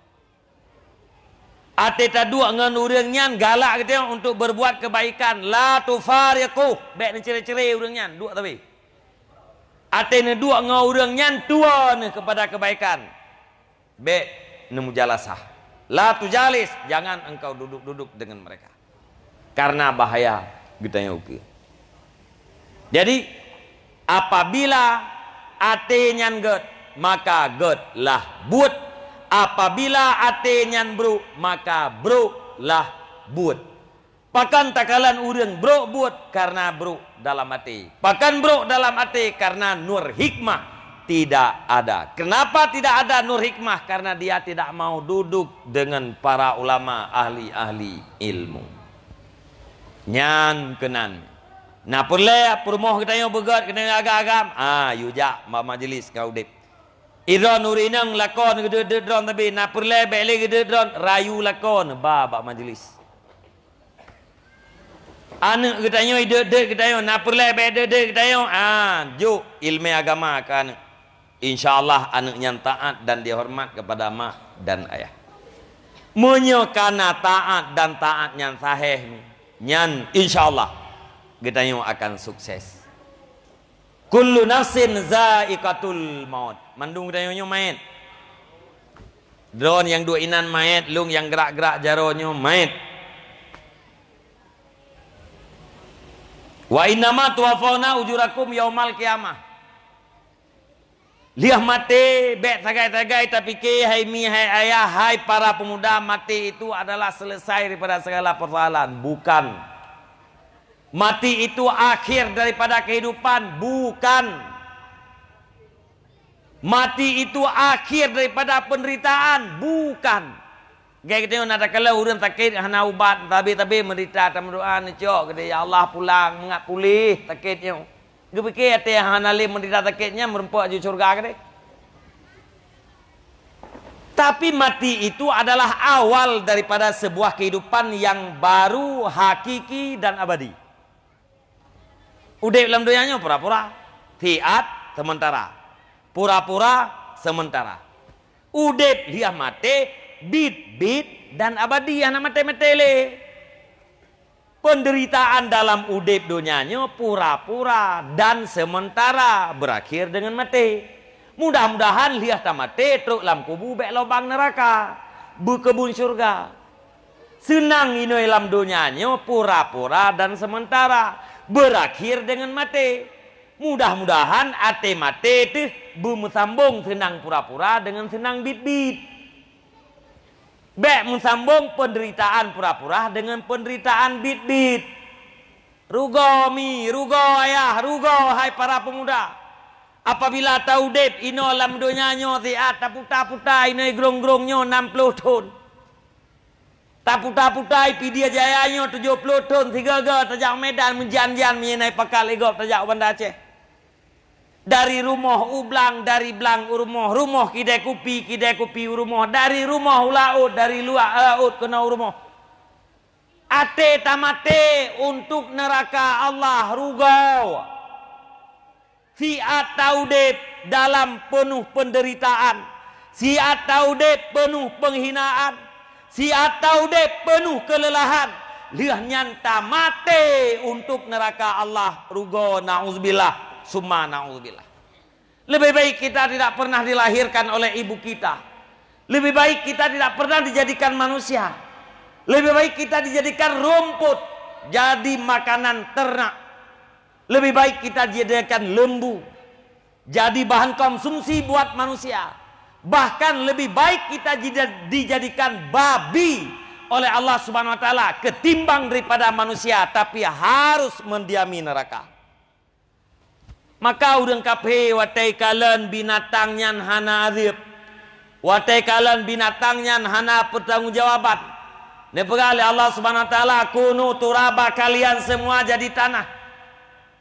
A: Atita ah, dua ngan urang nyan galak kita untuk berbuat kebaikan la tufariqu bet ciri-ciri urang nyan dua tapi Atene ah, dua enggak urang nyan tua ne kepada kebaikan bet nemu jalasah la jalis jangan engkau duduk-duduk dengan mereka karena bahaya gitanya yang Jadi apabila ate nyan get maka get lah buat apabila ate nyan bro maka bro lah buat pakan takalan urang bro buat karena bro dalam ate pakan bro dalam ate karena nur hikmah tidak ada. Kenapa tidak ada nur hikmah? Karena dia tidak mau duduk dengan para ulama ahli-ahli ilmu. Nyan kenan. Nah perleh lah, perumah kita yang begat kena agam-agam. Ah ha, yujak ma majlis kau dip. Iron urinang lakon gede gede drone tapi nak perle beli gede drone rayu lakon ba ba majlis. Anak kita yang ide ide kita yang nak perle beli ide ide kita yang ah jo ilmu agama kan. Insyaallah Allah anaknya taat dan dihormat kepada mak dan ayah. Menyokana taat dan taatnya sahih nyan insya Allah. kita akan sukses kullu nafsin zaikatul maut mandung kita main drone yang dua inan main lung yang gerak-gerak jaronyo main wa innama tuwafawna ujurakum yaumal kiamah Liah mati, bet tagai-tagai tapi ke hai mi hai ayah hai para pemuda mati itu adalah selesai daripada segala persoalan, bukan Mati itu akhir daripada kehidupan Bukan Mati itu akhir daripada penderitaan Bukan Gak kita nak tak kalau urang sakit hana ubat tapi tapi menderita tak berdoa ni cok gede ya Allah pulang mengat pulih sakitnya. Gue pikir ate hana le menderita sakitnya merempuk di surga gede. Tapi mati itu adalah awal daripada sebuah kehidupan yang baru, hakiki dan abadi. Udah dalam dunianya pura-pura. Fiat sementara. Pura-pura sementara. udik dia mate, bit bit dan abadiah nama mate metele. Penderitaan dalam udep dunianya pura-pura dan sementara berakhir dengan mati. Mudah-mudahan lihat tamate truk lam kubu bek lobang neraka, bu kebun surga. Senang ino dalam dunianya pura-pura dan sementara berakhir dengan mati. Mudah-mudahan ate mate itu sambung senang pura-pura dengan senang bit-bit. Bek musambung penderitaan pura-pura dengan penderitaan bit-bit. Rugo mi, rugo ayah, rugo hai para pemuda. Apabila tahu dep ino lam donyanya siat ah, taputa-puta ah, ino grong grongnya 60 tahun. Taputa-puta IP dia jaya nyo 70 ton tiga ga terjak medan menjanjian menyenai pakal ego terjak banda Aceh. Dari rumah ublang dari blang rumah rumah kidai kupi kidai kupi rumah dari rumah laut dari luar laut kena rumah. Ate tamate untuk neraka Allah rugau. Si ataudep dalam penuh penderitaan. Si ataudep penuh penghinaan. si atau de penuh kelelahan liah nyanta mate untuk neraka Allah rugo nauzubillah summa nauzubillah lebih baik kita tidak pernah dilahirkan oleh ibu kita lebih baik kita tidak pernah dijadikan manusia lebih baik kita dijadikan rumput jadi makanan ternak lebih baik kita dijadikan lembu jadi bahan konsumsi buat manusia Bahkan lebih baik kita dijadikan babi oleh Allah Subhanahu wa taala ketimbang daripada manusia tapi harus mendiami neraka. Maka udeng kape watai kalan binatangnya hana azib. Watai kalan binatangnya hana pertanggungjawaban. Lepega Allah Subhanahu wa taala kunu turaba kalian semua jadi tanah.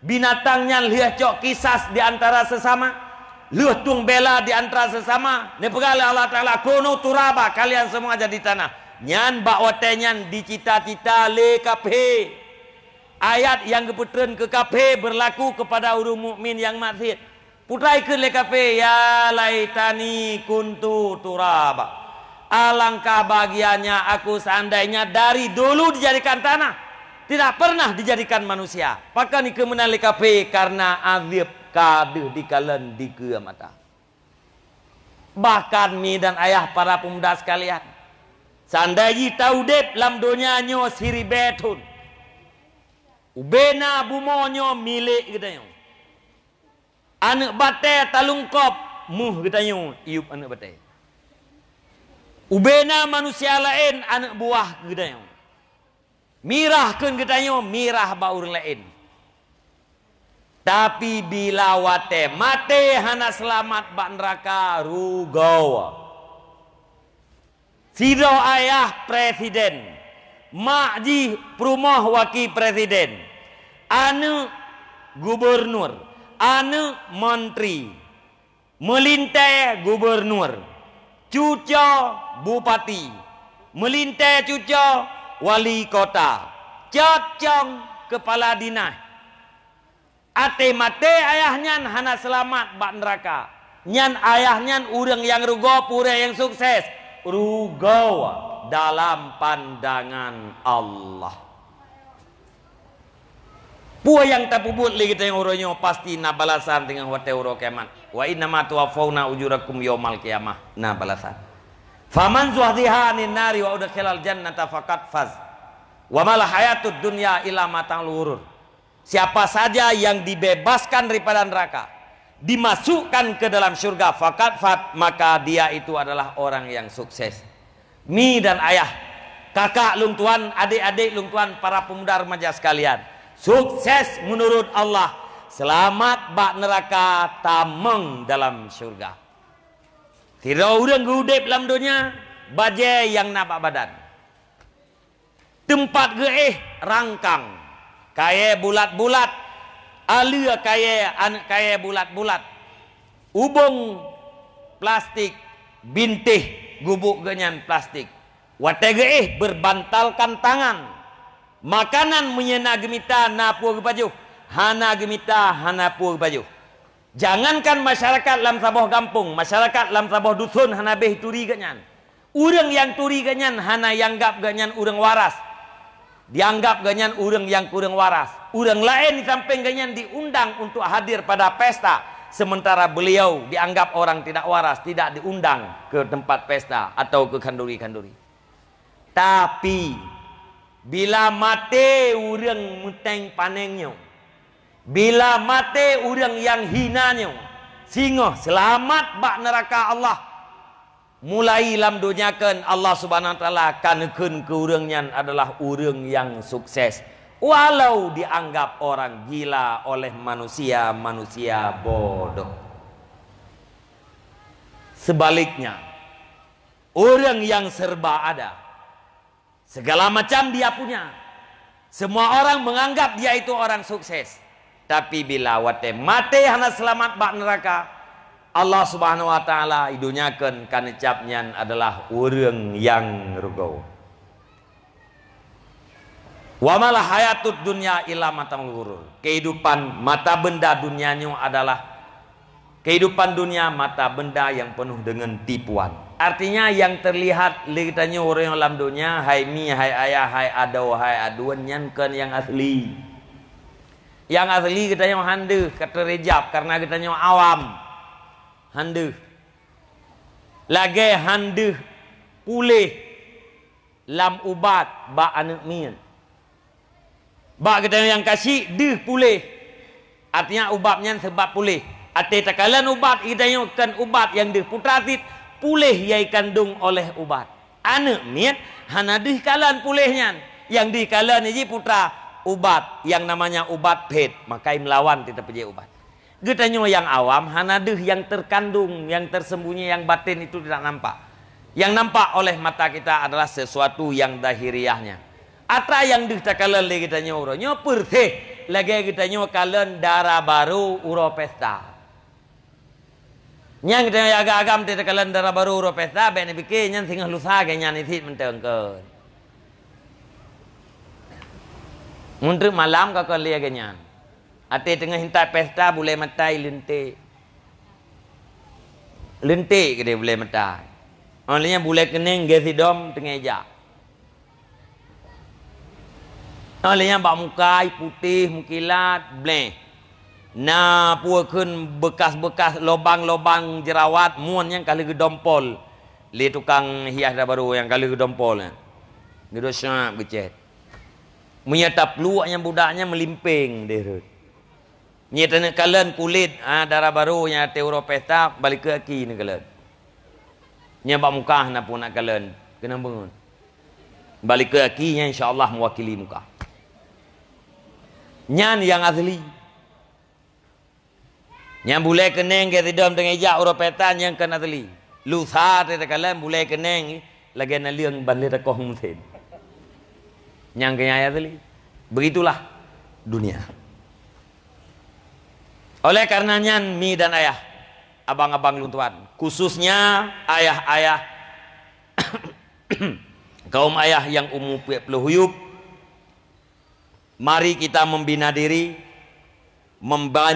A: Binatangnya lihat cok kisas di antara sesama lutung bela di antara sesama nepegala Allah Ta'ala kono turaba kalian semua jadi tanah nyan bakwa tenyan di cita-cita le kape ayat yang keputren ke kape berlaku kepada urung mukmin yang maksiat putai ke le kape ya laitani kuntu turaba alangkah bagiannya aku seandainya dari dulu dijadikan tanah tidak pernah dijadikan manusia. Pakai ni kemenang lekape karena azib. di dikalen di mata bahkan mi dan ayah para pemuda sekalian sandai tahu dep lam dunia nyo siri betun ubena bumonyo milik kita nyo anak bate talungkop muh kita nyo iup anak bate ubena manusia lain anak buah kita nyo mirah kun kita nyo mirah baur lain Tapi bila wate mate hana selamat bak neraka rugawa. Sido ayah presiden, makji perumah wakil presiden, anu gubernur, anu menteri, melintai gubernur, cuca bupati, melintai cuca wali kota, cocong kepala dinas, Ate mate ayahnya hana selamat bak neraka. Nyan ayahnya urang yang rugo pura yang sukses. Rugo dalam pandangan Allah. Puah yang tapubut lagi kita yang uronyo pasti na balasan dengan wate uro keman. Wa inna ma tuwaffawna ujurakum yaumal kiamah. Nah balasan. Faman zuhdiha anin nari wa udkhilal jannata faqad faz. Wa mal hayatud dunya illa mata'ul ghurur. Siapa saja yang dibebaskan daripada neraka, dimasukkan ke dalam surga fakat fat, maka dia itu adalah orang yang sukses. Mi dan ayah, kakak lungtuan, adik-adik lungtuan, para pemuda remaja sekalian. Sukses menurut Allah. Selamat bak neraka tameng dalam surga. Tidak yang gudep dalam dunia, bajai yang nabak badan tempat geih rangkang kaya bulat-bulat alia kaya an kaya bulat-bulat ubung plastik bintih gubuk genyan plastik watege eh berbantalkan tangan makanan menyena gemita napur baju hana gemita hana pur baju jangankan masyarakat lam saboh kampung masyarakat lam saboh dusun hana beh turi genyan urang yang turi genyan hana yang gap genyan urang waras dianggap ganyan urang yang kurang waras urang lain samping ganyan diundang untuk hadir pada pesta sementara beliau dianggap orang tidak waras tidak diundang ke tempat pesta atau ke kanduri-kanduri tapi bila mati urang muteng panengnya bila mati urang yang hinanya singo selamat bak neraka Allah mulai lam dunyakan Allah Subhanahu wa taala kanekeun ke adalah urang yang sukses walau dianggap orang gila oleh manusia-manusia bodoh sebaliknya orang yang serba ada segala macam dia punya semua orang menganggap dia itu orang sukses tapi bila wate mate hana selamat bak neraka Allah subhanahu wa ta'ala idunyakan karena capnyan adalah ureng yang rugo wa malah hayatut dunia ila mata gurur kehidupan mata benda dunianya adalah kehidupan dunia mata benda yang penuh dengan tipuan artinya yang terlihat lihatnya orang yang dalam dunia hai mi hai ayah hai adau hai aduan nyankan yang asli yang asli kita yang hande kata rejab karena kita yang awam handa lagai handa pulih lam ubat ba anak min ba kita yang kasih de pulih artinya ubatnya sebab pulih ate takalan ubat kita yang ubat yang de putratit pulih yai kandung oleh ubat anak min hanadih kalan pulihnya yang di kalan ini putra ubat yang namanya ubat pet makai melawan tidak punya ubat Getanya yang awam, hanaduh yang terkandung, yang tersembunyi, yang batin itu tidak nampak. Yang nampak oleh mata kita adalah sesuatu yang dahiriahnya. Ata yang dikatakan lagi kita nyawa orangnya perse lagi kita nyawa kalian darah baru uro pesta. Yang kita agak agam tidak kalian darah baru uro pesta. Benda pikir yang tinggal lusa ke yang ini tidak mentengkan. Muntuk malam kau kalian Ati tengah hintar pesta boleh matai lentik. Lentik ke dia boleh matai. Orangnya boleh kening gesi dom tengah ejak. Orangnya bak mukai putih mukilat bleh. Na puakun bekas-bekas lobang-lobang jerawat muan yang kali gedompol. Li tukang hias dah baru yang kali gedompol. Gedosyap gecet. Menyatap luaknya budaknya melimping. Dia. Ni tanya kalen kulit ha, darah baru yang ada balik ke aki ni kalen. Ni bak muka nak pun nak kalen. Kena bangun. Balik ke aki yang insyaAllah mewakili muka. Nyan yang asli. Yang boleh keneng ke tidur dengan ijak urut petak kena asli. Lusa tetap kalen boleh keneng lagi nak liang balik rekoh musim. Yang kena asli. Begitulah Dunia. Oleh karenanya Mi dan ayah, abang-abang luntuan, khususnya ayah-ayah (coughs) kaum ayah yang umum peluhuyuk mari kita membina diri,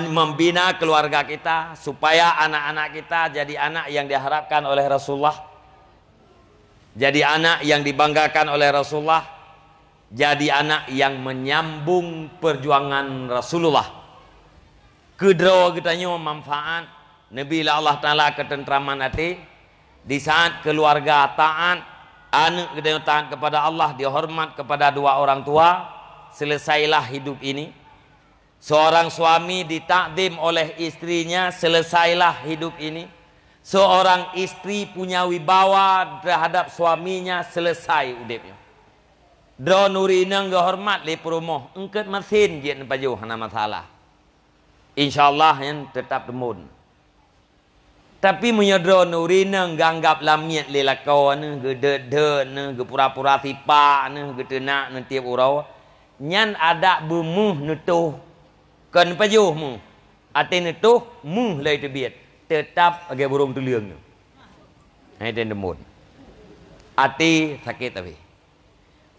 A: membina keluarga kita supaya anak-anak kita jadi anak yang diharapkan oleh Rasulullah. Jadi anak yang dibanggakan oleh Rasulullah, jadi anak yang menyambung perjuangan Rasulullah kita kitanya manfaat Nabi Allah Ta'ala ketentraman hati di saat keluarga taat anak kita taat kepada Allah dihormat kepada dua orang tua selesailah hidup ini seorang suami ditakdim oleh istrinya selesailah hidup ini seorang istri punya wibawa terhadap suaminya selesai udipnya Dro nurina nggak hormat le perumoh engket mesin je nepaju hana masalah insyaallah yang tetap demun tapi menyedra nuri lah ne ganggap lamiat lelako ne gede-gede ne ge pura-pura tipa ne gede nak ne tiap urau nyan ada bumuh nutuh kan pajuh mu ate nutuh mu lai tebiat tetap age burung tuliang ne hai den demun ati sakit tapi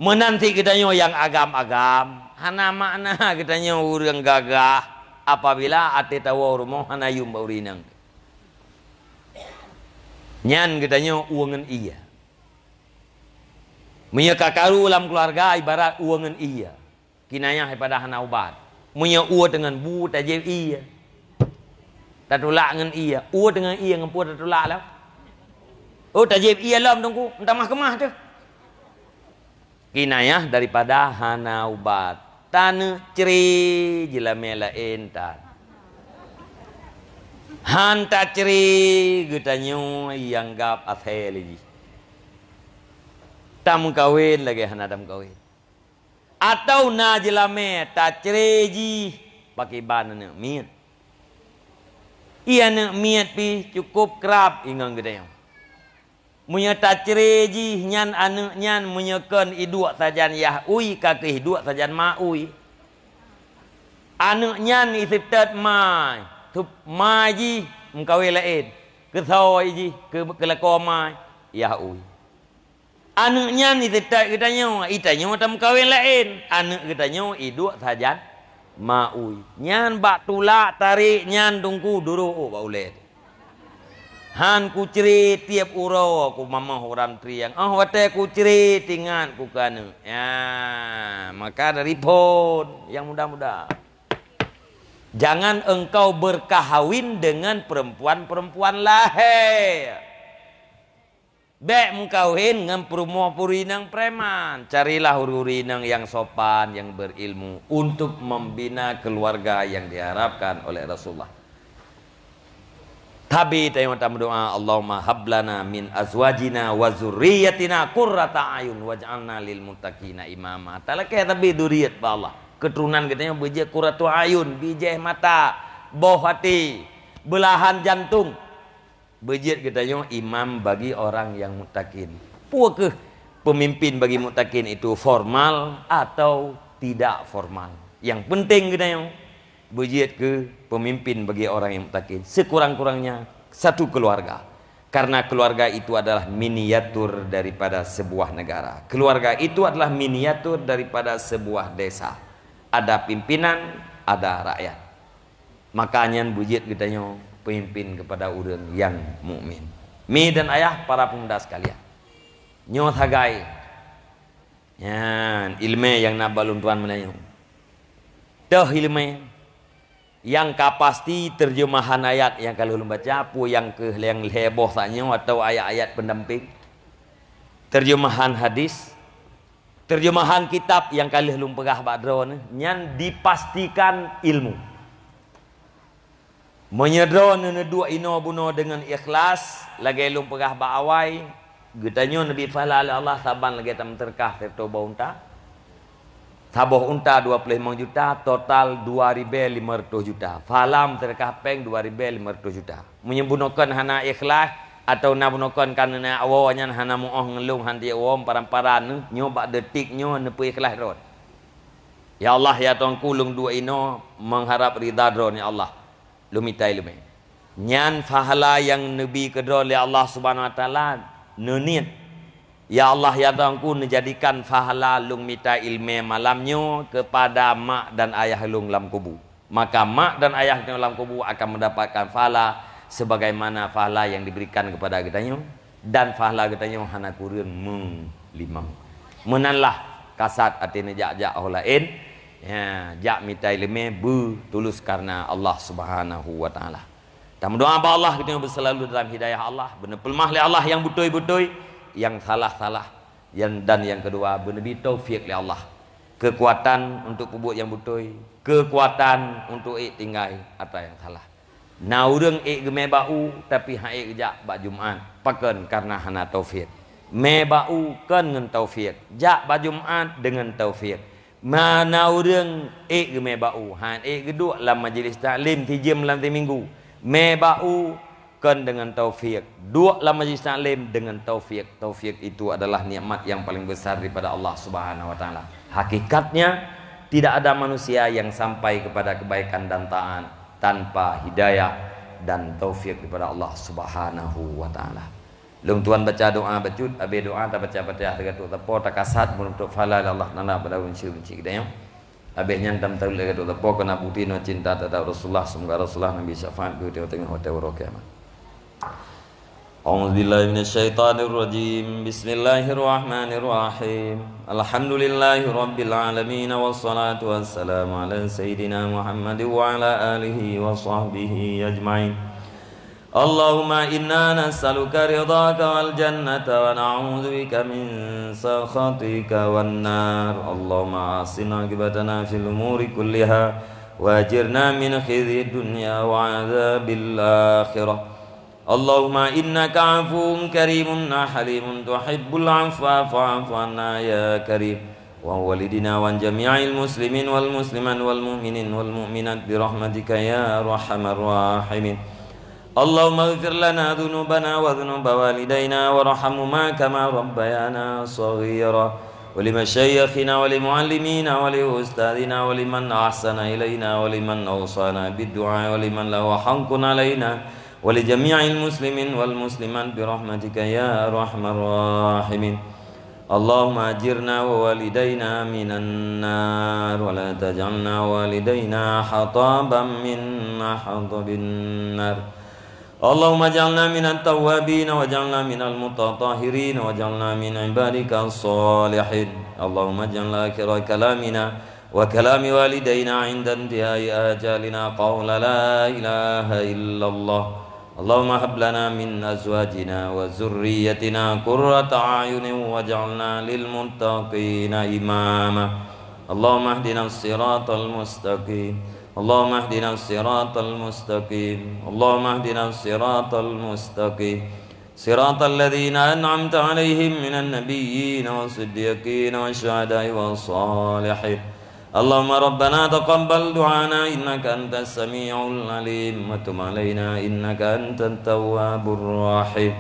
A: menanti kita yang agam-agam hana makna kita yang urang gagah apabila ate tawa rumah hanayum baurinang. Nyan katanya uangan iya. Munya kakaru dalam keluarga ibarat uangan iya. Kinanya daripada hanaubat. Munya ua dengan bu taje iya. Tatulak dengan iya. Ua dengan iya dengan pu tatulak lah. Oh taje iya lah tunggu. Entah mahkamah tu. Kinanya daripada hanaubat. Lah lah tan ceri jila mela entan. Hanta ceri kita nyong yang gap lagi. Tam kawin lagi hana tam kawin. Atau na jila me ta ceri ji pakai ban nene mien. Ia nene mien pi cukup kerap ingang kita nyong. Munya tacere ji nyan anak nyan munya iduak i dua sajan yah ui ka ke dua sajan ma ui. Anak nyan isip sitat ma tu ma ji mengkawe lain. Ke sawai ji ke ke ma yah ui. Anak nyan i sitat ketanyo i tanyo ta mengkawe lain. Anak kita i iduak sajan ma ui. Nyan bak tulak tarik nyan tungku duru oh baulet. Han ku cerit, tiap urawa ku mama orang triang. Oh wate ku ceriti ku kana. Ya, maka dari pun yang muda-muda. Jangan engkau berkahwin dengan perempuan-perempuan lahe. Bek mengkawin dengan perempuan purinang preman. Carilah hururinang yang sopan, yang berilmu. Untuk membina keluarga yang diharapkan oleh Rasulullah. Thabit ayo kita berdoa Allahumma hablana min azwajina wa zurriyatina qurrata ayun waj'alna lil muttaqina imama. Tala ke tapi duriat pa Allah. Keturunan katanya beje qurratu ayun, bijeh mata, boh hati, belahan jantung. Bejit katanya imam bagi orang yang mutakin. Puakah pemimpin bagi mutakin itu formal atau tidak formal? Yang penting katanya berjihad ke pemimpin bagi orang yang mutakin sekurang-kurangnya satu keluarga karena keluarga itu adalah miniatur daripada sebuah negara keluarga itu adalah miniatur daripada sebuah desa ada pimpinan ada rakyat makanya bujit katanya pemimpin kepada urang yang mukmin mi dan ayah para pemuda sekalian nyo thagai yan ilme yang nabalun tuan menanya dah ilme yang kapasti terjemahan ayat yang kalau lu baca apa yang ke yang heboh tanya atau ayat-ayat pendamping terjemahan hadis terjemahan kitab yang kali belum pegah badro ni yang dipastikan ilmu menyedro nene dua ino buno dengan ikhlas lagi belum pegah ba awai nyonya nabi fala Allah saban lagi tak terkah tertoba unta Sabah unta 25 juta, total 2500 juta. Falam terkapeng 2500 juta. Menyembunokan hana ikhlas atau nabunokan kana na awanya hana muoh ngelung hanti awam paramparan ne nyoba detik nyo ne ikhlas ron. Ya Allah ya tong kulung dua ino mengharap ridha ron ya Allah. Lumitai lume. Nyan fahala yang nabi kedol ya Allah Subhanahu wa taala ne Ya Allah ya Tuhanku menjadikan fahala lung mita ilmu malamnya kepada mak dan ayah lung dalam kubur. Maka mak dan ayah lung dalam kubur akan mendapatkan fahala sebagaimana fahala yang diberikan kepada kita dan fahala kita nyu hana kurun menglimam. Menanlah kasat atina jak jak holain. Ya, jak mita ilmu bu tulus karena Allah Subhanahu wa taala. Kita mendoa apa Allah kita selalu dalam hidayah Allah, benar pelmah Allah yang butoi-butoi yang salah-salah yang dan yang kedua benar taufik li Allah kekuatan untuk pubuk yang butoi kekuatan untuk ik tinggai atau yang salah na urang ik geme bau tapi ha ik ja ba jumat paken karena hana taufik me bau ken ngen taufik ja ba jumat dengan taufik Mana na urang ik geme bau ha ik geduk dalam majlis taklim tijim dalam minggu me bau kan dengan taufik. Dua lah majlis taklim dengan taufik. Taufik itu adalah nikmat yang paling besar daripada Allah Subhanahu wa taala. Hakikatnya tidak ada manusia yang sampai kepada kebaikan dan taat tanpa hidayah dan taufik daripada Allah Subhanahu wa taala. Lung tuan baca doa bacut, abe doa tak baca baca dekat tu tepo tak kasat menutup fala Allah nana pada unsur benci kita yang. Abe nyang tahu dekat tu tepo kena putih no cinta terhadap Rasulullah semoga Rasulullah Nabi syafaat ku tengah hotel rokiamat. أعوذ بالله من الشيطان الرجيم بسم الله الرحمن الرحيم الحمد لله رب العالمين والصلاة والسلام على سيدنا محمد وعلى آله وصحبه أجمعين اللهم إنا نسألك رضاك والجنة ونعوذ بك من سخطك والنار اللهم أحسن عقبتنا في الأمور كلها وأجرنا من خزي الدنيا وعذاب الآخرة اللهم إنك عفو كريم حليم تحب العفو فاعف عنا يا كريم ووالدنا وعن جميع المسلمين والمسلمات والمؤمنين والمؤمنات برحمتك يا أرحم الراحمين اللهم اغفر لنا ذنوبنا وذنوب والدينا وارحمهما كما ربيانا صغيرا ولمشايخنا ولمعلمينا ولأستاذنا ولمن أحسن إلينا ولمن أوصانا بالدعاء ولمن له حنق علينا ولجميع المسلمين والمسلمات برحمتك يا أرحم الراحمين اللهم أجرنا ووالدينا من النار ولا تجعلنا والدينا حطابا من حطب النار اللهم اجعلنا من التوابين واجعلنا من المتطهرين واجعلنا من عبادك الصالحين اللهم اجعل آخر كلامنا وكلام والدينا عند انتهاء آجالنا قول لا إله إلا الله اللهم هب لنا من أزواجنا وذريتنا قرة أعين واجعلنا للمتقين إماما اللهم اهدنا الصراط المستقيم اللهم اهدنا الصراط المستقيم اللهم اهدنا الصراط المستقيم صراط الذين أنعمت عليهم من النبيين والصديقين والشهداء والصالحين اللهم ربنا تقبل دعانا إنك أنت السميع العليم وتب علينا إنك أنت التواب الرحيم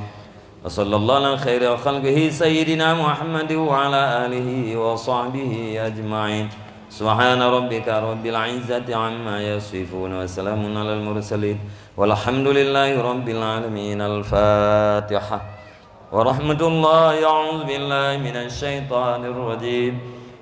A: وصلى الله على خير خلقه سيدنا محمد وعلى آله وصحبه أجمعين سبحان ربك رب العزة عما يصفون وسلام على المرسلين والحمد لله رب العالمين الفاتحة ورحمة الله أعوذ بالله من الشيطان الرجيم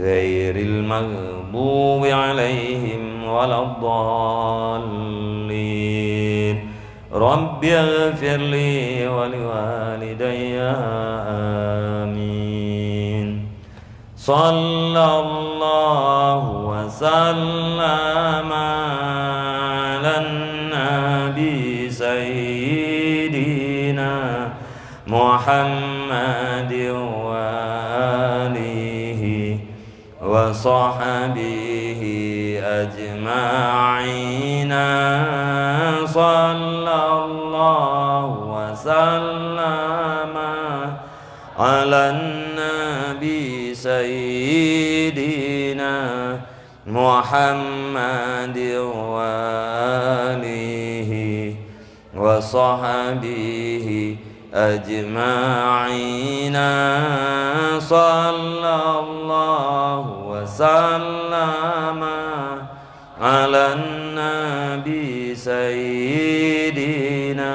A: غير المغضوب عليهم ولا الضالين رب اغفر لي ولوالدي آمين صلى الله وسلم على النبي سيدنا محمد وآله وصحبه أجمعين صلى الله وسلم على النبي سيدنا محمد وآله وصحبه أجمعين صلى الله وسلم على النبي سيدنا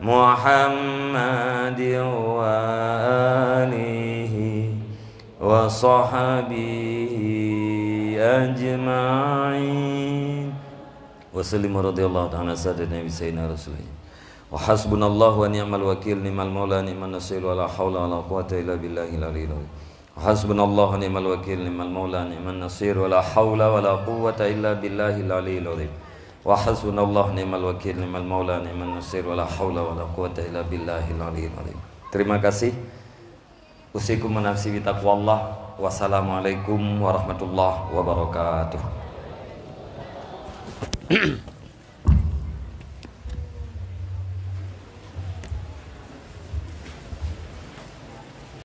A: محمد وآله وصحبه أجمعين وسلم رضي الله تعالى سيدنا سيدنا الله wa hasbunallahu wa ni'mal wakil ni'mal maula ni'man nasir wa la haula wa la quwata illa billahil aliyil azim wa hasbunallahu wa ni'mal wakil ni'mal maula ni'man nasir wa la haula wa la quwata illa billahil aliyil azim wa hasbunallahu ni'mal wakil ni'mal maula ni'man nasir wa la haula wa la quwata illa billahil aliyil azim terima kasih usikum menafsi bitaqwallah wassalamualaikum warahmatullahi wabarakatuh (clears throat)